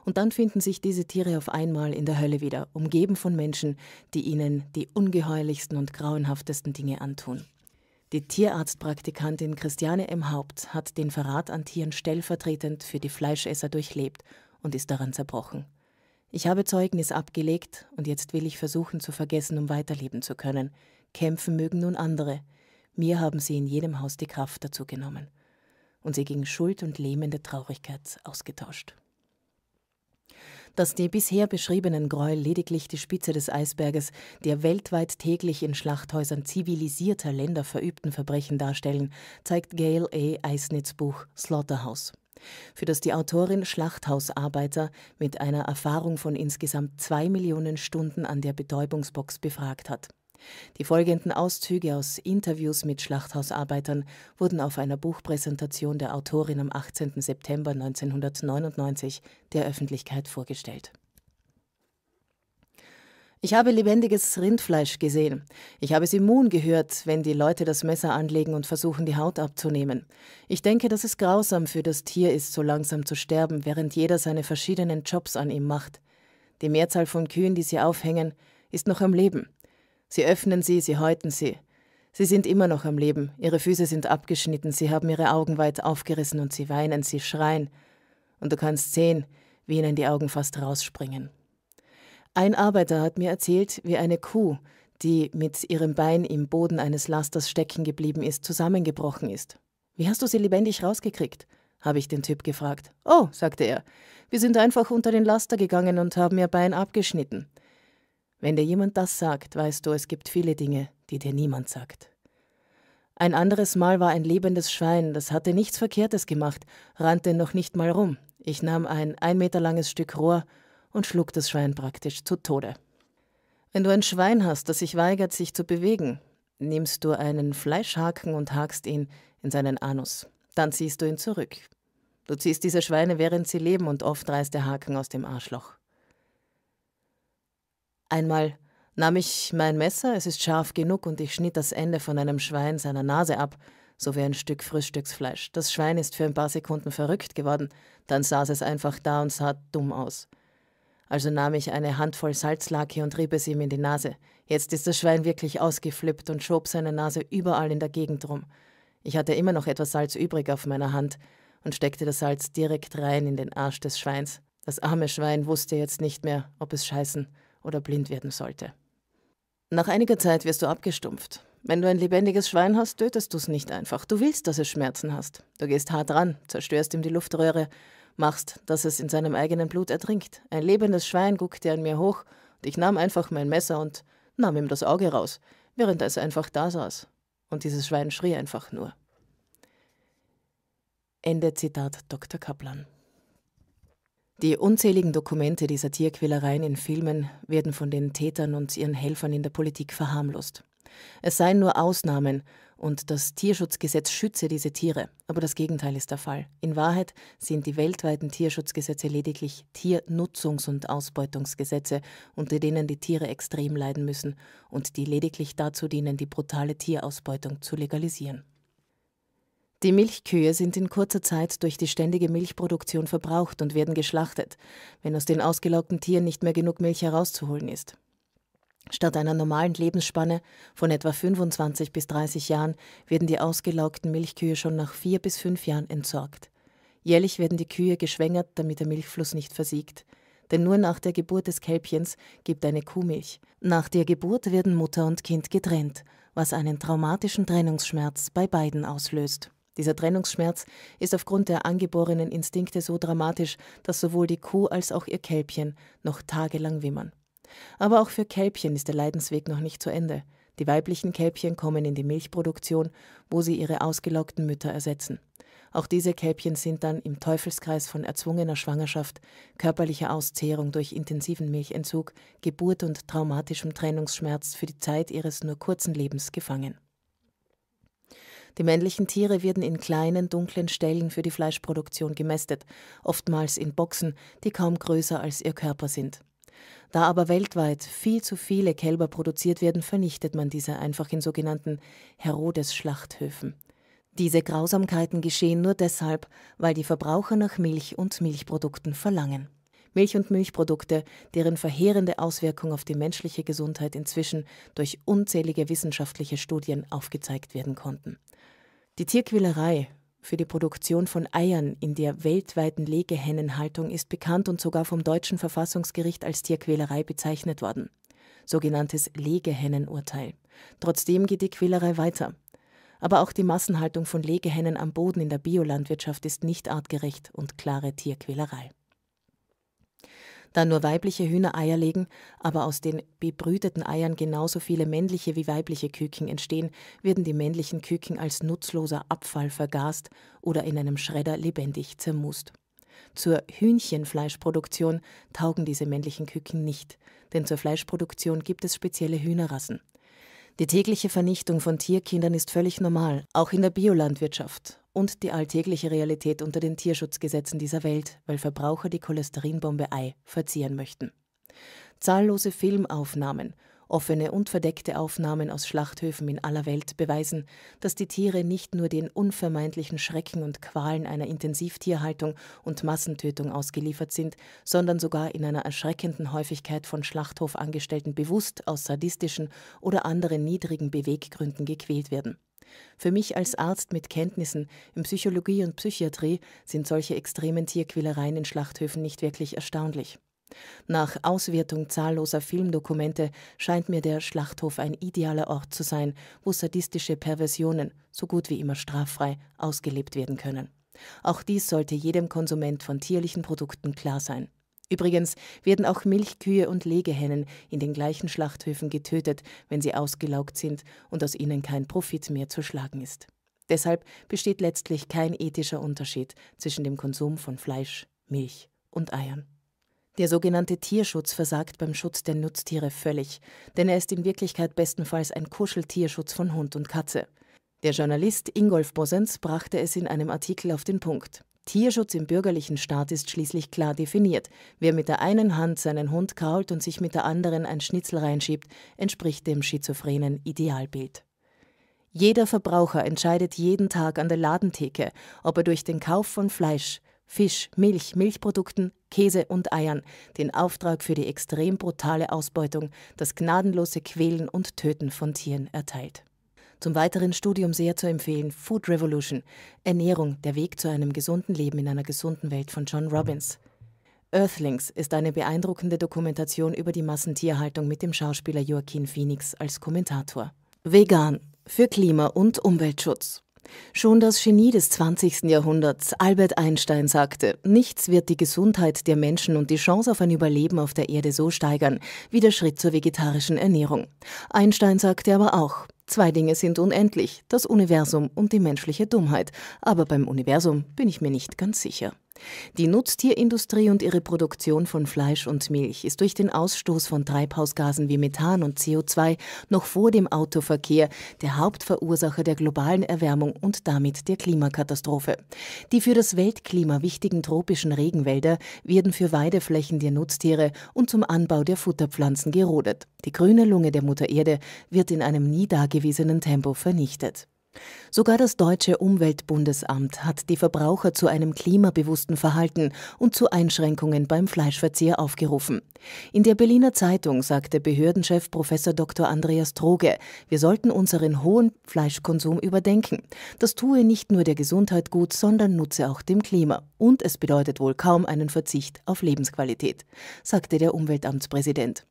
Und dann finden sich diese Tiere auf einmal in der Hölle wieder, umgeben von Menschen, die ihnen die ungeheuerlichsten und grauenhaftesten Dinge antun. Die Tierarztpraktikantin Christiane M. Haupt hat den Verrat an Tieren stellvertretend für die Fleischesser durchlebt und ist daran zerbrochen. Ich habe Zeugnis abgelegt und jetzt will ich versuchen zu vergessen, um weiterleben zu können. Kämpfen mögen nun andere. Mir haben sie in jedem Haus die Kraft dazu genommen. Und sie gegen Schuld und lähmende Traurigkeit ausgetauscht dass die bisher beschriebenen Gräuel lediglich die Spitze des Eisberges der weltweit täglich in Schlachthäusern zivilisierter Länder verübten Verbrechen darstellen, zeigt Gail A. Eisnitz Buch Slaughterhouse für das die Autorin Schlachthausarbeiter mit einer Erfahrung von insgesamt zwei Millionen Stunden an der Betäubungsbox befragt hat. Die folgenden Auszüge aus Interviews mit Schlachthausarbeitern wurden auf einer Buchpräsentation der Autorin am 18. September 1999 der Öffentlichkeit vorgestellt. Ich habe lebendiges Rindfleisch gesehen. Ich habe es immun gehört, wenn die Leute das Messer anlegen und versuchen, die Haut abzunehmen. Ich denke, dass es grausam für das Tier ist, so langsam zu sterben, während jeder seine verschiedenen Jobs an ihm macht. Die Mehrzahl von Kühen, die sie aufhängen, ist noch am Leben. Sie öffnen sie, sie häuten sie. Sie sind immer noch am Leben, ihre Füße sind abgeschnitten, sie haben ihre Augen weit aufgerissen und sie weinen, sie schreien. Und du kannst sehen, wie ihnen die Augen fast rausspringen. Ein Arbeiter hat mir erzählt, wie eine Kuh, die mit ihrem Bein im Boden eines Lasters stecken geblieben ist, zusammengebrochen ist. Wie hast du sie lebendig rausgekriegt? habe ich den Typ gefragt. Oh, sagte er, wir sind einfach unter den Laster gegangen und haben ihr Bein abgeschnitten. Wenn dir jemand das sagt, weißt du, es gibt viele Dinge, die dir niemand sagt. Ein anderes Mal war ein lebendes Schwein, das hatte nichts Verkehrtes gemacht, rannte noch nicht mal rum. Ich nahm ein ein Meter langes Stück Rohr und schlug das Schwein praktisch zu Tode. Wenn du ein Schwein hast, das sich weigert, sich zu bewegen, nimmst du einen Fleischhaken und hakst ihn in seinen Anus. Dann ziehst du ihn zurück. Du ziehst diese Schweine, während sie leben, und oft reißt der Haken aus dem Arschloch. Einmal nahm ich mein Messer, es ist scharf genug, und ich schnitt das Ende von einem Schwein seiner Nase ab, so wie ein Stück Frühstücksfleisch. Das Schwein ist für ein paar Sekunden verrückt geworden, dann saß es einfach da und sah dumm aus. Also nahm ich eine Handvoll Salzlake und rieb es ihm in die Nase. Jetzt ist das Schwein wirklich ausgeflippt und schob seine Nase überall in der Gegend rum. Ich hatte immer noch etwas Salz übrig auf meiner Hand und steckte das Salz direkt rein in den Arsch des Schweins. Das arme Schwein wusste jetzt nicht mehr, ob es scheißen oder blind werden sollte. Nach einiger Zeit wirst du abgestumpft. Wenn du ein lebendiges Schwein hast, tötest du es nicht einfach. Du willst, dass es Schmerzen hast. Du gehst hart ran, zerstörst ihm die Luftröhre, machst, dass es in seinem eigenen Blut ertrinkt. Ein lebendes Schwein guckte an mir hoch und ich nahm einfach mein Messer und nahm ihm das Auge raus, während es einfach da saß. Und dieses Schwein schrie einfach nur. Ende Zitat Dr. Kaplan. Die unzähligen Dokumente dieser Tierquälereien in Filmen werden von den Tätern und ihren Helfern in der Politik verharmlost. Es seien nur Ausnahmen und das Tierschutzgesetz schütze diese Tiere, aber das Gegenteil ist der Fall. In Wahrheit sind die weltweiten Tierschutzgesetze lediglich Tiernutzungs- und Ausbeutungsgesetze, unter denen die Tiere extrem leiden müssen und die lediglich dazu dienen, die brutale Tierausbeutung zu legalisieren. Die Milchkühe sind in kurzer Zeit durch die ständige Milchproduktion verbraucht und werden geschlachtet, wenn aus den ausgelaugten Tieren nicht mehr genug Milch herauszuholen ist. Statt einer normalen Lebensspanne von etwa 25 bis 30 Jahren werden die ausgelaugten Milchkühe schon nach vier bis fünf Jahren entsorgt. Jährlich werden die Kühe geschwängert, damit der Milchfluss nicht versiegt. Denn nur nach der Geburt des Kälbchens gibt eine Kuh Milch. Nach der Geburt werden Mutter und Kind getrennt, was einen traumatischen Trennungsschmerz bei beiden auslöst. Dieser Trennungsschmerz ist aufgrund der angeborenen Instinkte so dramatisch, dass sowohl die Kuh als auch ihr Kälbchen noch tagelang wimmern. Aber auch für Kälbchen ist der Leidensweg noch nicht zu Ende. Die weiblichen Kälbchen kommen in die Milchproduktion, wo sie ihre ausgelockten Mütter ersetzen. Auch diese Kälbchen sind dann im Teufelskreis von erzwungener Schwangerschaft, körperlicher Auszehrung durch intensiven Milchentzug, Geburt und traumatischem Trennungsschmerz für die Zeit ihres nur kurzen Lebens gefangen. Die männlichen Tiere werden in kleinen, dunklen Stellen für die Fleischproduktion gemästet, oftmals in Boxen, die kaum größer als ihr Körper sind. Da aber weltweit viel zu viele Kälber produziert werden, vernichtet man diese einfach in sogenannten Herodes-Schlachthöfen. Diese Grausamkeiten geschehen nur deshalb, weil die Verbraucher nach Milch und Milchprodukten verlangen. Milch und Milchprodukte, deren verheerende Auswirkung auf die menschliche Gesundheit inzwischen durch unzählige wissenschaftliche Studien aufgezeigt werden konnten. Die Tierquälerei für die Produktion von Eiern in der weltweiten Legehennenhaltung ist bekannt und sogar vom deutschen Verfassungsgericht als Tierquälerei bezeichnet worden. Sogenanntes Legehennenurteil. Trotzdem geht die Quälerei weiter. Aber auch die Massenhaltung von Legehennen am Boden in der Biolandwirtschaft ist nicht artgerecht und klare Tierquälerei da nur weibliche Hühner Eier legen, aber aus den bebrüteten Eiern genauso viele männliche wie weibliche Küken entstehen, werden die männlichen Küken als nutzloser Abfall vergast oder in einem Schredder lebendig zermust. Zur Hühnchenfleischproduktion taugen diese männlichen Küken nicht, denn zur Fleischproduktion gibt es spezielle Hühnerrassen. Die tägliche Vernichtung von Tierkindern ist völlig normal, auch in der Biolandwirtschaft und die alltägliche Realität unter den Tierschutzgesetzen dieser Welt, weil Verbraucher die Cholesterinbombe Ei verzieren möchten. Zahllose Filmaufnahmen, offene und verdeckte Aufnahmen aus Schlachthöfen in aller Welt beweisen, dass die Tiere nicht nur den unvermeidlichen Schrecken und Qualen einer Intensivtierhaltung und Massentötung ausgeliefert sind, sondern sogar in einer erschreckenden Häufigkeit von Schlachthofangestellten bewusst aus sadistischen oder anderen niedrigen Beweggründen gequält werden. Für mich als Arzt mit Kenntnissen in Psychologie und Psychiatrie sind solche extremen Tierquälereien in Schlachthöfen nicht wirklich erstaunlich. Nach Auswertung zahlloser Filmdokumente scheint mir der Schlachthof ein idealer Ort zu sein, wo sadistische Perversionen, so gut wie immer straffrei, ausgelebt werden können. Auch dies sollte jedem Konsument von tierlichen Produkten klar sein. Übrigens werden auch Milchkühe und Legehennen in den gleichen Schlachthöfen getötet, wenn sie ausgelaugt sind und aus ihnen kein Profit mehr zu schlagen ist. Deshalb besteht letztlich kein ethischer Unterschied zwischen dem Konsum von Fleisch, Milch und Eiern. Der sogenannte Tierschutz versagt beim Schutz der Nutztiere völlig, denn er ist in Wirklichkeit bestenfalls ein Kuscheltierschutz von Hund und Katze. Der Journalist Ingolf Bosens brachte es in einem Artikel auf den Punkt. Tierschutz im bürgerlichen Staat ist schließlich klar definiert. Wer mit der einen Hand seinen Hund kaut und sich mit der anderen ein Schnitzel reinschiebt, entspricht dem schizophrenen Idealbild. Jeder Verbraucher entscheidet jeden Tag an der Ladentheke, ob er durch den Kauf von Fleisch, Fisch, Milch, Milchprodukten, Käse und Eiern den Auftrag für die extrem brutale Ausbeutung, das gnadenlose Quälen und Töten von Tieren erteilt. Zum weiteren Studium sehr zu empfehlen Food Revolution, Ernährung, der Weg zu einem gesunden Leben in einer gesunden Welt von John Robbins. Earthlings ist eine beeindruckende Dokumentation über die Massentierhaltung mit dem Schauspieler Joaquin Phoenix als Kommentator. Vegan für Klima- und Umweltschutz. Schon das Genie des 20. Jahrhunderts, Albert Einstein, sagte, nichts wird die Gesundheit der Menschen und die Chance auf ein Überleben auf der Erde so steigern wie der Schritt zur vegetarischen Ernährung. Einstein sagte aber auch, zwei Dinge sind unendlich, das Universum und die menschliche Dummheit, aber beim Universum bin ich mir nicht ganz sicher. Die Nutztierindustrie und ihre Produktion von Fleisch und Milch ist durch den Ausstoß von Treibhausgasen wie Methan und CO2 noch vor dem Autoverkehr der Hauptverursacher der globalen Erwärmung und damit der Klimakatastrophe. Die für das Weltklima wichtigen tropischen Regenwälder werden für Weideflächen der Nutztiere und zum Anbau der Futterpflanzen gerodet. Die grüne Lunge der Mutter Erde wird in einem nie dagewesenen Tempo vernichtet. Sogar das deutsche Umweltbundesamt hat die Verbraucher zu einem klimabewussten Verhalten und zu Einschränkungen beim Fleischverzehr aufgerufen. In der Berliner Zeitung sagte Behördenchef Prof. Dr. Andreas Troge, wir sollten unseren hohen Fleischkonsum überdenken. Das tue nicht nur der Gesundheit gut, sondern nutze auch dem Klima. Und es bedeutet wohl kaum einen Verzicht auf Lebensqualität, sagte der Umweltamtspräsident.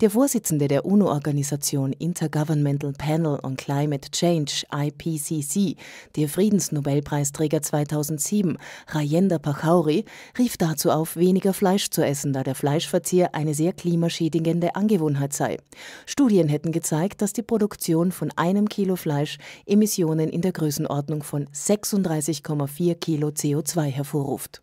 Der Vorsitzende der UNO-Organisation Intergovernmental Panel on Climate Change, IPCC, der Friedensnobelpreisträger 2007, Rajendra Pachauri, rief dazu auf, weniger Fleisch zu essen, da der Fleischverzehr eine sehr klimaschädigende Angewohnheit sei. Studien hätten gezeigt, dass die Produktion von einem Kilo Fleisch Emissionen in der Größenordnung von 36,4 Kilo CO2 hervorruft.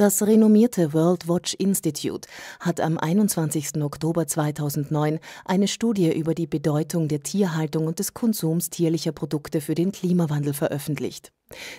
Das renommierte World Watch Institute hat am 21. Oktober 2009 eine Studie über die Bedeutung der Tierhaltung und des Konsums tierlicher Produkte für den Klimawandel veröffentlicht.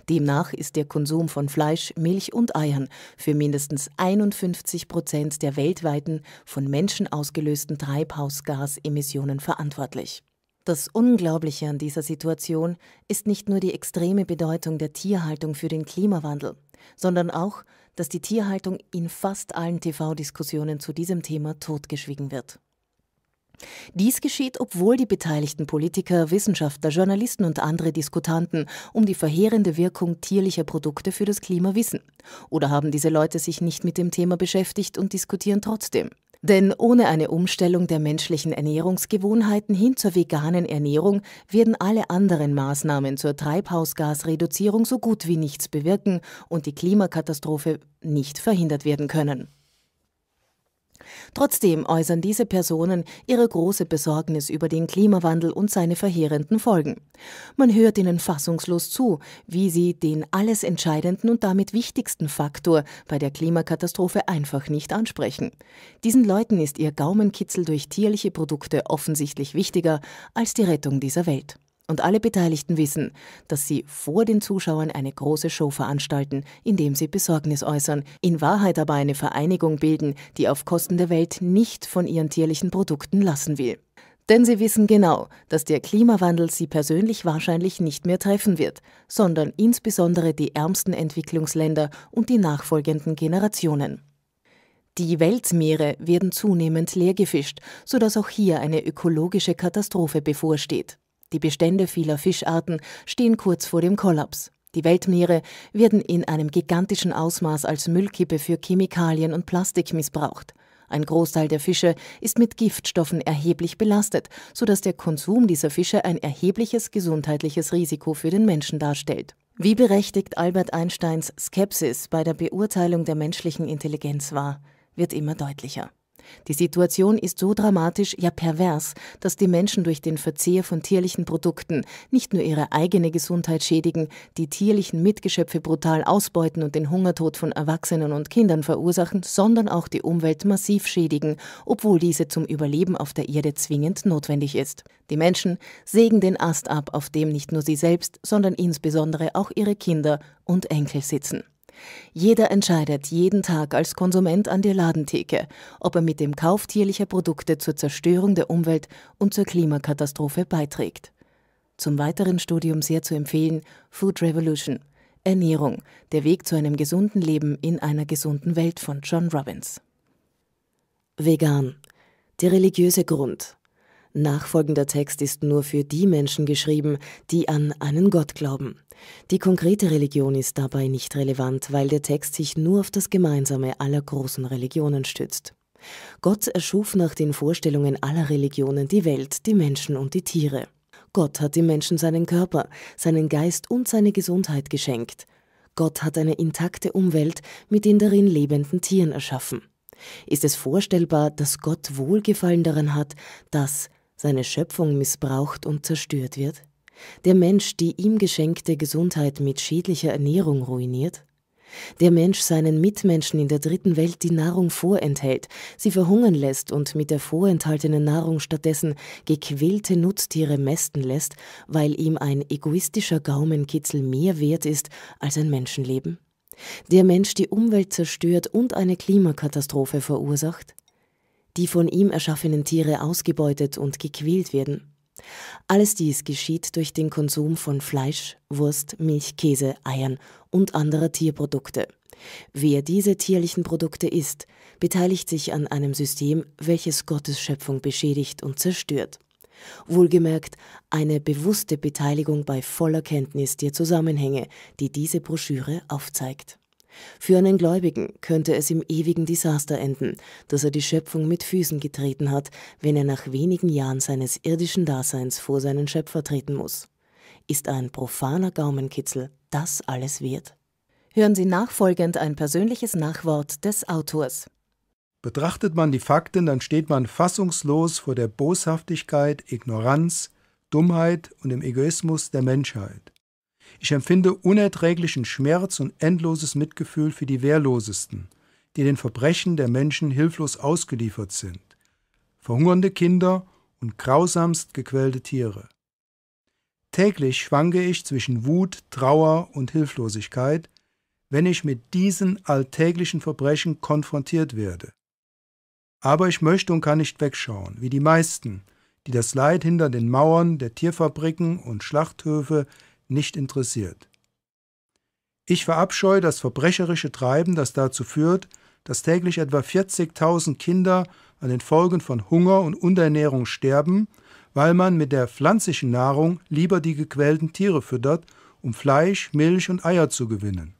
Demnach ist der Konsum von Fleisch, Milch und Eiern für mindestens 51 Prozent der weltweiten von Menschen ausgelösten Treibhausgasemissionen verantwortlich. Das Unglaubliche an dieser Situation ist nicht nur die extreme Bedeutung der Tierhaltung für den Klimawandel, sondern auch, dass die Tierhaltung in fast allen TV-Diskussionen zu diesem Thema totgeschwiegen wird. Dies geschieht, obwohl die beteiligten Politiker, Wissenschaftler, Journalisten und andere Diskutanten um die verheerende Wirkung tierlicher Produkte für das Klima wissen. Oder haben diese Leute sich nicht mit dem Thema beschäftigt und diskutieren trotzdem? Denn ohne eine Umstellung der menschlichen Ernährungsgewohnheiten hin zur veganen Ernährung werden alle anderen Maßnahmen zur Treibhausgasreduzierung so gut wie nichts bewirken und die Klimakatastrophe nicht verhindert werden können. Trotzdem äußern diese Personen ihre große Besorgnis über den Klimawandel und seine verheerenden Folgen. Man hört ihnen fassungslos zu, wie sie den alles entscheidenden und damit wichtigsten Faktor bei der Klimakatastrophe einfach nicht ansprechen. Diesen Leuten ist ihr Gaumenkitzel durch tierliche Produkte offensichtlich wichtiger als die Rettung dieser Welt. Und alle Beteiligten wissen, dass sie vor den Zuschauern eine große Show veranstalten, indem sie Besorgnis äußern, in Wahrheit aber eine Vereinigung bilden, die auf Kosten der Welt nicht von ihren tierlichen Produkten lassen will. Denn sie wissen genau, dass der Klimawandel sie persönlich wahrscheinlich nicht mehr treffen wird, sondern insbesondere die ärmsten Entwicklungsländer und die nachfolgenden Generationen. Die Weltmeere werden zunehmend leergefischt, sodass auch hier eine ökologische Katastrophe bevorsteht. Die Bestände vieler Fischarten stehen kurz vor dem Kollaps. Die Weltmeere werden in einem gigantischen Ausmaß als Müllkippe für Chemikalien und Plastik missbraucht. Ein Großteil der Fische ist mit Giftstoffen erheblich belastet, sodass der Konsum dieser Fische ein erhebliches gesundheitliches Risiko für den Menschen darstellt. Wie berechtigt Albert Einsteins Skepsis bei der Beurteilung der menschlichen Intelligenz war, wird immer deutlicher. Die Situation ist so dramatisch, ja pervers, dass die Menschen durch den Verzehr von tierlichen Produkten nicht nur ihre eigene Gesundheit schädigen, die tierlichen Mitgeschöpfe brutal ausbeuten und den Hungertod von Erwachsenen und Kindern verursachen, sondern auch die Umwelt massiv schädigen, obwohl diese zum Überleben auf der Erde zwingend notwendig ist. Die Menschen sägen den Ast ab, auf dem nicht nur sie selbst, sondern insbesondere auch ihre Kinder und Enkel sitzen. Jeder entscheidet jeden Tag als Konsument an der Ladentheke, ob er mit dem Kauf tierlicher Produkte zur Zerstörung der Umwelt und zur Klimakatastrophe beiträgt. Zum weiteren Studium sehr zu empfehlen Food Revolution Ernährung, der Weg zu einem gesunden Leben in einer gesunden Welt von John Robbins. Vegan. Der religiöse Grund. Nachfolgender Text ist nur für die Menschen geschrieben, die an einen Gott glauben. Die konkrete Religion ist dabei nicht relevant, weil der Text sich nur auf das Gemeinsame aller großen Religionen stützt. Gott erschuf nach den Vorstellungen aller Religionen die Welt, die Menschen und die Tiere. Gott hat dem Menschen seinen Körper, seinen Geist und seine Gesundheit geschenkt. Gott hat eine intakte Umwelt mit den darin lebenden Tieren erschaffen. Ist es vorstellbar, dass Gott Wohlgefallen daran hat, dass seine Schöpfung missbraucht und zerstört wird, der Mensch die ihm geschenkte Gesundheit mit schädlicher Ernährung ruiniert, der Mensch seinen Mitmenschen in der dritten Welt die Nahrung vorenthält, sie verhungern lässt und mit der vorenthaltenen Nahrung stattdessen gequälte Nutztiere mästen lässt, weil ihm ein egoistischer Gaumenkitzel mehr wert ist als ein Menschenleben? Der Mensch die Umwelt zerstört und eine Klimakatastrophe verursacht? die von ihm erschaffenen Tiere ausgebeutet und gequält werden. Alles dies geschieht durch den Konsum von Fleisch, Wurst, Milch, Käse, Eiern und anderer Tierprodukte. Wer diese tierlichen Produkte isst, beteiligt sich an einem System, welches Gottes Schöpfung beschädigt und zerstört. Wohlgemerkt, eine bewusste Beteiligung bei voller Kenntnis der Zusammenhänge, die diese Broschüre aufzeigt. Für einen Gläubigen könnte es im ewigen Desaster enden, dass er die Schöpfung mit Füßen getreten hat, wenn er nach wenigen Jahren seines irdischen Daseins vor seinen Schöpfer treten muss. Ist ein profaner Gaumenkitzel das alles wert? Hören Sie nachfolgend ein persönliches Nachwort des Autors. Betrachtet man die Fakten, dann steht man fassungslos vor der Boshaftigkeit, Ignoranz, Dummheit und dem Egoismus der Menschheit. Ich empfinde unerträglichen Schmerz und endloses Mitgefühl für die Wehrlosesten, die den Verbrechen der Menschen hilflos ausgeliefert sind, verhungernde Kinder und grausamst gequälte Tiere. Täglich schwanke ich zwischen Wut, Trauer und Hilflosigkeit, wenn ich mit diesen alltäglichen Verbrechen konfrontiert werde. Aber ich möchte und kann nicht wegschauen, wie die meisten, die das Leid hinter den Mauern der Tierfabriken und Schlachthöfe nicht interessiert. Ich verabscheue das verbrecherische Treiben, das dazu führt, dass täglich etwa 40.000 Kinder an den Folgen von Hunger und Unterernährung sterben, weil man mit der pflanzlichen Nahrung lieber die gequälten Tiere füttert, um Fleisch, Milch und Eier zu gewinnen.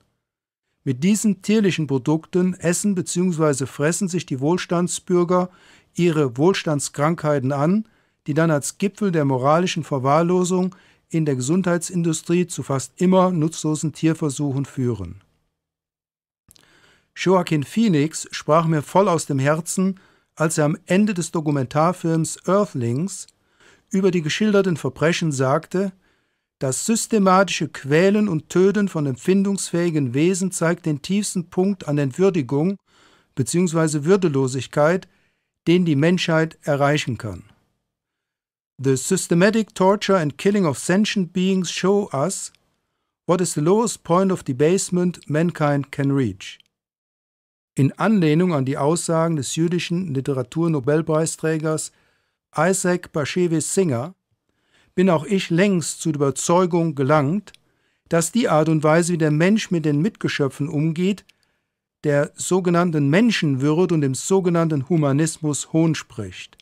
Mit diesen tierlichen Produkten essen bzw. fressen sich die Wohlstandsbürger ihre Wohlstandskrankheiten an, die dann als Gipfel der moralischen Verwahrlosung in der Gesundheitsindustrie zu fast immer nutzlosen Tierversuchen führen. Joaquin Phoenix sprach mir voll aus dem Herzen, als er am Ende des Dokumentarfilms Earthlings über die geschilderten Verbrechen sagte, das systematische Quälen und Töten von empfindungsfähigen Wesen zeigt den tiefsten Punkt an Entwürdigung bzw. Würdelosigkeit, den die Menschheit erreichen kann. The systematic torture and killing of sentient beings show us what is the lowest point of debasement mankind can reach. In Anlehnung an die Aussagen des jüdischen Literaturnobelpreisträgers Isaac Bashevis Singer bin auch ich längst zu der Überzeugung gelangt, dass die Art und Weise, wie der Mensch mit den Mitgeschöpfen umgeht, der sogenannten Menschenwürde und dem sogenannten Humanismus hohn spricht.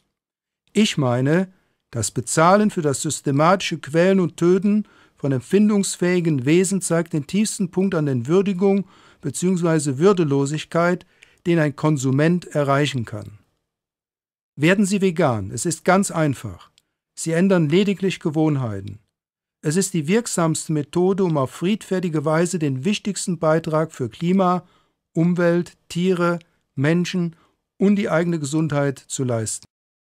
Ich meine, das Bezahlen für das systematische Quälen und Töten von empfindungsfähigen Wesen zeigt den tiefsten Punkt an den Entwürdigung bzw. Würdelosigkeit, den ein Konsument erreichen kann. Werden Sie vegan, es ist ganz einfach. Sie ändern lediglich Gewohnheiten. Es ist die wirksamste Methode, um auf friedfertige Weise den wichtigsten Beitrag für Klima, Umwelt, Tiere, Menschen und die eigene Gesundheit zu leisten.